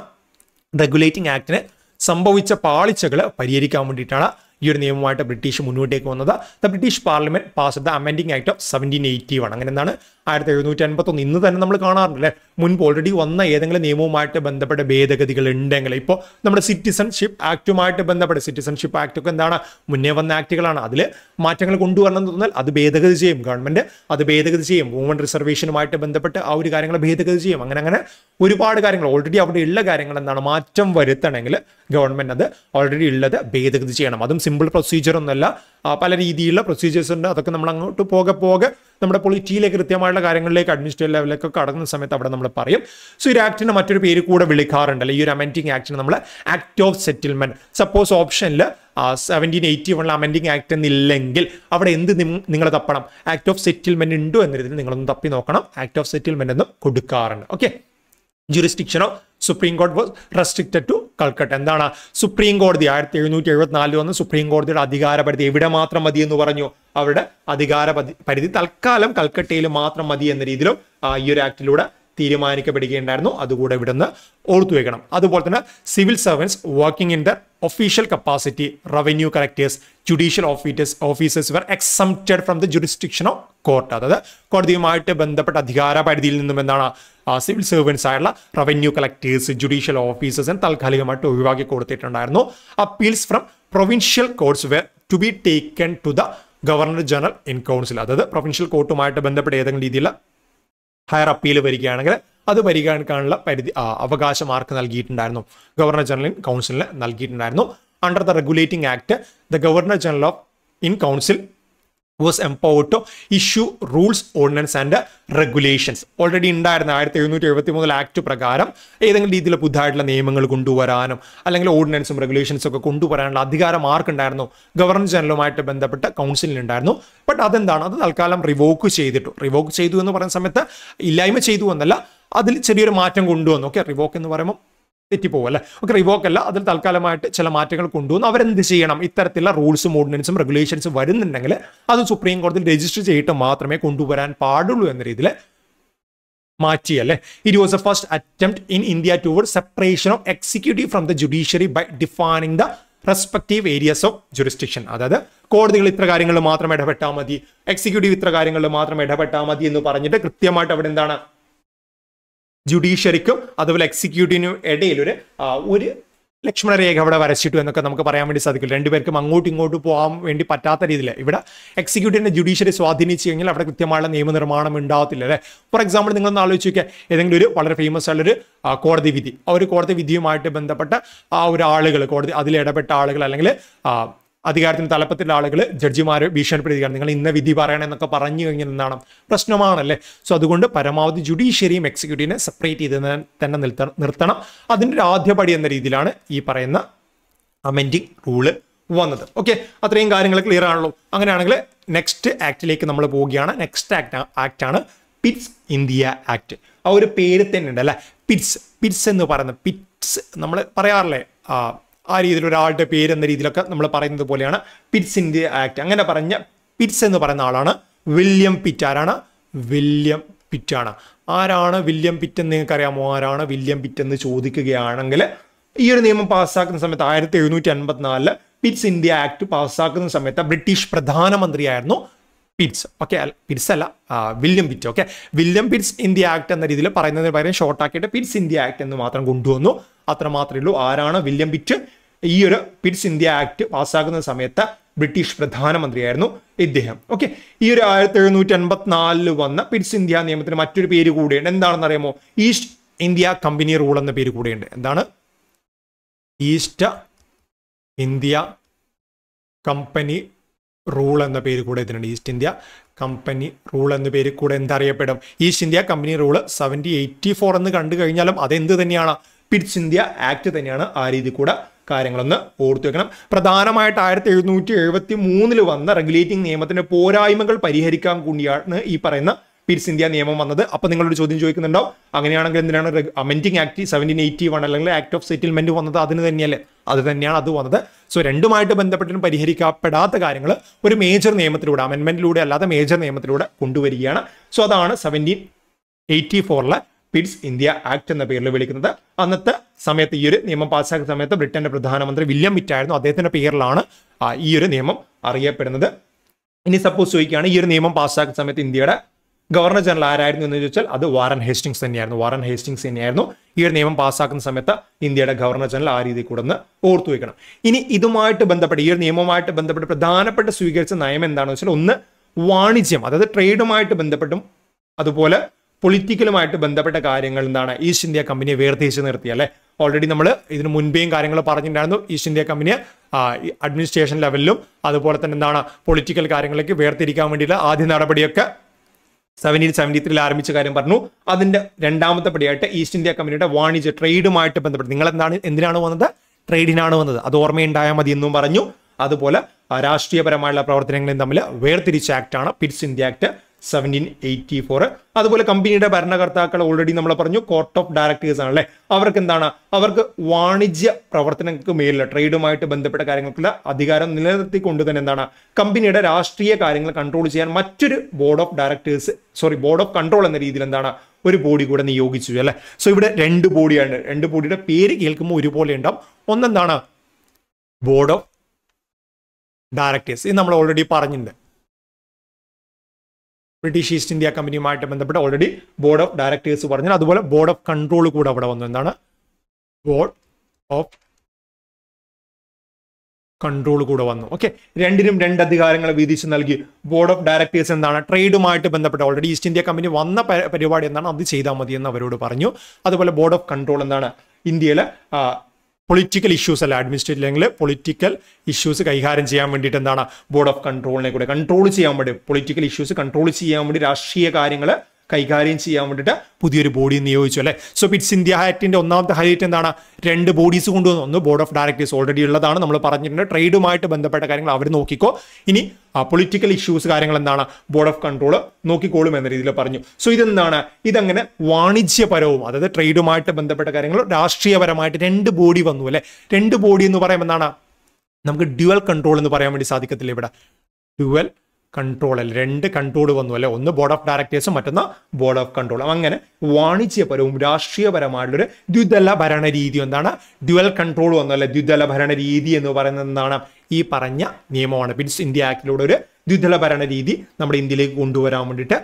റെഗുലേറ്റിംഗ് ആക്ടിന് സംഭവിച്ച പാളിച്ചകൾ പരിഹരിക്കാൻ വേണ്ടിയിട്ടാണ് ഈ ഒരു നിയമമായിട്ട് ബ്രിട്ടീഷ് മുന്നോട്ടേക്ക് വന്നത് the British parliament pass the amending act of seventeen eighty one അങ്ങനെ എന്താണ് ആയിരത്തി എഴുന്നൂറ്റി അൻപത്തൊന്ന് ഇന്ന് തന്നെ നമ്മൾ കാണാറുണ്ട് അല്ലെ മുൻപ് ഓൾറെഡി വന്ന ഏതെങ്കിലും നിയമവുമായിട്ട് ബന്ധപ്പെട്ട ഭേദഗതികൾ ഉണ്ടെങ്കിൽ ഇപ്പോൾ നമ്മുടെ സിറ്റിസൺഷിപ്പ് ആക്റ്റുമായിട്ട് ബന്ധപ്പെട്ട സിറ്റിസൺഷിപ്പ് ആക്ട് ഒക്കെ എന്താണ് മുന്നേ വന്ന ആക്റ്റുകളാണ് അതിൽ മാറ്റങ്ങൾ കൊണ്ടുവരണം എന്ന് തോന്നാൽ അത് ഭേദഗതി ചെയ്യും ഗവൺമെൻറ് അത് ഭേദഗതി ചെയ്യും വുമൺ റിസർവേഷനുമായിട്ട് ബന്ധപ്പെട്ട് ആ ഒരു കാര്യങ്ങൾ ഭേദഗതി ചെയ്യും അങ്ങനെ അങ്ങനെ ഒരുപാട് കാര്യങ്ങൾ ഓൾറെഡി ഉള്ള കാര്യങ്ങൾ എന്താണ് മാറ്റം വരുത്തണമെങ്കിൽ ഗവൺമെൻറ് അത് ഓൾറെഡി ഉള്ളത് ഭേദഗതി ചെയ്യണം അതും സിമ്പിൾ പ്രൊസീജിയർ ഒന്നുമല്ല പല രീതിയിലുള്ള പ്രൊസീജിയേഴ്സ് ഉണ്ട് അതൊക്കെ നമ്മൾ അങ്ങോട്ട് പോകെ പോകെ നമ്മുടെ പൊളിറ്റിയിലെ കൃത്യമായുള്ള കാര്യങ്ങളിലേക്ക് അഡ്മിനിസ്ട്രേറ്റീവ് ലെവലിലേക്ക് കടന്ന സമയത്ത് അവിടെ നമ്മൾ പറയും സോ ഈ ആക്ടിന് മറ്റൊരു പേര് കൂടെ വിളിക്കാറുണ്ട് അല്ലെങ്കിൽ ഈ ഒരു അമെൻറ്റിംഗ് ആക്ടിന് നമ്മൾ ആക്ട് ഓഫ് സെറ്റിൽമെന്റ് സപ്പോസ് ഓപ്ഷനിൽ സെവൻറ്റീൻ എയ്റ്റി വണ്ണിൽ അമെൻഡിങ് ആക്ട് എന്നില്ലെങ്കിൽ അവിടെ എന്ത് നിങ്ങൾ തപ്പണം ആക്ട് ഓഫ് സെറ്റിൽമെന്റ് ഉണ്ടോ എന്നൊരിതിൽ നിങ്ങളൊന്ന് തപ്പി നോക്കണം ആക്ട് ഓഫ് സെറ്റിൽമെന്റ് എന്നും കൊടുക്കാറുണ്ട് ഓക്കെ ജുറിസ്ഡിക്ഷനോ supreme court was restricted to Calcutta എന്താണ് സുപ്രീം കോടതി ആയിരത്തി എഴുന്നൂറ്റി എഴുപത്തിനാലിൽ വന്ന് സുപ്രീം കോടതിയുടെ അധികാര പരിധി എവിടെ മാത്രം മതി എന്ന് പറഞ്ഞു അവരുടെ അധികാര പരിധി തൽക്കാലം കൽക്കട്ടയിൽ മാത്രം മതി എന്ന രീതിയിലും ഈ ഒരു ആക്ടിലൂടെ തീരുമാനിക്കപ്പെടുകയുണ്ടായിരുന്നു അതുകൂടെ ഇവിടെ നിന്ന് ഓർത്തു വെക്കണം അതുപോലെ തന്നെ civil servants working in the official capacity revenue collectors judicial officers officers were exempted from the jurisdiction of court അതായത് കോടതിയുമായിട്ട് ബന്ധപ്പെട്ട അധികാര പരിധിയിൽ നിന്നും എന്താണ് സിവിൽ സർവൻസ് ആയുള്ള റവന്യൂ കളക്ടേഴ്സ് ജുഡീഷ്യൽ ഓഫീസേഴ്സിന് താൽക്കാലികമായിട്ട് ഒഴിവാക്കി കൊടുത്തിട്ടുണ്ടായിരുന്നു appeals from provincial courts were to be taken to the governor general in council അതായത് പ്രൊവിൻഷ്യൽ കോർട്ടുമായിട്ട് ബന്ധപ്പെട്ട ഏതെങ്കിലും രീതിയിലുള്ള ഹയർ അപ്പീൽ വരികയാണെങ്കിൽ അത് പരിഗണിക്കാനുള്ള പരിധി അവകാശം ആർക്ക് നൽകിയിട്ടുണ്ടായിരുന്നു ഗവർണർ ജനറൽ കൗൺസിലിന് നൽകിയിട്ടുണ്ടായിരുന്നു under the regulating act the governor general of in council was empowered to issue rules ordinance and regulations already ഉണ്ടായിരുന്ന ആയിരത്തി എഴുന്നൂറ്റി എഴുപത്തി മൂന്നിൽ ആക്ട് പ്രകാരം ഏതെങ്കിലും രീതിയിൽ പുതുതായിട്ടുള്ള നിയമങ്ങൾ കൊണ്ടുവരാനും അല്ലെങ്കിൽ ഓർഡിനൻസും റെഗുലേഷൻസും ഒക്കെ കൊണ്ടുവരാനുള്ള അധികാരം ആർക്കുണ്ടായിരുന്നു ഗവർണർ ജനറലുമായിട്ട് ബന്ധപ്പെട്ട കൗൺസിലുണ്ടായിരുന്നു ബട്ട് അതെന്താണ് അത് തൽക്കാലം റിവോക്ക് ചെയ്തിട്ടു റിവോക്ക് ചെയ്തു എന്ന് പറയുന്ന സമയത്ത് ഇല്ലായ്മ ചെയ്തു എന്നല്ല അതിൽ ചെറിയൊരു മാറ്റം കൊണ്ടുവന്നു ഓക്കെ റിവോക്ക് എന്ന് പറയുമ്പോൾ തെറ്റിപ്പോവും അല്ലെ ഓക്കെ റിവോക്ക് അല്ല അതിൽ തൽക്കാലമായിട്ട് ചില മാറ്റങ്ങൾ കൊണ്ടുവന്ന് അവരെന്ത് ചെയ്യണം ഇത്തരത്തിലുള്ള റൂൾസും ഓർഡിനൻസും റെഗുലേഷൻസും വരുന്നുണ്ടെങ്കിൽ അത് സുപ്രീം കോടതിയിൽ രജിസ്റ്റർ ചെയ്തിട്ട് മാത്രമേ കൊണ്ടുവരാൻ പാടുള്ളൂ എന്ന രീതിയിൽ മാറ്റി അല്ലേ it was a first attempt in India toward separation of executive from the judiciary by defining the respective areas of jurisdiction അതായത് കോടതികൾ ഇത്ര കാര്യങ്ങളിൽ മാത്രം ഇടപെട്ടാൽ മതി എക്സിക്യൂട്ടീവ് ഇത്ര കാര്യങ്ങളിൽ മാത്രം ഇടപെട്ടാൽ മതി എന്ന് പറഞ്ഞിട്ട് കൃത്യമായിട്ട് അവിടെ എന്താണ് ജുഡീഷ്യറിക്കും അതുപോലെ എക്സിക്യൂട്ടീവിനും ഇടയിൽ ഒരു ഒരു ലക്ഷ്മണരേഖ അവിടെ വരച്ചിട്ടു എന്നൊക്കെ നമുക്ക് പറയാൻ വേണ്ടി സാധിക്കില്ല രണ്ടുപേർക്കും അങ്ങോട്ടും ഇങ്ങോട്ടും പോകാൻ വേണ്ടി പറ്റാത്ത രീതിയിൽ ഇവിടെ എക്സിക്യൂട്ടീവിനെ ജുഡീഷ്യറി സ്വാധീനിച്ചു കഴിഞ്ഞാൽ അവിടെ കൃത്യമായുള്ള നിയമനിർമ്മാണം ഉണ്ടാകത്തില്ല അല്ലേ ഫോർ എക്സാമ്പിൾ ഒന്ന് ആലോചിച്ച് നോക്കിയാൽ ഏതെങ്കിലും ഒരു വളരെ ഫേമസ് ആയുള്ളൊരു കോടതി വിധി ആ ഒരു കോടതി വിധിയുമായിട്ട് ബന്ധപ്പെട്ട ആ ഒരു ആളുകൾ കോടതി അതിൽ ഇടപെട്ട ആളുകൾ അല്ലെങ്കിൽ അധികാരത്തിന് തലപ്പത്തിലുള്ള ആളുകൾ ജഡ്ജിമാർ ഭീഷണിപ്പെടുത്തുകയാണ് നിങ്ങൾ ഇന്ന വിധി പറയണമെന്നൊക്കെ പറഞ്ഞു കഴിഞ്ഞാൽ എന്താണ് പ്രശ്നമാണല്ലേ സോ അതുകൊണ്ട് പരമാവധി ജുഡീഷ്യറിയും എക്സിക്യൂട്ടീവിനെ സെപ്പറേറ്റ് ചെയ്ത് തന്നെ നിർത്തണം അതിൻ്റെ ഒരു ആദ്യപടി എന്ന രീതിയിലാണ് ഈ പറയുന്ന അമെൻഡിങ് റൂള് വന്നത് ഓക്കെ അത്രയും കാര്യങ്ങൾ ക്ലിയർ ആണല്ലോ അങ്ങനെയാണെങ്കിൽ നെക്സ്റ്റ് ആക്റ്റിലേക്ക് നമ്മൾ പോവുകയാണ് നെക്സ്റ്റ് ആക്ട് ആക്ട് ആണ് പിറ്റ്സ് ഇന്ത്യ ആക്ട് ആ ഒരു പേര് തന്നെ ഉണ്ട് അല്ലേ പിറ്റ്സ് പിറ്റ്സ് എന്ന് പറയുന്നത് പിറ്റ്സ് നമ്മൾ പറയാറില്ലേ ആ രീതിയിൽ ഒരാളുടെ പേര് എന്ന രീതിയിലൊക്കെ നമ്മൾ പറയുന്നത് പോലെയാണ് പിറ്റ്സ് ഇന്ത്യ ആക്ട് അങ്ങനെ പറഞ്ഞ പിറ്റ്സ് എന്ന് പറയുന്ന ആളാണ് വില്യം പിറ്റ് ആരാണ് വില്യം പിറ്റാണ് ആരാണ് വില്യം പിറ്റ് എന്ന് നിങ്ങൾക്ക് അറിയാമോ ആരാണ് വില്യം പിറ്റ് എന്ന് ചോദിക്കുകയാണെങ്കിൽ ഈ ഒരു നിയമം പാസ്സാക്കുന്ന സമയത്ത് ആയിരത്തി എഴുന്നൂറ്റി അൻപത്തിനാലില് പിറ്റ്സ് ഇന്ത്യ ആക്ട് പാസ്സാക്കുന്ന സമയത്ത് ബ്രിട്ടീഷ് പ്രധാനമന്ത്രിയായിരുന്നു പിറ്റ്സ് ഓക്കെ പിറ്റ്സ് അല്ല William Pitt okay William Pitt's India act എന്ന രീതിയിൽ പറയുന്നതിന് പകരം ഷോർട്ടാക്കിയിട്ട് പിറ്റ്സ് ഇന്ത്യ ആക്ട് എന്ന് മാത്രം കൊണ്ടുവന്നു അത്ര മാത്രമേ ഉള്ളൂ ആരാണ് വില്യം പിറ്റ് ഈ ഒരു പിറ്റ്സ് ഇന്ത്യ ആക്ട് പാസ്സാക്കുന്ന സമയത്ത് ബ്രിട്ടീഷ് പ്രധാനമന്ത്രിയായിരുന്നു ഇദ്ദേഹം ഓക്കെ ഈ ഒരു ആയിരത്തി എഴുന്നൂറ്റി എൺപത്തിനാലിൽ വന്ന പിറ്റ്സ് ഇന്ത്യ നിയമത്തിന് മറ്റൊരു പേര് കൂടിയുണ്ട് എന്താണെന്ന് അറിയാമോ ഈസ്റ്റ് ഇന്ത്യ കമ്പനി റൂൾ എന്ന പേര് കൂടിയുണ്ട് എന്താണ് ഈസ്റ്റ് ഇന്ത്യ കമ്പനി റൂൾ എന്ന പേര് കൂടെ ഇതിനുണ്ട് ഈസ്റ്റ് ഇന്ത്യ കമ്പനി റൂൾ എന്ന പേര് കൂടെ എന്തറിയപ്പെടും East India company rule seventy eighty four എന്ന് കണ്ടു കഴിഞ്ഞാലും അതെന്ത് തന്നെയാണ് പിറ്റ്സ് ഇന്ത്യ ആക്ട് തന്നെയാണ് ആ രീതി കൂടെ കാര്യങ്ങളൊന്ന് ഓർത്തു വെക്കണം പ്രധാനമായിട്ട് ആയിരത്തി എഴുന്നൂറ്റി എഴുപത്തി മൂന്നിൽ വന്ന റെഗുലേറ്റിംഗ് നിയമത്തിന്റെ പോരായ്മകൾ പരിഹരിക്കാൻ കൂടിയാണ് ഈ പറയുന്ന പിറ്റ്സ് ഇന്ത്യ നിയമം വന്നത് അപ്പോൾ നിങ്ങളൊരു ചോദ്യം ചോദിക്കുന്നുണ്ടാവും അങ്ങനെയാണെങ്കിൽ എന്തിനാണ് amending act seventeen eighty one അല്ലെങ്കിൽ ആക്ട് ഓഫ് സെറ്റിൽമെന്റ് വന്നത് അതിന് തന്നെയല്ലേ അത് തന്നെയാണ് അത് വന്നത് സോ രണ്ടുമായിട്ട് ബന്ധപ്പെട്ടും പരിഹരിക്കപ്പെടാത്ത കാര്യങ്ങൾ ഒരു മേജർ നിയമത്തിലൂടെ അമെന്റ്മെന്റിലൂടെ അല്ലാതെ മേജർ നിയമത്തിലൂടെ കൊണ്ടുവരികയാണ് സോ അതാണ് സെവൻറ്റീൻ എയ്റ്റി ഫോറിലെ പിറ്റ്സ് ഇന്ത്യ ആക്ട് എന്ന പേരിൽ വിളിക്കുന്നത് അന്നത്തെ സമയത്ത് ഈ ഒരു നിയമം പാസ്സാക്കിയ സമയത്ത് ബ്രിട്ടന്റെ പ്രധാനമന്ത്രി വില്യം ആയിരുന്നു അദ്ദേഹത്തിന്റെ പേരിലാണ് ഈ ഒരു നിയമം അറിയപ്പെടുന്നത് ഇനി സപ്പോസ് ചോദിക്കുകയാണ് ഈ ഒരു നിയമം പാസ്സാക്കിയ സമയത്ത് ഇന്ത്യയുടെ ഗവർണർ ജനറൽ ആരായിരുന്നു എന്ന് ചോദിച്ചാൽ അത് വാറൻ ഹേസ്റ്റിങ്സ് തന്നെയായിരുന്നു വാറൻ ഹേസ്റ്റിങ്സ് തന്നെയായിരുന്നു ഈ ഒരു നിയമം പാസ്സാക്കുന്ന സമയത്ത് ഇന്ത്യയുടെ ഗവർണർ ജനറൽ ആ രീതിയിൽ ഒന്ന് ഓർത്തു വയ്ക്കണം ഇനി ഇതുമായിട്ട് ബന്ധപ്പെട്ട് ഈ ഒരു നിയമവുമായിട്ട് ബന്ധപ്പെട്ട് പ്രധാനപ്പെട്ട സ്വീകരിച്ച നയം എന്താണെന്ന് വെച്ചാൽ ഒന്ന് വാണിജ്യം അതായത് ട്രേഡുമായിട്ട് ബന്ധപ്പെട്ടും അതുപോലെ പൊളിറ്റിക്കലുമായിട്ട് ബന്ധപ്പെട്ട കാര്യങ്ങൾ എന്താണ് ഈസ്റ്റ് ഇന്ത്യ കമ്പനിയെ വേർതിരിച്ച് നിർത്തി അല്ലെ ഓൾറെഡി നമ്മൾ ഇതിന് മുൻപേയും കാര്യങ്ങൾ പറഞ്ഞിട്ടുണ്ടായിരുന്നു ഈസ്റ്റ് ഇന്ത്യ കമ്പനിയെ അഡ്മിനിസ്ട്രേഷൻ ലെവലിലും അതുപോലെ തന്നെ എന്താണ് പൊളിറ്റിക്കൽ കാര്യങ്ങളിലേക്ക് വേർതിരിക്കാൻ വേണ്ടിയിട്ട് ആദ്യ നടപടിയൊക്കെ സെവൻറ്റീൻ സെവൻറ്റി ത്രീയിൽ ആരംഭിച്ച കാര്യം പറഞ്ഞു അതിൻ്റെ രണ്ടാമത്തെ പടിയായിട്ട് ഈസ്റ്റ് ഇന്ത്യ കമ്പനിയുടെ വാണിജ്യ ട്രേഡുമായിട്ട് ബന്ധപ്പെട്ട് നിങ്ങൾ എന്താണ് എന്തിനാണ് വന്നത് ട്രേഡിനാണ് വന്നത് അത് ഓർമ്മയുണ്ടായാൽ മതി എന്നും പറഞ്ഞു അതുപോലെ രാഷ്ട്രീയപരമായുള്ള പ്രവർത്തനങ്ങളും തമ്മിൽ വേർതിരിച്ച ആക്റ്റാണ് Pitt's India act seventeen eighty four അതുപോലെ കമ്പനിയുടെ ഭരണകർത്താക്കൾ ഓൾറെഡി നമ്മൾ പറഞ്ഞു കോർട്ട് ഓഫ് ഡയറക്ടേഴ്സ് ആണ് അല്ലേ അവർക്ക് എന്താണ് അവർക്ക് വാണിജ്യ പ്രവർത്തനങ്ങൾക്ക് മേലുള്ള ട്രേഡുമായിട്ട് ബന്ധപ്പെട്ട കാര്യങ്ങൾക്കുള്ള അധികാരം നിലനിർത്തിക്കൊണ്ട് തന്നെ എന്താണ് കമ്പനിയുടെ രാഷ്ട്രീയ കാര്യങ്ങൾ കൺട്രോൾ ചെയ്യാൻ മറ്റൊരു board of directors sorry board of control എന്ന രീതിയിൽ എന്താണ് ഒരു ബോഡി കൂടെ നിയോഗിച്ചു അല്ലേ സോ ഇവിടെ രണ്ട് ബോഡിയാണ് രണ്ട് ബോഡിയുടെ പേര് കേൾക്കുമ്പോൾ ഒരുപോലെ ഉണ്ടാവും ഒന്നെന്താണ് ബോർഡ് ഓഫ് ഡയറക്ടേഴ്സ് ഇത് നമ്മൾ ഓൾറെഡി പറഞ്ഞിട്ടുണ്ട് ബ്രിട്ടീഷ് ഈസ്റ്റ് ഇന്ത്യ കമ്പനിയുമായിട്ട് ബന്ധപ്പെട്ട് ഓൾറെഡി ബോർഡ് ഓഫ് ഡയറക്ടേഴ്സ് പറഞ്ഞു അതുപോലെ ബോർഡ് ഓഫ് കൺട്രോൾ കൂടെ അവിടെ വന്നു എന്താണ് ബോർഡ് ഓഫ് കൺട്രോൾ കൂടെ വന്നു ഓക്കെ രണ്ടിനും രണ്ട് അധികാരങ്ങൾ വീതിച്ച് നൽകി ബോർഡ് ഓഫ് ഡയറക്ടേഴ്സ് എന്താണ് ട്രേഡുമായിട്ട് ബന്ധപ്പെട്ട് ഓൾറെഡി ഈസ്റ്റ് ഇന്ത്യ കമ്പനി വന്ന പരിപാടി എന്താണ് അത് ചെയ്താൽ മതി എന്ന് അവരോട് പറഞ്ഞു അതുപോലെ ബോർഡ് ഓഫ് കൺട്രോൾ എന്താണ് ഇന്ത്യയിലെ പൊളിറ്റിക്കൽ ഇഷ്യൂസ് അല്ല അഡ്മിനിസ്ട്രേറ്റീവ് അല്ലെങ്കിൽ പൊളിറ്റിക്കൽ ഇഷ്യൂസ് കൈകാര്യം ചെയ്യാൻ വേണ്ടിയിട്ട് എന്താണ് ബോർഡ് ഓഫ് കൺട്രോളിനെ കൂടെ കൺട്രോൾ ചെയ്യാൻ വേണ്ടി പൊളിറ്റിക്കൽ ഇഷ്യൂസ് കൺട്രോൾ ചെയ്യാൻ വേണ്ടി രാഷ്ട്രീയ കാര്യങ്ങൾ കൈകാര്യം ചെയ്യാൻ വേണ്ടിയിട്ട് പുതിയൊരു ബോഡി നിയോഗിച്ചു അല്ലേ സോ പിറ്റ്സ് ഇന്ത്യ ആക്ടിന്റെ ഒന്നാമത്തെ ഹൈലൈറ്റ് എന്താണ് രണ്ട് ബോഡീസ് കൊണ്ടുവന്നു ഒന്ന് ബോർഡ് ഓഫ് ഡയറക്ടേഴ്സ് ഓൾറെഡി ഉള്ളതാണ് നമ്മൾ പറഞ്ഞിട്ടുണ്ട് ട്രേഡുമായിട്ട് ബന്ധപ്പെട്ട കാര്യങ്ങൾ അവർ നോക്കിക്കോ ഇനി പൊളിറ്റിക്കൽ ഇഷ്യൂസ് കാര്യങ്ങൾ എന്താണ് ബോർഡ് ഓഫ് കൺട്രോൾ നോക്കിക്കോളും എന്ന രീതിയിൽ പറഞ്ഞു സോ ഇതെന്താണ് ഇതങ്ങനെ വാണിജ്യപരവും അതായത് ട്രേഡുമായിട്ട് ബന്ധപ്പെട്ട കാര്യങ്ങൾ രാഷ്ട്രീയപരമായിട്ട് രണ്ട് ബോഡി വന്നു അല്ലെ രണ്ട് ബോഡി എന്ന് പറയുമ്പോൾ എന്താണ് നമുക്ക് ഡ്യുവൽ കൺട്രോൾ എന്ന് പറയാൻ വേണ്ടി സാധിക്കത്തില്ല ഇവിടെ ഡ്യുവൽ കൺട്രോൾ അല്ലെ രണ്ട് കൺട്രോൾ വന്നു അല്ലെ ഒന്ന് ബോർഡ് ഓഫ് ഡയറക്ടേഴ്സും മറ്റൊന്ന് ബോർഡ് ഓഫ് കൺട്രോളും അങ്ങനെ വാണിജ്യപരവും ഒരു ദ്വിതല ഭരണരീതി എന്താണ് ഡ്യുവൽ കൺട്രോൾ വന്നു അല്ലെ ദ്വിതല ഭരണരീതി എന്ന് പറയുന്നത് എന്താണ് ഈ പറഞ്ഞ നിയമമാണ് പിൻസ് ഇന്ത്യ ആക്ടിലൂടെ ഒരു ദ്വിതല ഭരണരീതി നമ്മുടെ ഇന്ത്യയിലേക്ക് കൊണ്ടുവരാൻ വേണ്ടിയിട്ട്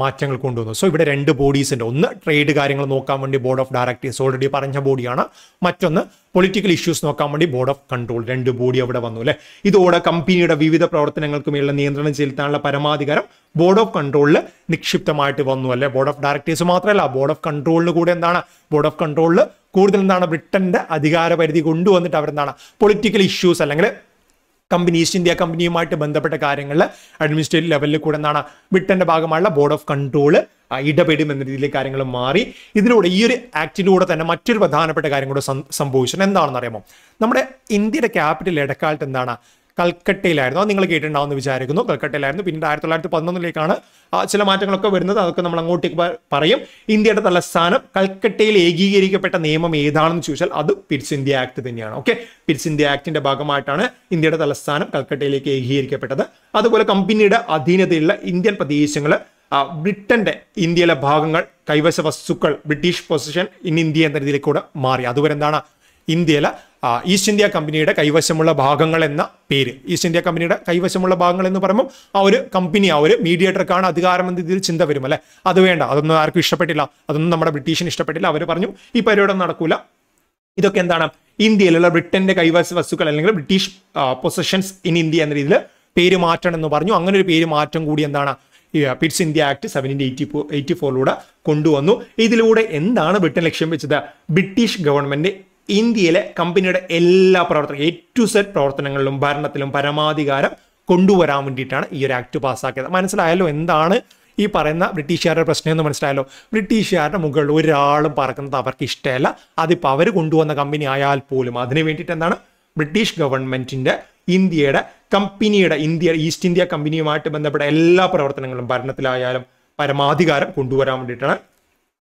മാറ്റങ്ങൾ കൊണ്ടുവന്നു സോ ഇവിടെ രണ്ട് ബോഡീസ് ഉണ്ട് ഒന്ന് ട്രേഡ് കാര്യങ്ങൾ നോക്കാൻ വേണ്ടി ബോർഡ് ഓഫ് ഡയറക്ടേഴ്സ് ഓൾറെഡി പറഞ്ഞ ബോഡിയാണ് മറ്റൊന്ന് പൊളിറ്റിക്കൽ ഇഷ്യൂസ് നോക്കാൻ വേണ്ടി ബോർഡ് ഓഫ് കൺട്രോൾ രണ്ട് ബോഡി അവിടെ വന്നു അല്ലേ ഇതോടെ കമ്പനിയുടെ വിവിധ പ്രവർത്തനങ്ങൾക്ക് മേലുള്ള നിയന്ത്രണം ചെലുത്താനുള്ള പരമാധികാരം ബോർഡ് ഓഫ് കൺട്രോളിൽ നിക്ഷിപ്തമായിട്ട് വന്നു അല്ലെ ബോർഡ് ഓഫ് ഡയറക്ടേഴ്സ് മാത്രമല്ല ബോർഡ് ഓഫ് കൺട്രോളിന് കൂടെ എന്താണ് ബോർഡ് ഓഫ് കൺട്രോളിൽ കൂടുതൽ എന്താണ് ബ്രിട്ടന്റെ അധികാര പരിധി കൊണ്ടുവന്നിട്ട് അവരെന്താണ് പൊളിറ്റിക്കൽ ഇഷ്യൂസ് അല്ലെങ്കിൽ കമ്പനി ഈസ്റ്റ് ഇന്ത്യ കമ്പനിയുമായിട്ട് ബന്ധപ്പെട്ട കാര്യങ്ങൾ അഡ്മിനിസ്ട്രേറ്റീവ് ലെവലിൽ കൂടെ എന്താണ് വിട്ടൻ്റെ ഭാഗമായുള്ള ബോർഡ് ഓഫ് കൺട്രോൾ ഇടപെടും എന്ന രീതിയിൽ കാര്യങ്ങൾ മാറി ഇതിലൂടെ ഈ ഒരു ആക്ടിലൂടെ തന്നെ മറ്റൊരു പ്രധാനപ്പെട്ട കാര്യം കൂടെ സംഭവിച്ചത് എന്താണെന്ന് അറിയാമോ നമ്മുടെ ഇന്ത്യയുടെ ക്യാപിറ്റൽ ഇടക്കാലത്ത് എന്താണ് കൽക്കട്ടയിലായിരുന്നു അത് നിങ്ങൾ കേട്ടിട്ടുണ്ടാവുന്ന വിചാരിക്കുന്നു കൽക്കട്ടയിലായിരുന്നു പിന്നീട് ആയിരത്തി തൊള്ളായിരത്തി പതിനൊന്നിലേക്കാണ് ചില മാറ്റങ്ങളൊക്കെ വരുന്നത് അതൊക്കെ നമ്മൾ അങ്ങോട്ടേക്ക് പറയും ഇന്ത്യയുടെ തലസ്ഥാനം കൽക്കട്ടയിൽ ഏകീകരിക്കപ്പെട്ട നിയമം ഏതാണെന്ന് ചോദിച്ചാൽ അത് പിറ്റ്സ് ഇന്ത്യ ആക്ട് തന്നെയാണ് ഓക്കെ പിറ്റ്സ് ഇന്ത്യ ആക്ടിന്റെ ഭാഗമായിട്ടാണ് ഇന്ത്യയുടെ തലസ്ഥാനം കൽക്കട്ടയിലേക്ക് ഏകീകരിക്കപ്പെട്ടത് അതുപോലെ കമ്പനിയുടെ അധീനതയുള്ള ഇന്ത്യൻ പ്രദേശങ്ങൾ ബ്രിട്ടന്റെ ഇന്ത്യയിലെ ഭാഗങ്ങൾ കൈവശ വസ്തുക്കൾ ബ്രിട്ടീഷ് പൊസിഷൻ ഇൻ ഇന്ത്യ എന്ന രീതിയിലേക്ക് കൂടെ മാറി അതുവരെ എന്താണ് ഇന്ത്യയിലെ ഈസ്റ്റ് ഇന്ത്യ കമ്പനിയുടെ കൈവശമുള്ള ഭാഗങ്ങൾ എന്ന പേര് ഈസ്റ്റ് ഇന്ത്യ കമ്പനിയുടെ കൈവശമുള്ള ഭാഗങ്ങൾ എന്ന് പറയുമ്പോൾ ആ ഒരു കമ്പനി ആ ഒരു മീഡിയേറ്റർക്കാണ് അധികാരമെന്ന രീതിയിൽ ചിന്ത വരും അല്ലെ അത് വേണ്ട അതൊന്നും ആർക്കും ഇഷ്ടപ്പെട്ടില്ല അതൊന്നും നമ്മുടെ ബ്രിട്ടീഷിന് ഇഷ്ടപ്പെട്ടില്ല അവർ പറഞ്ഞു ഈ പരിപാടി നടക്കൂല ഇതൊക്കെ എന്താണ് ഇന്ത്യയിലുള്ള ബ്രിട്ടന്റെ കൈവശ വസ്തുക്കൾ അല്ലെങ്കിൽ ബ്രിട്ടീഷ് പൊസഷൻസ് ഇൻ ഇന്ത്യ എന്ന രീതിയിൽ പേര് മാറ്റണം എന്ന് പറഞ്ഞു അങ്ങനെ ഒരു പേര് മാറ്റം കൂടി എന്താണ് Pitt's India act seventeen eighty eighty ഫോറിലൂടെ കൊണ്ടുവന്നു ഇതിലൂടെ എന്താണ് ബ്രിട്ടൻ ലക്ഷ്യം വെച്ചത് ബ്രിട്ടീഷ് ഗവൺമെന്റ് ഇന്ത്യയിലെ കമ്പനിയുടെ എല്ലാ പ്രവർത്തനം എ ടു സെറ്റ് പ്രവർത്തനങ്ങളിലും ഭരണത്തിലും പരമാധികാരം കൊണ്ടുവരാൻ വേണ്ടിയിട്ടാണ് ഈ ഒരു ആക്ട് പാസ്സാക്കിയത് മനസ്സിലായല്ലോ എന്താണ് ഈ പറയുന്ന ബ്രിട്ടീഷുകാരുടെ പ്രശ്നം എന്ന് മനസ്സിലായല്ലോ ബ്രിട്ടീഷുകാരുടെ മുകളിൽ ഒരാളും പറക്കുന്നത് അവർക്ക് ഇഷ്ടമല്ല അതിപ്പോൾ അവർ കൊണ്ടുവന്ന കമ്പനി ആയാൽ പോലും അതിന് വേണ്ടിയിട്ട് എന്താണ് ബ്രിട്ടീഷ് ഗവൺമെൻറ്റിൻ്റെ ഇന്ത്യയുടെ കമ്പനിയുടെ ഇന്ത്യ ഈസ്റ്റ് ഇന്ത്യ കമ്പനിയുമായിട്ട് ബന്ധപ്പെട്ട എല്ലാ പ്രവർത്തനങ്ങളും ഭരണത്തിലായാലും പരമാധികാരം കൊണ്ടുവരാൻ വേണ്ടിയിട്ടാണ്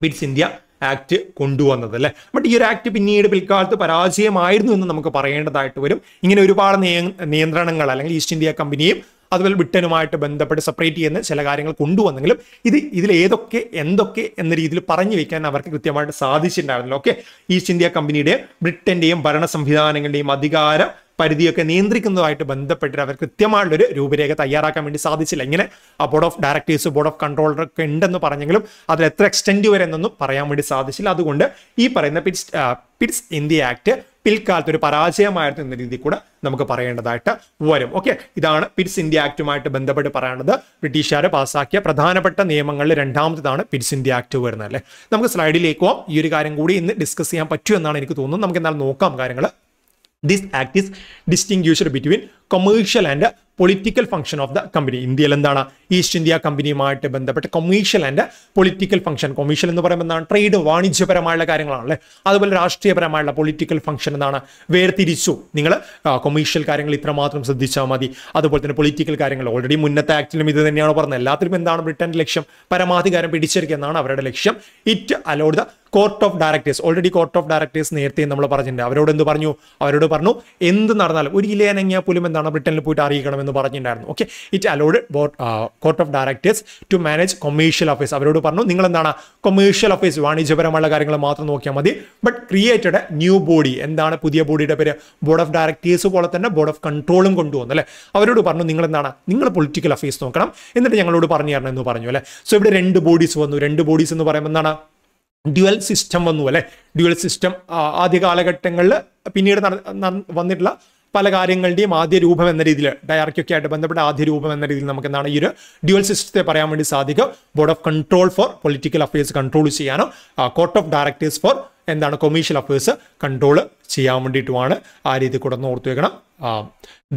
ബിറ്റ്സ് ഇന്ത്യ ആക്ട് കൊണ്ടുവന്നത് അല്ലേ ബട്ട് ഈ ഒരു ആക്ട് പിന്നീട് പിൽക്കാലത്ത് പരാജയമായിരുന്നു എന്ന് നമുക്ക് പറയേണ്ടതായിട്ട് വരും ഇങ്ങനെ ഒരുപാട് നിയന്ത്രണങ്ങൾ അല്ലെങ്കിൽ ഈസ്റ്റ് ഇന്ത്യ കമ്പനിയും അതുപോലെ ബ്രിട്ടനുമായിട്ട് ബന്ധപ്പെട്ട് സെപ്പറേറ്റ് ചെയ്യുന്ന ചില കാര്യങ്ങൾ കൊണ്ടുവന്നെങ്കിലും ഇത് ഇതിൽ ഏതൊക്കെ എന്തൊക്കെ എന്ന രീതിയിൽ പറഞ്ഞു വെക്കാൻ അവർക്ക് കൃത്യമായിട്ട് സാധിച്ചിട്ടുണ്ടായിരുന്നല്ലോ ഓക്കെ ഈസ്റ്റ് ഇന്ത്യ കമ്പനിയുടെ ബ്രിട്ടന്റെയും ഭരണ സംവിധാനങ്ങളുടെയും അധികാര പരിധിയൊക്കെ നിയന്ത്രിക്കുന്നതുമായിട്ട് ബന്ധപ്പെട്ടിട്ട് അവർ കൃത്യമായുള്ളൊരു രൂപരേഖ തയ്യാറാക്കാൻ വേണ്ടി സാധിച്ചില്ല ഇങ്ങനെ ആ board of directors board of controller ഒക്കെ ഉണ്ടെന്ന് പറഞ്ഞെങ്കിലും അതിൽ എത്ര എക്സ്റ്റെൻഡ് വരെ എന്നൊന്നും പറയാൻ വേണ്ടി സാധിച്ചില്ല അതുകൊണ്ട് ഈ പറയുന്ന പിറ്റ്സ് പിറ്റ്സ് ഇന്ത്യ ആക്ട് പിൽക്കാലത്ത് ഒരു പരാജയമായിരുന്നു എന്ന രീതി കൂടെ നമുക്ക് പറയേണ്ടതായിട്ട് വരും ഓക്കെ ഇതാണ് പിറ്റ്സ് ഇന്ത്യ ആക്റ്റുമായിട്ട് ബന്ധപ്പെട്ട് പറയേണ്ടത് ബ്രിട്ടീഷുകാർ പാസ്സാക്കിയ പ്രധാനപ്പെട്ട നിയമങ്ങളിൽ രണ്ടാമത്തതാണ് പിറ്റ്സ് ഇന്ത്യ ആക്ട് വരുന്നത് അല്ലേ നമുക്ക് സ്ലൈഡിലേക്ക് പോകാം ഈ ഒരു കാര്യം കൂടി ഇന്ന് ഡിസ്കസ് ചെയ്യാൻ പറ്റുമെന്നാണ് എനിക്ക് തോന്നുന്നത് നമുക്ക് എന്നാൽ നോക്കാം കാര്യങ്ങൾ this act is distinguished between commercial and political function of the company ഇന്ത്യയിൽ എന്താണ് ഈസ്റ്റ് ഇന്ത്യ കമ്പനിയുമായിട്ട് ബന്ധപ്പെട്ട് commercial and political function commercial എന്ന് പറയുമ്പോൾ എന്താണ് ട്രേഡ് വാണിജ്യപരമായുള്ള കാര്യങ്ങളാണല്ലേ അതുപോലെ രാഷ്ട്രീയപരമായുള്ള പൊളിറ്റിക്കൽ ഫംഗ്ഷൻ എന്താണ് വേർതിരിച്ചു നിങ്ങൾ കൊമേഴ്ഷ്യൽ കാര്യങ്ങൾ ഇത്രമാത്രം ശ്രദ്ധിച്ചാൽ മതി അതുപോലെ തന്നെ പൊളിറ്റിക്കൽ കാര്യങ്ങൾ ഓൾറെഡി മുന്നത്തെ ആക്ടിലും ഇത് തന്നെയാണ് പറഞ്ഞത് എല്ലാത്തിലും എന്താണ് ബ്രിട്ടൻ്റെ ലക്ഷ്യം പരമാധികാരം പിടിച്ചെടുക്കുക എന്നാണ് അവരുടെ ലക്ഷ്യം it allowed the court of directors already court of directors നേരത്തെ നമ്മൾ പറഞ്ഞിട്ടുണ്ട് അവരോട് എന്ത് പറഞ്ഞു അവരോട് പറഞ്ഞു എന്ത് നടന്നാലും ഒരു ഇലയനങ്ങിയാൽ പോലും എന്താണ് ബ്രിട്ടനിൽ പോയിട്ട് അറിയിക്കണമെന്ന് പറഞ്ഞിട്ടുണ്ടായിരുന്നു okay it allowed court of directors to manage commercial office അവരോട് പറഞ്ഞു നിങ്ങൾ എന്താണ് കൊമേഴ്ഷ്യൽ ഓഫീസ് വാണിജ്യപരമായ കാര്യങ്ങൾ മാത്രം നോക്കിയാൽ മതി but created a new body എന്താണ് പുതിയ ബോഡിയുടെ പേര് ബോർഡ് ഓഫ് ഡയറക്ടേഴ്സ് പോലെ തന്നെ ബോർഡ് ഓഫ് കൺട്രോളും കൊണ്ടുവന്നു അല്ലേ അവരോട് പറഞ്ഞു നിങ്ങൾ എന്താണ് നിങ്ങൾ പൊളിറ്റിക്കൽ അഫയേഴ്സ് നോക്കണം എന്നിട്ട് ഞങ്ങളോട് പറഞ്ഞു തരണം എന്ന് പറഞ്ഞു അല്ലേ സോ ഇവിടെ രണ്ട് ബോഡീസ് വന്നു രണ്ട് ബോഡീസ് എന്ന് പറയുമ്പോൾ എന്താണ് ഡ്യുവൽ സിസ്റ്റം വന്നു അല്ലെ ഡ്യുവൽ സിസ്റ്റം ആദ്യ കാലഘട്ടങ്ങളിൽ പിന്നീട് വന്നിട്ടുള്ള പല കാര്യങ്ങളുടെയും ആദ്യ രൂപം എന്ന രീതിയിൽ ഡയറക്റ്റൊക്കെ ആയിട്ട് ബന്ധപ്പെട്ട ആദ്യ രൂപം എന്ന രീതിയിൽ നമുക്ക് എന്താണ് ഈ ഒരു ഡ്യുവൽ സിസ്റ്റത്തെ പറയാൻ വേണ്ടി സാധിക്കും board of control for political affairs control ചെയ്യാനോ കോർട്ട് ഓഫ് ഡയറക്ടേഴ്സ് ഫോർ എന്താണ് കൊമേഴ്ഷ്യൽ അഫയേഴ്സ് കൺട്രോൾ ചെയ്യാൻ വേണ്ടിയിട്ടുമാണ് ആ രീതി കൂടെ ഓർത്ത് വെക്കണം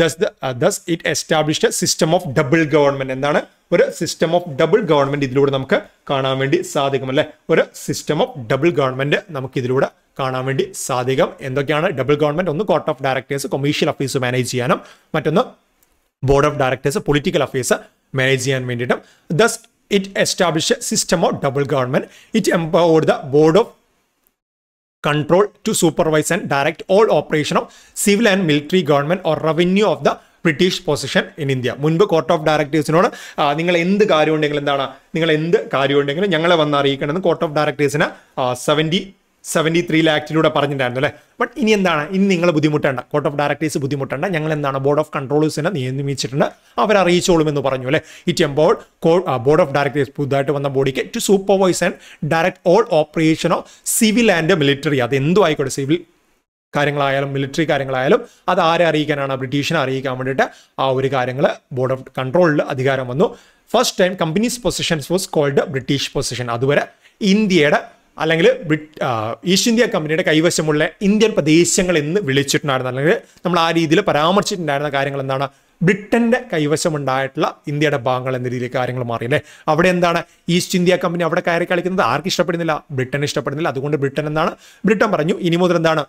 thus thus it established system of double government എന്താണ് ഒരു സിസ്റ്റം ഓഫ് ഡബിൾ ഗവൺമെന്റ് ഇതിലൂടെ നമുക്ക് കാണാൻ വേണ്ടി സാധിക്കും അല്ലെ ഒരു സിസ്റ്റം ഓഫ് ഡബിൾ ഗവൺമെന്റ് നമുക്ക് ഇതിലൂടെ കാണാൻ വേണ്ടി സാധിക്കും എന്തൊക്കെയാണ് ഡബിൾ ഗവൺമെന്റ് ഒന്ന് court of directors commercial affairs manage ചെയ്യാനും മറ്റൊന്ന് board of directors political affairs manage ചെയ്യാൻ വേണ്ടിയിട്ടും thus it establish system of double government it empowered the board of control to supervise and direct all operation of civil and military government or revenue of the British position in India മുൻപ് കോർട്ട് ഓഫ് ഡയറക്ടേഴ്സിനോട് നിങ്ങൾ എന്ത് കാര്യമുണ്ടെങ്കിലും എന്താണ് നിങ്ങൾ എന്ത് കാര്യമുണ്ടെങ്കിലും ഞങ്ങളെ വന്ന് അറിയിക്കണമെന്ന് കോർട്ട് ഓഫ് ഡയറക്ടേഴ്സിന് സെവൻറ്റി സെവൻറ്റി ത്രീ ലാക്സിലൂടെ പറഞ്ഞിട്ടുണ്ടായിരുന്നു അല്ലേ ബട്ട് ഇനി എന്താണ് ഇനി നിങ്ങൾ ബുദ്ധിമുട്ടേണ്ട കോർട്ട് ഓഫ് ഡയറക്ടേഴ്സ് ബുദ്ധിമുട്ടേണ്ട ഞങ്ങൾ എന്താണ് ബോർഡ് ഓഫ് കൺട്രോളേഴ്സിനെ നിയമിച്ചിട്ടുണ്ട് അവരറിയിച്ചോളും എന്ന് പറഞ്ഞു അല്ലേ it empowered board of directors പുതുതായിട്ട് വന്ന ബോഡിക്ക് to supervise and direct all operation of civil and military അത് എന്തും ആയിക്കോട്ടെ സിവിൽ കാര്യങ്ങളായാലും മിലിറ്ററി കാര്യങ്ങളായാലും അത് ആരെ അറിയിക്കാനാണ് ബ്രിട്ടീഷിനെ അറിയിക്കാൻ വേണ്ടിയിട്ട് ആ ഒരു കാര്യങ്ങൾ ബോർഡ് ഓഫ് കൺട്രോളിൽ അധികാരം വന്നു first time company's positions was called British position അതുവരെ ഇന്ത്യയുടെ അല്ലെങ്കിൽ ഈസ്റ്റ് ഇന്ത്യ കമ്പനിയുടെ കൈവശമുള്ള ഇന്ത്യൻ പ്രദേശങ്ങൾ എന്ന് വിളിച്ചിട്ടുണ്ടായിരുന്നു അല്ലെങ്കിൽ നമ്മൾ ആ രീതിയിൽ പരാമർശിച്ചിട്ടുണ്ടായിരുന്ന കാര്യങ്ങൾ എന്താണ് ബ്രിട്ടന്റെ കൈവശമുണ്ടായിട്ടുള്ള ഇന്ത്യയുടെ ഭാഗങ്ങൾ എന്ന രീതിയിൽ കാര്യങ്ങൾ മാറി അല്ലേ അവിടെ എന്താണ് ഈസ്റ്റ് ഇന്ത്യ കമ്പനി അവിടെ കയറി കളിക്കുന്നത് ആർക്ക് ഇഷ്ടപ്പെടുന്നില്ല ബ്രിട്ടൻ ഇഷ്ടപ്പെടുന്നില്ല അതുകൊണ്ട് ബ്രിട്ടൻ എന്താണ് ബ്രിട്ടൻ പറഞ്ഞു ഇനി മുതൽ എന്താണ്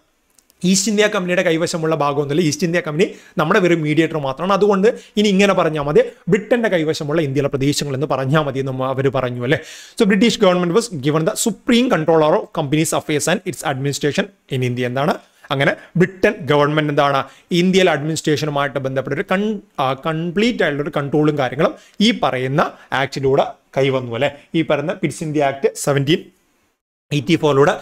ഈസ്റ്റ് ഇന്ത്യ കമ്പനിയുടെ കൈവശമുള്ള ഭാഗമൊന്നുമില്ല ഈസ്റ്റ് ഇന്ത്യ കമ്പനി നമ്മുടെ വെറും മീഡിയേറ്റർ മാത്രമാണ് അതുകൊണ്ട് ഇനി ഇങ്ങനെ പറഞ്ഞാൽ മതി ബ്രിട്ടന്റെ കൈവശമുള്ള ഇന്ത്യയിലെ പ്രദേശങ്ങൾ എന്ന് പറഞ്ഞാൽ മതി എന്ന് അവർ പറഞ്ഞു അല്ലേ so British government was given the supreme controller of company's affairs and its administration in India എന്താണ് അങ്ങനെ ബ്രിട്ടൻ ഗവൺമെന്റ് എന്താണ് ഇന്ത്യയിലെ അഡ്മിനിസ്ട്രേഷനുമായിട്ട് ബന്ധപ്പെട്ട ഒരു കംപ്ലീറ്റ് ആയിട്ടുള്ള ഒരു കൺട്രോളും കാര്യങ്ങളും ഈ പറയുന്ന ആക്ടിലൂടെ കൈവന്നു അല്ലേ ഈ പറയുന്ന പിറ്റ്സ് ഇന്ത്യ ആക്ട് സെവൻറ്റീൻ ഇ e ടി ഫോറിലൂടെ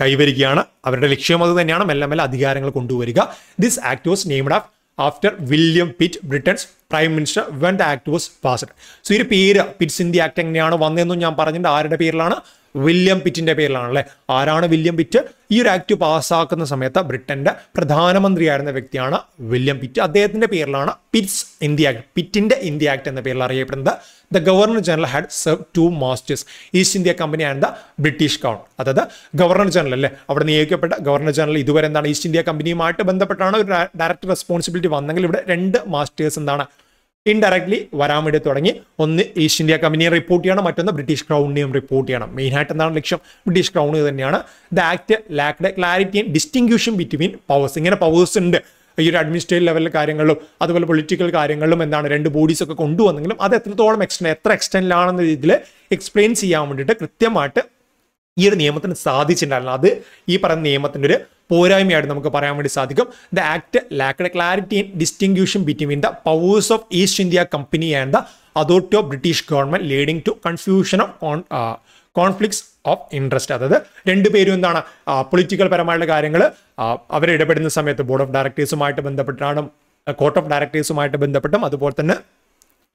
കൈവരിക്കുകയാണ് അവരുടെ ലക്ഷ്യം അത് തന്നെയാണ് മെല്ലെ മെല്ലെ അധികാരങ്ങൾ കൊണ്ടുവരിക ദിസ് ആക്ട് വാസ് നെയ്മഡ് ആഫ് after William Pitt Britain's prime minister when the act was passed so ഈ പേര് പിറ്റ്സ് ഇന്ത്യ ആക്ട് എങ്ങനെയാണ് വന്നതെന്നും ഞാൻ പറഞ്ഞിട്ടുണ്ട് ആരുടെ പേരിലാണ് വില്യം പിറ്റിന്റെ പേരിലാണ് അല്ലേ ആരാണ് വില്യം പിറ്റ് ഈ ഒരു ആക്ട് പാസ്സാക്കുന്ന സമയത്ത് ബ്രിട്ടന്റെ പ്രധാനമന്ത്രിയായിരുന്ന വ്യക്തിയാണ് വില്യം പിറ്റ് അദ്ദേഹത്തിന്റെ പേരിലാണ് പിറ്റ്സ് ഇന്ത്യ ആക്ട് പിറ്റിന്റെ ഇന്ത്യ ആക്ട് എന്ന പേരിൽ അറിയപ്പെടുന്നത് the governor general had serve two masters East India company and the British കൗൺ അതായത് ഗവർണർ ജനറൽ അല്ലേ അവിടെ നിയോഗിക്കപ്പെട്ട ഗവർണർ ജനറൽ ഇതുവരെ എന്താണ് ഈസ്റ്റ് ഇന്ത്യ കമ്പനിയുമായിട്ട് ബന്ധപ്പെട്ടാണ് ഒരു ഡയറക്ട് റെസ്പോൺസിബിലിറ്റി വന്നെങ്കിൽ ഇവിടെ രണ്ട് മാസ്റ്റേഴ്സ് എന്താണ് ഇൻഡയറക്ട്ലി വരാൻ വേണ്ടി തുടങ്ങി ഒന്ന് ഈസ്റ്റ് ഇന്ത്യ കമ്പനിയെ റിപ്പോർട്ട് ചെയ്യണം മറ്റൊന്ന് ബ്രിട്ടീഷ് ക്രൗണിനെയും റിപ്പോർട്ട് ചെയ്യണം മെയിനായിട്ട് എന്താണ് ലക്ഷ്യം ബ്രിട്ടീഷ് ക്രൗൺ തന്നെയാണ് the act the clarity and distinction between powers ഇങ്ങനെ പവേഴ്സ് ഉണ്ട് ഈ ഒരു അഡ്മിനിസ്ട്രേറ്റീവ് ലെവലിലെ കാര്യങ്ങളും അതുപോലെ പൊളിറ്റിക്കൽ കാര്യങ്ങളിലും എന്താണ് രണ്ട് ബോഡീസ് ഒക്കെ കൊണ്ടുവന്നെങ്കിലും അത് എത്രത്തോളം എക്സ്റ്റെൻഡ് എത്ര എക്സ്റ്റെൻഡിലാണെന്ന രീതിയിൽ എക്സ്പ്ലെയിൻ ചെയ്യാൻ വേണ്ടിയിട്ട് കൃത്യമായിട്ട് ഈ ഒരു നിയമത്തിന് സാധിച്ചിട്ടുണ്ടായിരുന്നു അത് ഈ പറയുന്ന നിയമത്തിൻ്റെ ഒരു പോരായ്മയായിട്ട് നമുക്ക് പറയാൻ വേണ്ടി സാധിക്കും the act the clarity and distinction between the powers of East India company and the authority of British government leading to confusion of conflicts of interest അതായത് രണ്ടുപേരും എന്താണ് പൊളിറ്റിക്കൽ പരമായിട്ടുള്ള കാര്യങ്ങൾ അവരിടപെടുന്ന സമയത്ത് ബോർഡ് ഓഫ് ഡയറക്ടേഴ്സുമായിട്ട് ബന്ധപ്പെട്ടാണ് കോർട്ട് ഓഫ് ഡയറക്ടേഴ്സുമായിട്ട് ബന്ധപ്പെട്ടും അതുപോലെ തന്നെ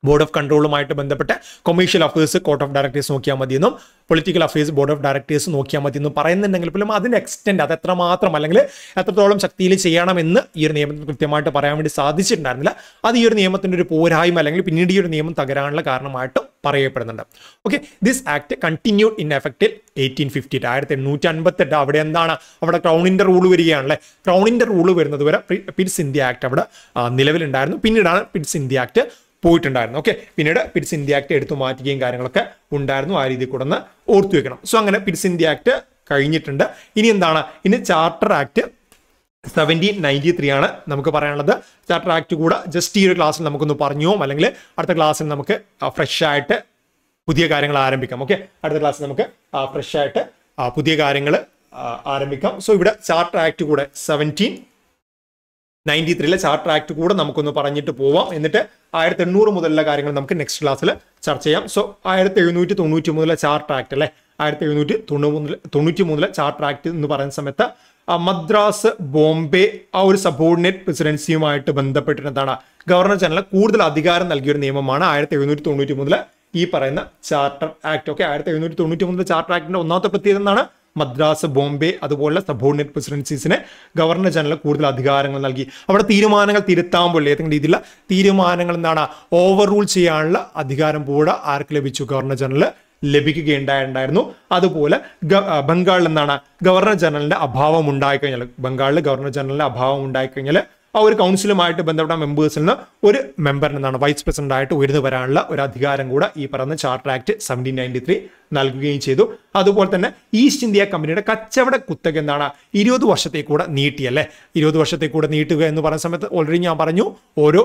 ബോർഡ് ഓഫ് കൺട്രോളുമായിട്ട് ബന്ധപ്പെട്ട് commercial affairs court of directors നോക്കിയാൽ മതിയെന്നും political affairs board of directors നോക്കിയാൽ മതിയെന്നും പറയുന്നുണ്ടെങ്കിൽ പോലും അതിൻ്റെ എക്സ്റ്റെൻഡ് അത് എത്രമാത്രം അല്ലെങ്കിൽ എത്രത്തോളം ശക്തിയിൽ ചെയ്യണമെന്ന് ഈ ഒരു നിയമത്തിന് കൃത്യമായിട്ട് പറയാൻ വേണ്ടി സാധിച്ചിട്ടുണ്ടായിരുന്നില്ല അത് ഈ ഒരു നിയമത്തിൻ്റെ ഒരു പോരായ്മ അല്ലെങ്കിൽ പിന്നീട് ഈ ഒരു നിയമം തകരാനുള്ള കാരണമായിട്ടും പറയപ്പെടുന്നുണ്ട് okay this act continue in എഫക്റ്റിൽ എയ്റ്റീൻ ഫിഫ്റ്റി എയ്റ്റ് ആയിരത്തി എണ്ണൂറ്റി അൻപത്തെട്ട് അവിടെ എന്താണ് അവിടെ ക്രൗണിൻ്റെ റൂൾ വരികയാണല്ലേ ക്രൗണിൻ്റെ റൂൾ വരുന്നത് വരെ പിറ്റ്സ് ഇന്ത്യ ആക്ട് അവിടെ നിലവിലുണ്ടായിരുന്നു പിന്നീടാണ് പിറ്റ്സ് ഇന്ത്യ ആക്ട് പോയിട്ടുണ്ടായിരുന്നു ഓക്കെ പിന്നീട് പിറ്റ്സ് ഇന്ത്യ ആക്ട് എടുത്തു മാറ്റുകയും കാര്യങ്ങളൊക്കെ ഉണ്ടായിരുന്നു ആ രീതിയിൽ കൂടെ ഓർത്തു വെക്കണം സോ അങ്ങനെ പിറ്റ്സ് ഇന്ത്യ ആക്ട് കഴിഞ്ഞിട്ടുണ്ട് ഇനി എന്താണ് ഇനി charter act seventeen ninety three ആണ് നമുക്ക് പറയാനുള്ളത് ചാർട്ടർ ആക്ട് കൂടെ ജസ്റ്റ് ഈ ഒരു ക്ലാസ്സിൽ നമുക്കൊന്ന് പറഞ്ഞോ അല്ലെങ്കിൽ അടുത്ത ക്ലാസ്സിൽ നമുക്ക് ഫ്രഷ് ആയിട്ട് പുതിയ കാര്യങ്ങൾ ആരംഭിക്കാം ഓക്കെ അടുത്ത ക്ലാസ്സിൽ നമുക്ക് ഫ്രഷ് ആയിട്ട് പുതിയ കാര്യങ്ങൾ ആരംഭിക്കാം സോ ഇവിടെ ചാർട്ടർ ആക്ട് കൂടെ സെവൻറ്റീൻ നയൻറ്റി ത്രീയിലെ ചാർട്ടർ ആക്ട് കൂടെ നമുക്കൊന്ന് പറഞ്ഞിട്ട് പോവാം എന്നിട്ട് ആയിരത്തി എണ്ണൂറ് മുതലുള്ള കാര്യങ്ങൾ നമുക്ക് നെക്സ്റ്റ് ക്ലാസ്സിൽ ചർച്ച ചെയ്യാം സോ ആയിരത്തി എഴുന്നൂറ്റി തൊണ്ണൂറ്റി മൂന്നിലെ ചാർട്ടർ ആക്ട് അല്ലേ ആയിരത്തി എഴുന്നൂറ്റി തൊണ്ണൂറ് തൊണ്ണൂറ്റി മൂന്നിലെ ചാർട്ടർ ആക്ട് എന്ന് പറയുന്ന സമയത്ത് മദ്രാസ് ബോംബെ ആ ഒരു സബോർഡിനേറ്റ് പ്രസിഡൻസിയുമായിട്ട് ബന്ധപ്പെട്ടിരുന്നതാണ് ഗവർണർ ജനറൽ കൂടുതൽ അധികാരം നൽകിയ ഒരു നിയമമാണ് ആയിരത്തി എഴുന്നൂറ്റി തൊണ്ണൂറ്റി മൂന്നിലെ ഈ പറയുന്ന ചാർട്ടർ ആക്ട് ഓക്കെ ആയിരത്തി എഴുന്നൂറ്റി തൊണ്ണൂറ്റി മൂന്നിലെ ചാർട്ടർ ആക്ടിന്റെ ഒന്നാമത്തെ പ്രത്യേകത എന്നാണ് മദ്രാസ് ബോംബെ അതുപോലുള്ള സബോർഡിനേറ്റ് പ്രസിഡൻസീസിന് ഗവർണർ ജനറൽ കൂടുതൽ അധികാരങ്ങൾ നൽകി അവിടെ തീരുമാനങ്ങൾ തിരുത്താൻ പോലെ ഏതെങ്കിലും രീതിയിലുള്ള തീരുമാനങ്ങൾ എന്താണ് ഓവർ റൂൾ ചെയ്യാനുള്ള അധികാരം കൂടെ ആർക്ക് ലഭിച്ചു ഗവർണർ ജനറൽ ലഭിക്കുകയുണ്ടായിരുന്നു അതുപോലെ ബംഗാളിൽ എന്താണ് ഗവർണർ ജനറലിന്റെ അഭാവം ഉണ്ടായിക്കഴിഞ്ഞാൽ ബംഗാളിൽ ഗവർണർ ജനറലിന്റെ അഭാവം ഉണ്ടായിക്കഴിഞ്ഞാൽ ആ ഒരു കൗൺസിലുമായിട്ട് ബന്ധപ്പെട്ട മെമ്പേഴ്സിൽ നിന്ന് ഒരു മെമ്പറിന് എന്നാണ് വൈസ് പ്രസിഡന്റ് ആയിട്ട് ഉയർന്നു വരാനുള്ള ഒരു അധികാരം കൂടെ ഈ പറയുന്ന charter act seventeen ninety three നൽകുകയും ചെയ്തു അതുപോലെ തന്നെ ഈസ്റ്റ് ഇന്ത്യ കമ്പനിയുടെ കച്ചവട കുത്തക എന്താണ് ഇരുപത് വർഷത്തെ കൂടെ നീട്ടിയല്ലേ ഇരുപത് വർഷത്തെ കൂടെ നീട്ടുക എന്ന് പറഞ്ഞ സമയത്ത് ഓൾറെഡി ഞാൻ പറഞ്ഞു ഓരോ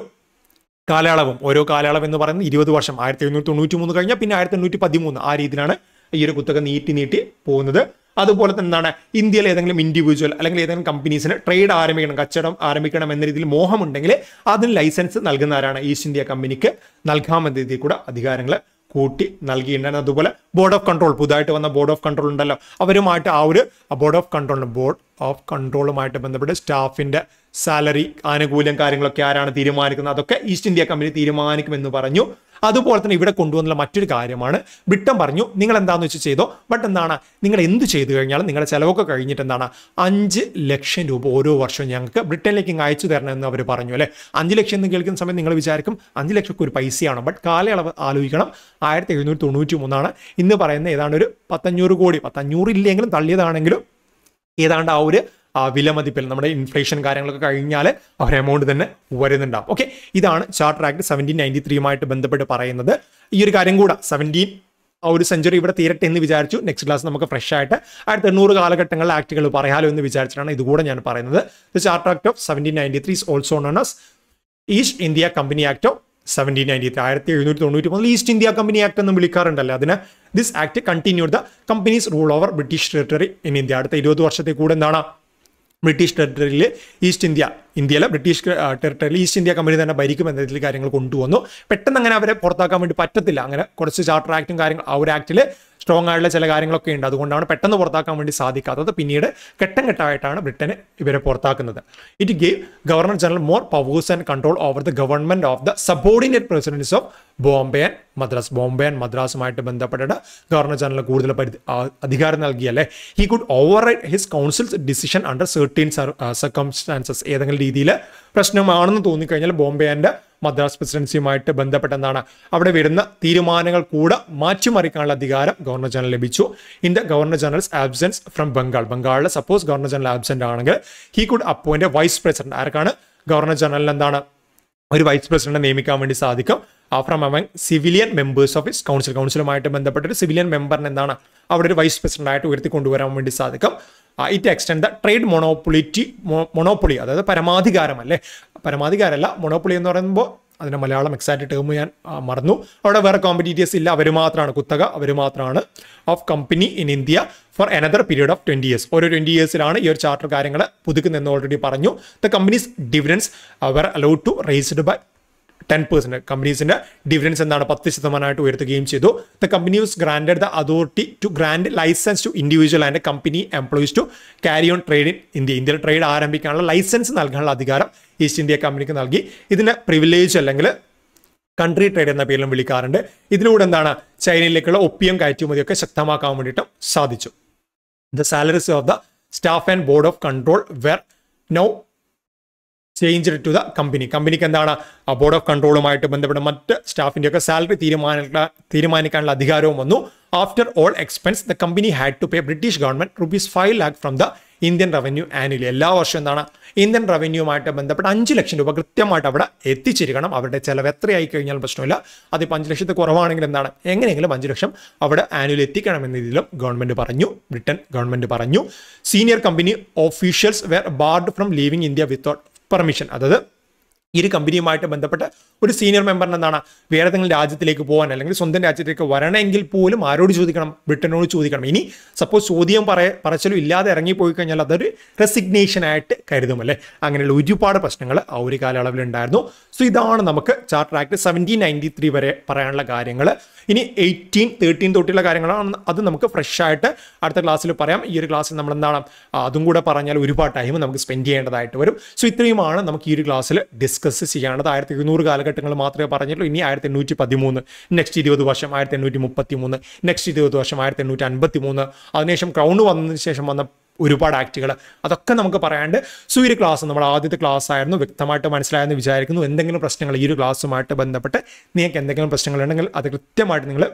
കാലയളവും ഓരോ കാലയളവ് എന്ന് പറയുന്നത് ഇരുപത് വർഷം ആയിരത്തി എഴുന്നൂറ്റി തൊണ്ണൂറ്റി മൂന്ന് കഴിഞ്ഞാൽ പിന്നെ ആയിരത്തി എണ്ണൂറ്റി പതിമൂന്ന് ആ രീതിയിലാണ് ഈ ഒരു കുത്തക നീട്ടി നീട്ടി പോകുന്നത് അതുപോലെ തന്നെ എന്താണ് ഇന്ത്യയിൽ ഏതെങ്കിലും ഇൻഡിവിജ്വൽ അല്ലെങ്കിൽ ഏതെങ്കിലും കമ്പനീസിന് ട്രേഡ് ആരംഭിക്കണം കച്ചവടം ആരംഭിക്കണം എന്ന രീതിയിൽ മോഹമുണ്ടെങ്കിൽ അതിന് ലൈസൻസ് നൽകുന്നവരാണ് ഈസ്റ്റ് ഇന്ത്യ കമ്പനിക്ക് നൽകാമെന്ന രീതിയിൽ കൂടെ അധികാരങ്ങൾ കൂട്ടി നൽകിയിട്ടുണ്ടായിരുന്നു അതുപോലെ ബോർഡ് ഓഫ് കൺട്രോൾ പുതുതായിട്ട് വന്ന ബോർഡ് ഓഫ് കൺട്രോൾ ഉണ്ടല്ലോ അവരുമായിട്ട് ആ ഒരു ബോർഡ് ഓഫ് കൺട്രോളിന് ബോർഡ് ഓഫ് കൺട്രോളുമായിട്ട് ബന്ധപ്പെട്ട് സ്റ്റാഫിൻ്റെ സാലറി ആനുകൂല്യം കാര്യങ്ങളൊക്കെ ആരാണ് തീരുമാനിക്കുന്നത് അതൊക്കെ ഈസ്റ്റ് ഇന്ത്യ കമ്പനി തീരുമാനിക്കുമെന്ന് പറഞ്ഞു അതുപോലെ തന്നെ ഇവിടെ കൊണ്ടുവന്നുള്ള മറ്റൊരു കാര്യമാണ് ബ്രിട്ടൻ പറഞ്ഞു നിങ്ങൾ എന്താണെന്ന് വെച്ച് ചെയ്തോ ബട്ട് എന്താണ് നിങ്ങൾ എന്ത് ചെയ്തു കഴിഞ്ഞാലും നിങ്ങളുടെ ചിലവൊക്കെ കഴിഞ്ഞിട്ട് എന്താണ് അഞ്ച് ലക്ഷം രൂപ ഓരോ വർഷവും ഞങ്ങൾക്ക് ബ്രിട്ടനിലേക്ക് ഇങ്ങ് അയച്ചു തരണം എന്ന് അവർ പറഞ്ഞു അല്ലേ അഞ്ച് ലക്ഷം എന്ന് കേൾക്കുന്ന സമയം നിങ്ങൾ വിചാരിക്കും അഞ്ച് ലക്ഷമൊക്കെ ഒരു പൈസയാണ് ബട്ട് കാലയളവ് ആലോചിക്കണം ആയിരത്തി എഴുന്നൂറ്റി തൊണ്ണൂറ്റി മൂന്നാണ് ഇന്ന് പറയുന്ന ഏതാണ്ട് ഒരു പത്തഞ്ഞൂറ് കോടി പത്തഞ്ഞൂറ് ഇല്ലെങ്കിലും തള്ളിയതാണെങ്കിലും ഏതാണ്ട് ആ ഒരു വിലമതിപ്പിൽ നമ്മുടെ ഇൻഫ്ലേഷൻ കാര്യങ്ങളൊക്കെ കഴിഞ്ഞാൽ അവർ എമൗണ്ട് തന്നെ വരുന്നുണ്ടാവും ഓക്കെ ഇതാണ് ചാർട്ടർ ആക്ട് സെവൻറ്റീൻ നയൻറ്റി ത്രീയുമായിട്ട് ബന്ധപ്പെട്ട് പറയുന്നത് ഈ ഒരു കാര്യം കൂടെ സെവൻറ്റീൻ ആ ഒരു സെഞ്ചുറി ഇവിടെ തീരട്ടെ എന്ന് വിചാരിച്ചു നെക്സ്റ്റ് ക്ലാസ് നമുക്ക് ഫ്രഷ് ആയിട്ട് ആയിരത്തി എണ്ണൂറ് കാലഘട്ടങ്ങളിൽ ആക്ടുകൾ പറയാലോ എന്ന് വിചാരിച്ചിട്ടാണ് ഇതുകൂടെ ഞാൻ പറയുന്നത് the charter act of seventeen ninety three is also known as East India company act of seventeen ninety ആയിരത്തി എഴുന്നൂറ്റി തൊണ്ണൂറ്റി ഈസ്റ്റ് ഇന്ത്യ കമ്പനി ആക്ട് എന്ന് വിളിക്കാറുണ്ടല്ലോ അതിന് this act continue the company's rule over British territory in India അടുത്ത ഇരുപത് വർഷത്തെ കൂടെ എന്താണ് ബ്രിട്ടീഷ് ടെറിട്ടറിയിൽ ഈസ്റ്റ് ഇന്ത്യ ഇന്ത്യയിലെ ബ്രിട്ടീഷ് ടെറിട്ടറിയിൽ ഈസ്റ്റ് ഇന്ത്യ കമ്പനി തന്നെ ഭരിക്കും എന്നതിൽ കാര്യങ്ങൾ കൊണ്ടുവന്നു പെട്ടെന്ന് അങ്ങനെ അവരെ പുറത്താക്കാൻ വേണ്ടി പറ്റത്തില്ല അങ്ങനെ കുറച്ച് ചാർട്ടർ ആക്റ്റും കാര്യങ്ങൾ ആ ഒരു ആക്റ്റിൽ സ്ട്രോങ് ആയിട്ടുള്ള ചില കാര്യങ്ങളൊക്കെ ഉണ്ട് അതുകൊണ്ടാണ് പെട്ടെന്ന് പുറത്താക്കാൻ വേണ്ടി സാധിക്കാത്തത് പിന്നീട് ഘട്ടം ഘട്ടമായിട്ടാണ് ബ്രിട്ടന് ഇവരെ പുറത്താക്കുന്നത് it gave governor general more powers and control over the government of the subordinate presidencies of Bombay and Madras Bombay and മദ്രാസുമായിട്ട് ബന്ധപ്പെട്ടിട്ട് ഗവർണർ ജനറൽ കൂടുതൽ പരിധി അധികാരം നൽകിയല്ലേ he could override his council's decision under certain circumstances ഏതെങ്കിലും രീതിയിൽ പ്രശ്നമാണെന്ന് തോന്നിക്കഴിഞ്ഞാൽ ബോംബെ ആൻഡ് മദ്രാസ് പ്രസിഡൻസിയുമായിട്ട് ബന്ധപ്പെട്ടെന്നാണ് അവിടെ വരുന്ന തീരുമാനങ്ങൾ കൂടെ മാറ്റിമറിക്കാനുള്ള അധികാരം ഗവർണർ ജനറൽ ലഭിച്ചു in the governor general's absence from Bengal ബംഗാളിലെ സപ്പോസ് ഗവർണർ ജനറൽ ആബ്സെന്റ് ആണെങ്കിൽ he could appoint vice president ആർക്കാണ് ഗവർണർ ജനറൽ എന്താണ് ഒരു വൈസ് പ്രസിഡന്റ് നിയമിക്കാൻ വേണ്ടി സാധിക്കും ആ from among civilian members of his council കൗൺസിലുമായിട്ട് ബന്ധപ്പെട്ട ഒരു സിവിലിയൻ മെമ്പറിന് എന്താണ് അവിടെ ഒരു വൈസ് പ്രസിഡന്റായിട്ട് ഉയർത്തി കൊണ്ടുവരാൻ വേണ്ടി സാധിക്കും it extend the trade monopoly monopoly അതായത് പരമാധികാരം അല്ലേ പരമാധികാരമല്ല മൊണോപ്പൊളി എന്ന് പറയുമ്പോൾ അതിൻ്റെ മലയാളം എക്സാക്ട് ടേം ഞാൻ മറന്നു അവിടെ വേറെ കോമ്പറ്റീറ്റേഴ്സ് ഇല്ല അവർ മാത്രമാണ് കുത്തക അവർ മാത്രമാണ് of company in India for another period of twenty years ഓരോ ട്വൻറ്റി ഇയേഴ്സിലാണ് ഈ ഒരു ചാർട്ടർ കാര്യങ്ങൾ പുതുക്കുന്നതെന്ന് ഓൾറെഡി പറഞ്ഞു the company's dividends were allowed to raised by ten percent കമ്പനീസിൻ്റെ ഡിവിഡൻസ് എന്താണ് പത്ത് ശതമാനമായിട്ട് ഉയർത്തുകയും ചെയ്തു the company was granted the authority to grant license to individual and company employees to carry on trade in India ഇന്ത്യയിൽ ട്രേഡ് ആരംഭിക്കാനുള്ള ലൈസൻസ് നൽകാനുള്ള അധികാരം ഈസ്റ്റ് ഇന്ത്യ കമ്പനിക്ക് നൽകി ഇതിന് പ്രിവിലേജ് അല്ലെങ്കിൽ കൺട്രി ട്രേഡ് എന്ന പേരിലും വിളിക്കാറുണ്ട് ഇതിലൂടെ എന്താണ് ചൈനയിലേക്കുള്ള ഒപ്പിയം കയറ്റുമതിയൊക്കെ ശക്തമാക്കാൻ വേണ്ടിയിട്ടും സാധിച്ചു the salaries of the staff and board of control were no change to the company കമ്പനിക്ക് എന്താണ് ആ ബോർഡ് ഓഫ് കൺട്രോളുമായിട്ട് ബന്ധപ്പെട്ട മറ്റ് സ്റ്റാഫിന്റെ ഒക്കെ സാലറി തീരുമാനിക്കാൻ തീരുമാനിക്കാനുള്ള അധികാരവും വന്നു after all expense the company had to pay British government rupees five lakh from the Indian revenue annually എല്ലാ വർഷവും എന്താണ് ഇന്ത്യൻ റവന്യൂമായിട്ട് ബന്ധപ്പെട്ട് അഞ്ച് ലക്ഷം രൂപ കൃത്യമായിട്ട് അവിടെ എത്തിച്ചിരിക്കണം അവരുടെ ചിലവ് എത്രയായി കഴിഞ്ഞാൽ പ്രശ്നമില്ല അതിപ്പോൾ അഞ്ച് ലക്ഷത്തിൽ കുറവാണെങ്കിൽ എന്താണ് എങ്ങനെയെങ്കിലും അഞ്ച് ലക്ഷം അവിടെ ആനുവലി എന്ന രീതിയിലും ഗവൺമെന്റ് പറഞ്ഞു ബ്രിട്ടൻ ഗവൺമെന്റ് പറഞ്ഞു senior company officials were barred from leaving India without permission അതായത് ഈ ഒരു കമ്പനിയുമായിട്ട് ബന്ധപ്പെട്ട് ഒരു സീനിയർ മെമ്പറിന് എന്താണ് വേറെ ഏതെങ്കിലും രാജ്യത്തിലേക്ക് പോകാൻ അല്ലെങ്കിൽ സ്വന്തം രാജ്യത്തേക്ക് വരണമെങ്കിൽ പോലും ആരോട് ചോദിക്കണം ബ്രിട്ടനോട് ചോദിക്കണം ഇനി സപ്പോസ് ചോദ്യം പറയ പറച്ചിലും ഇല്ലാതെ ഇറങ്ങിപ്പോയി കഴിഞ്ഞാൽ അതൊരു റെസിഗ്നേഷൻ ആയിട്ട് കരുതും അല്ലേ അങ്ങനെയുള്ള ഒരുപാട് പ്രശ്നങ്ങൾ ആ ഒരു കാലയളവിൽ ഉണ്ടായിരുന്നു സോ ഇതാണ് നമുക്ക് charter act seventeen ninety three വരെ പറയാനുള്ള കാര്യങ്ങൾ ഇനി എയ്റ്റീൻ തേർട്ടീൻ തൊട്ടുള്ള കാര്യങ്ങളാണ് അത് നമുക്ക് ഫ്രഷ് ആയിട്ട് അടുത്ത ക്ലാസ്സിൽ പറയാം ഈ ഒരു ക്ലാസ്സിൽ നമ്മൾ എന്താണ് അതും കൂടെ പറഞ്ഞാൽ ഒരുപാട് ടൈം നമുക്ക് സ്പെൻഡ് ചെയ്യേണ്ടതായിട്ട് വരും സോ ഇത്രയുമാണ് നമുക്ക് ഈ ഒരു ക്ലാസ്സിൽ ഡിസ്കസ് ചെയ്യേണ്ടത് ആയിരത്തി ഇരുന്നൂറ് കാലഘട്ടങ്ങൾ മാത്രമേ പറഞ്ഞിട്ടുള്ളൂ ഇനി ആയിരത്തി എണ്ണൂറ്റി പതിമൂന്ന് നെക്സ്റ്റ് ഇരുപത് വർഷം ആയിരത്തി എണ്ണൂറ്റി മുപ്പത്തി മൂന്ന് നെക്സ്റ്റ് ഇരുപത് വർഷം ആയിരത്തി എണ്ണൂറ്റി അൻപത്തി മൂന്ന് അതിനുശേഷം ക്രൗൺ വന്നതിന് ശേഷം വന്ന ഒരുപാട് ആക്റ്റുകൾ അതൊക്കെ നമുക്ക് പറയാണ്ട് സോ ഈ ഒരു ക്ലാസ് നമ്മൾ ആദ്യത്തെ ക്ലാസ് ആയിരുന്നു വ്യക്തമായിട്ട് മനസ്സിലായെന്ന് വിചാരിക്കുന്നു എന്തെങ്കിലും പ്രശ്നങ്ങൾ ഈ ഒരു ക്ലാസ്സുമായിട്ട് ബന്ധപ്പെട്ട് നിങ്ങൾക്ക് എന്തെങ്കിലും പ്രശ്നങ്ങളുണ്ടെങ്കിൽ അത് കൃത്യമായിട്ട് നിങ്ങൾ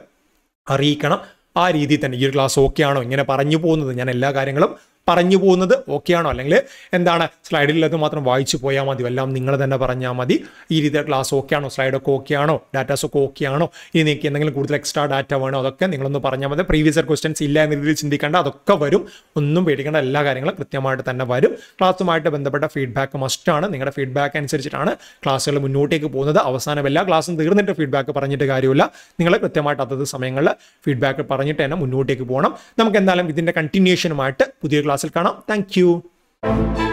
അറിയിക്കണം ആ രീതിയിൽ തന്നെ ഈ ഒരു ക്ലാസ് ഓക്കെ ആണോ ഇങ്ങനെ പറഞ്ഞു പോകുന്നത് ഞാൻ എല്ലാ കാര്യങ്ങളും പറഞ്ഞു പോകുന്നത് ഓക്കെയാണോ അല്ലെങ്കിൽ എന്താണ് സ്ലൈഡിലുള്ളത് മാത്രം വായിച്ചു പോയാൽ മതി എല്ലാം നിങ്ങൾ തന്നെ പറഞ്ഞാൽ മതി ഈ രീതിയിൽ ക്ലാസ് ഓക്കെയാണോ സ്ലൈഡൊക്കെ ഓക്കെയാണോ ഡാറ്റാസ് ഒക്കെ ഓക്കെയാണോ ഇനി നിങ്ങൾക്ക് എന്തെങ്കിലും കൂടുതൽ എക്സ്ട്രാ ഡാറ്റ വേണോ അതൊക്കെ നിങ്ങളൊന്ന് പറഞ്ഞാൽ മതി പ്രീവിയസ് ക്വസ്റ്റൻസ് ഇല്ല എന്ന രീതിയിൽ ചിന്തിക്കേണ്ട അതൊക്കെ വരും ഒന്നും പേടിക്കേണ്ട എല്ലാ കാര്യങ്ങളും കൃത്യമായിട്ട് തന്നെ വരും ക്ലാസ്സുമായിട്ട് ബന്ധപ്പെട്ട ഫീഡ്ബാക്ക് മസ്റ്റാണ് നിങ്ങളുടെ ഫീഡ്ബാക്ക് അനുസരിച്ചിട്ടാണ് ക്ലാസ്സുകൾ മുന്നോട്ടേക്ക് പോകുന്നത് അവസാനം എല്ലാ ക്ലാസ്സും തീർന്നിട്ട് ഫീഡ്ബാക്ക് പറഞ്ഞിട്ട് കാര്യമില്ല നിങ്ങൾ കൃത്യമായിട്ട് അതത് സമയങ്ങളിൽ ഫീഡ്ബാക്ക് പറഞ്ഞിട്ട് തന്നെ മുന്നോട്ടേക്ക് പോകണം നമുക്ക് എന്തായാലും ഇതിൻ്റെ കണ്ടിന്യൂഷനുമായിട്ട് പുതിയ ക്ലാസ് ക്ലാസ്സിൽ കാണാം താങ്ക്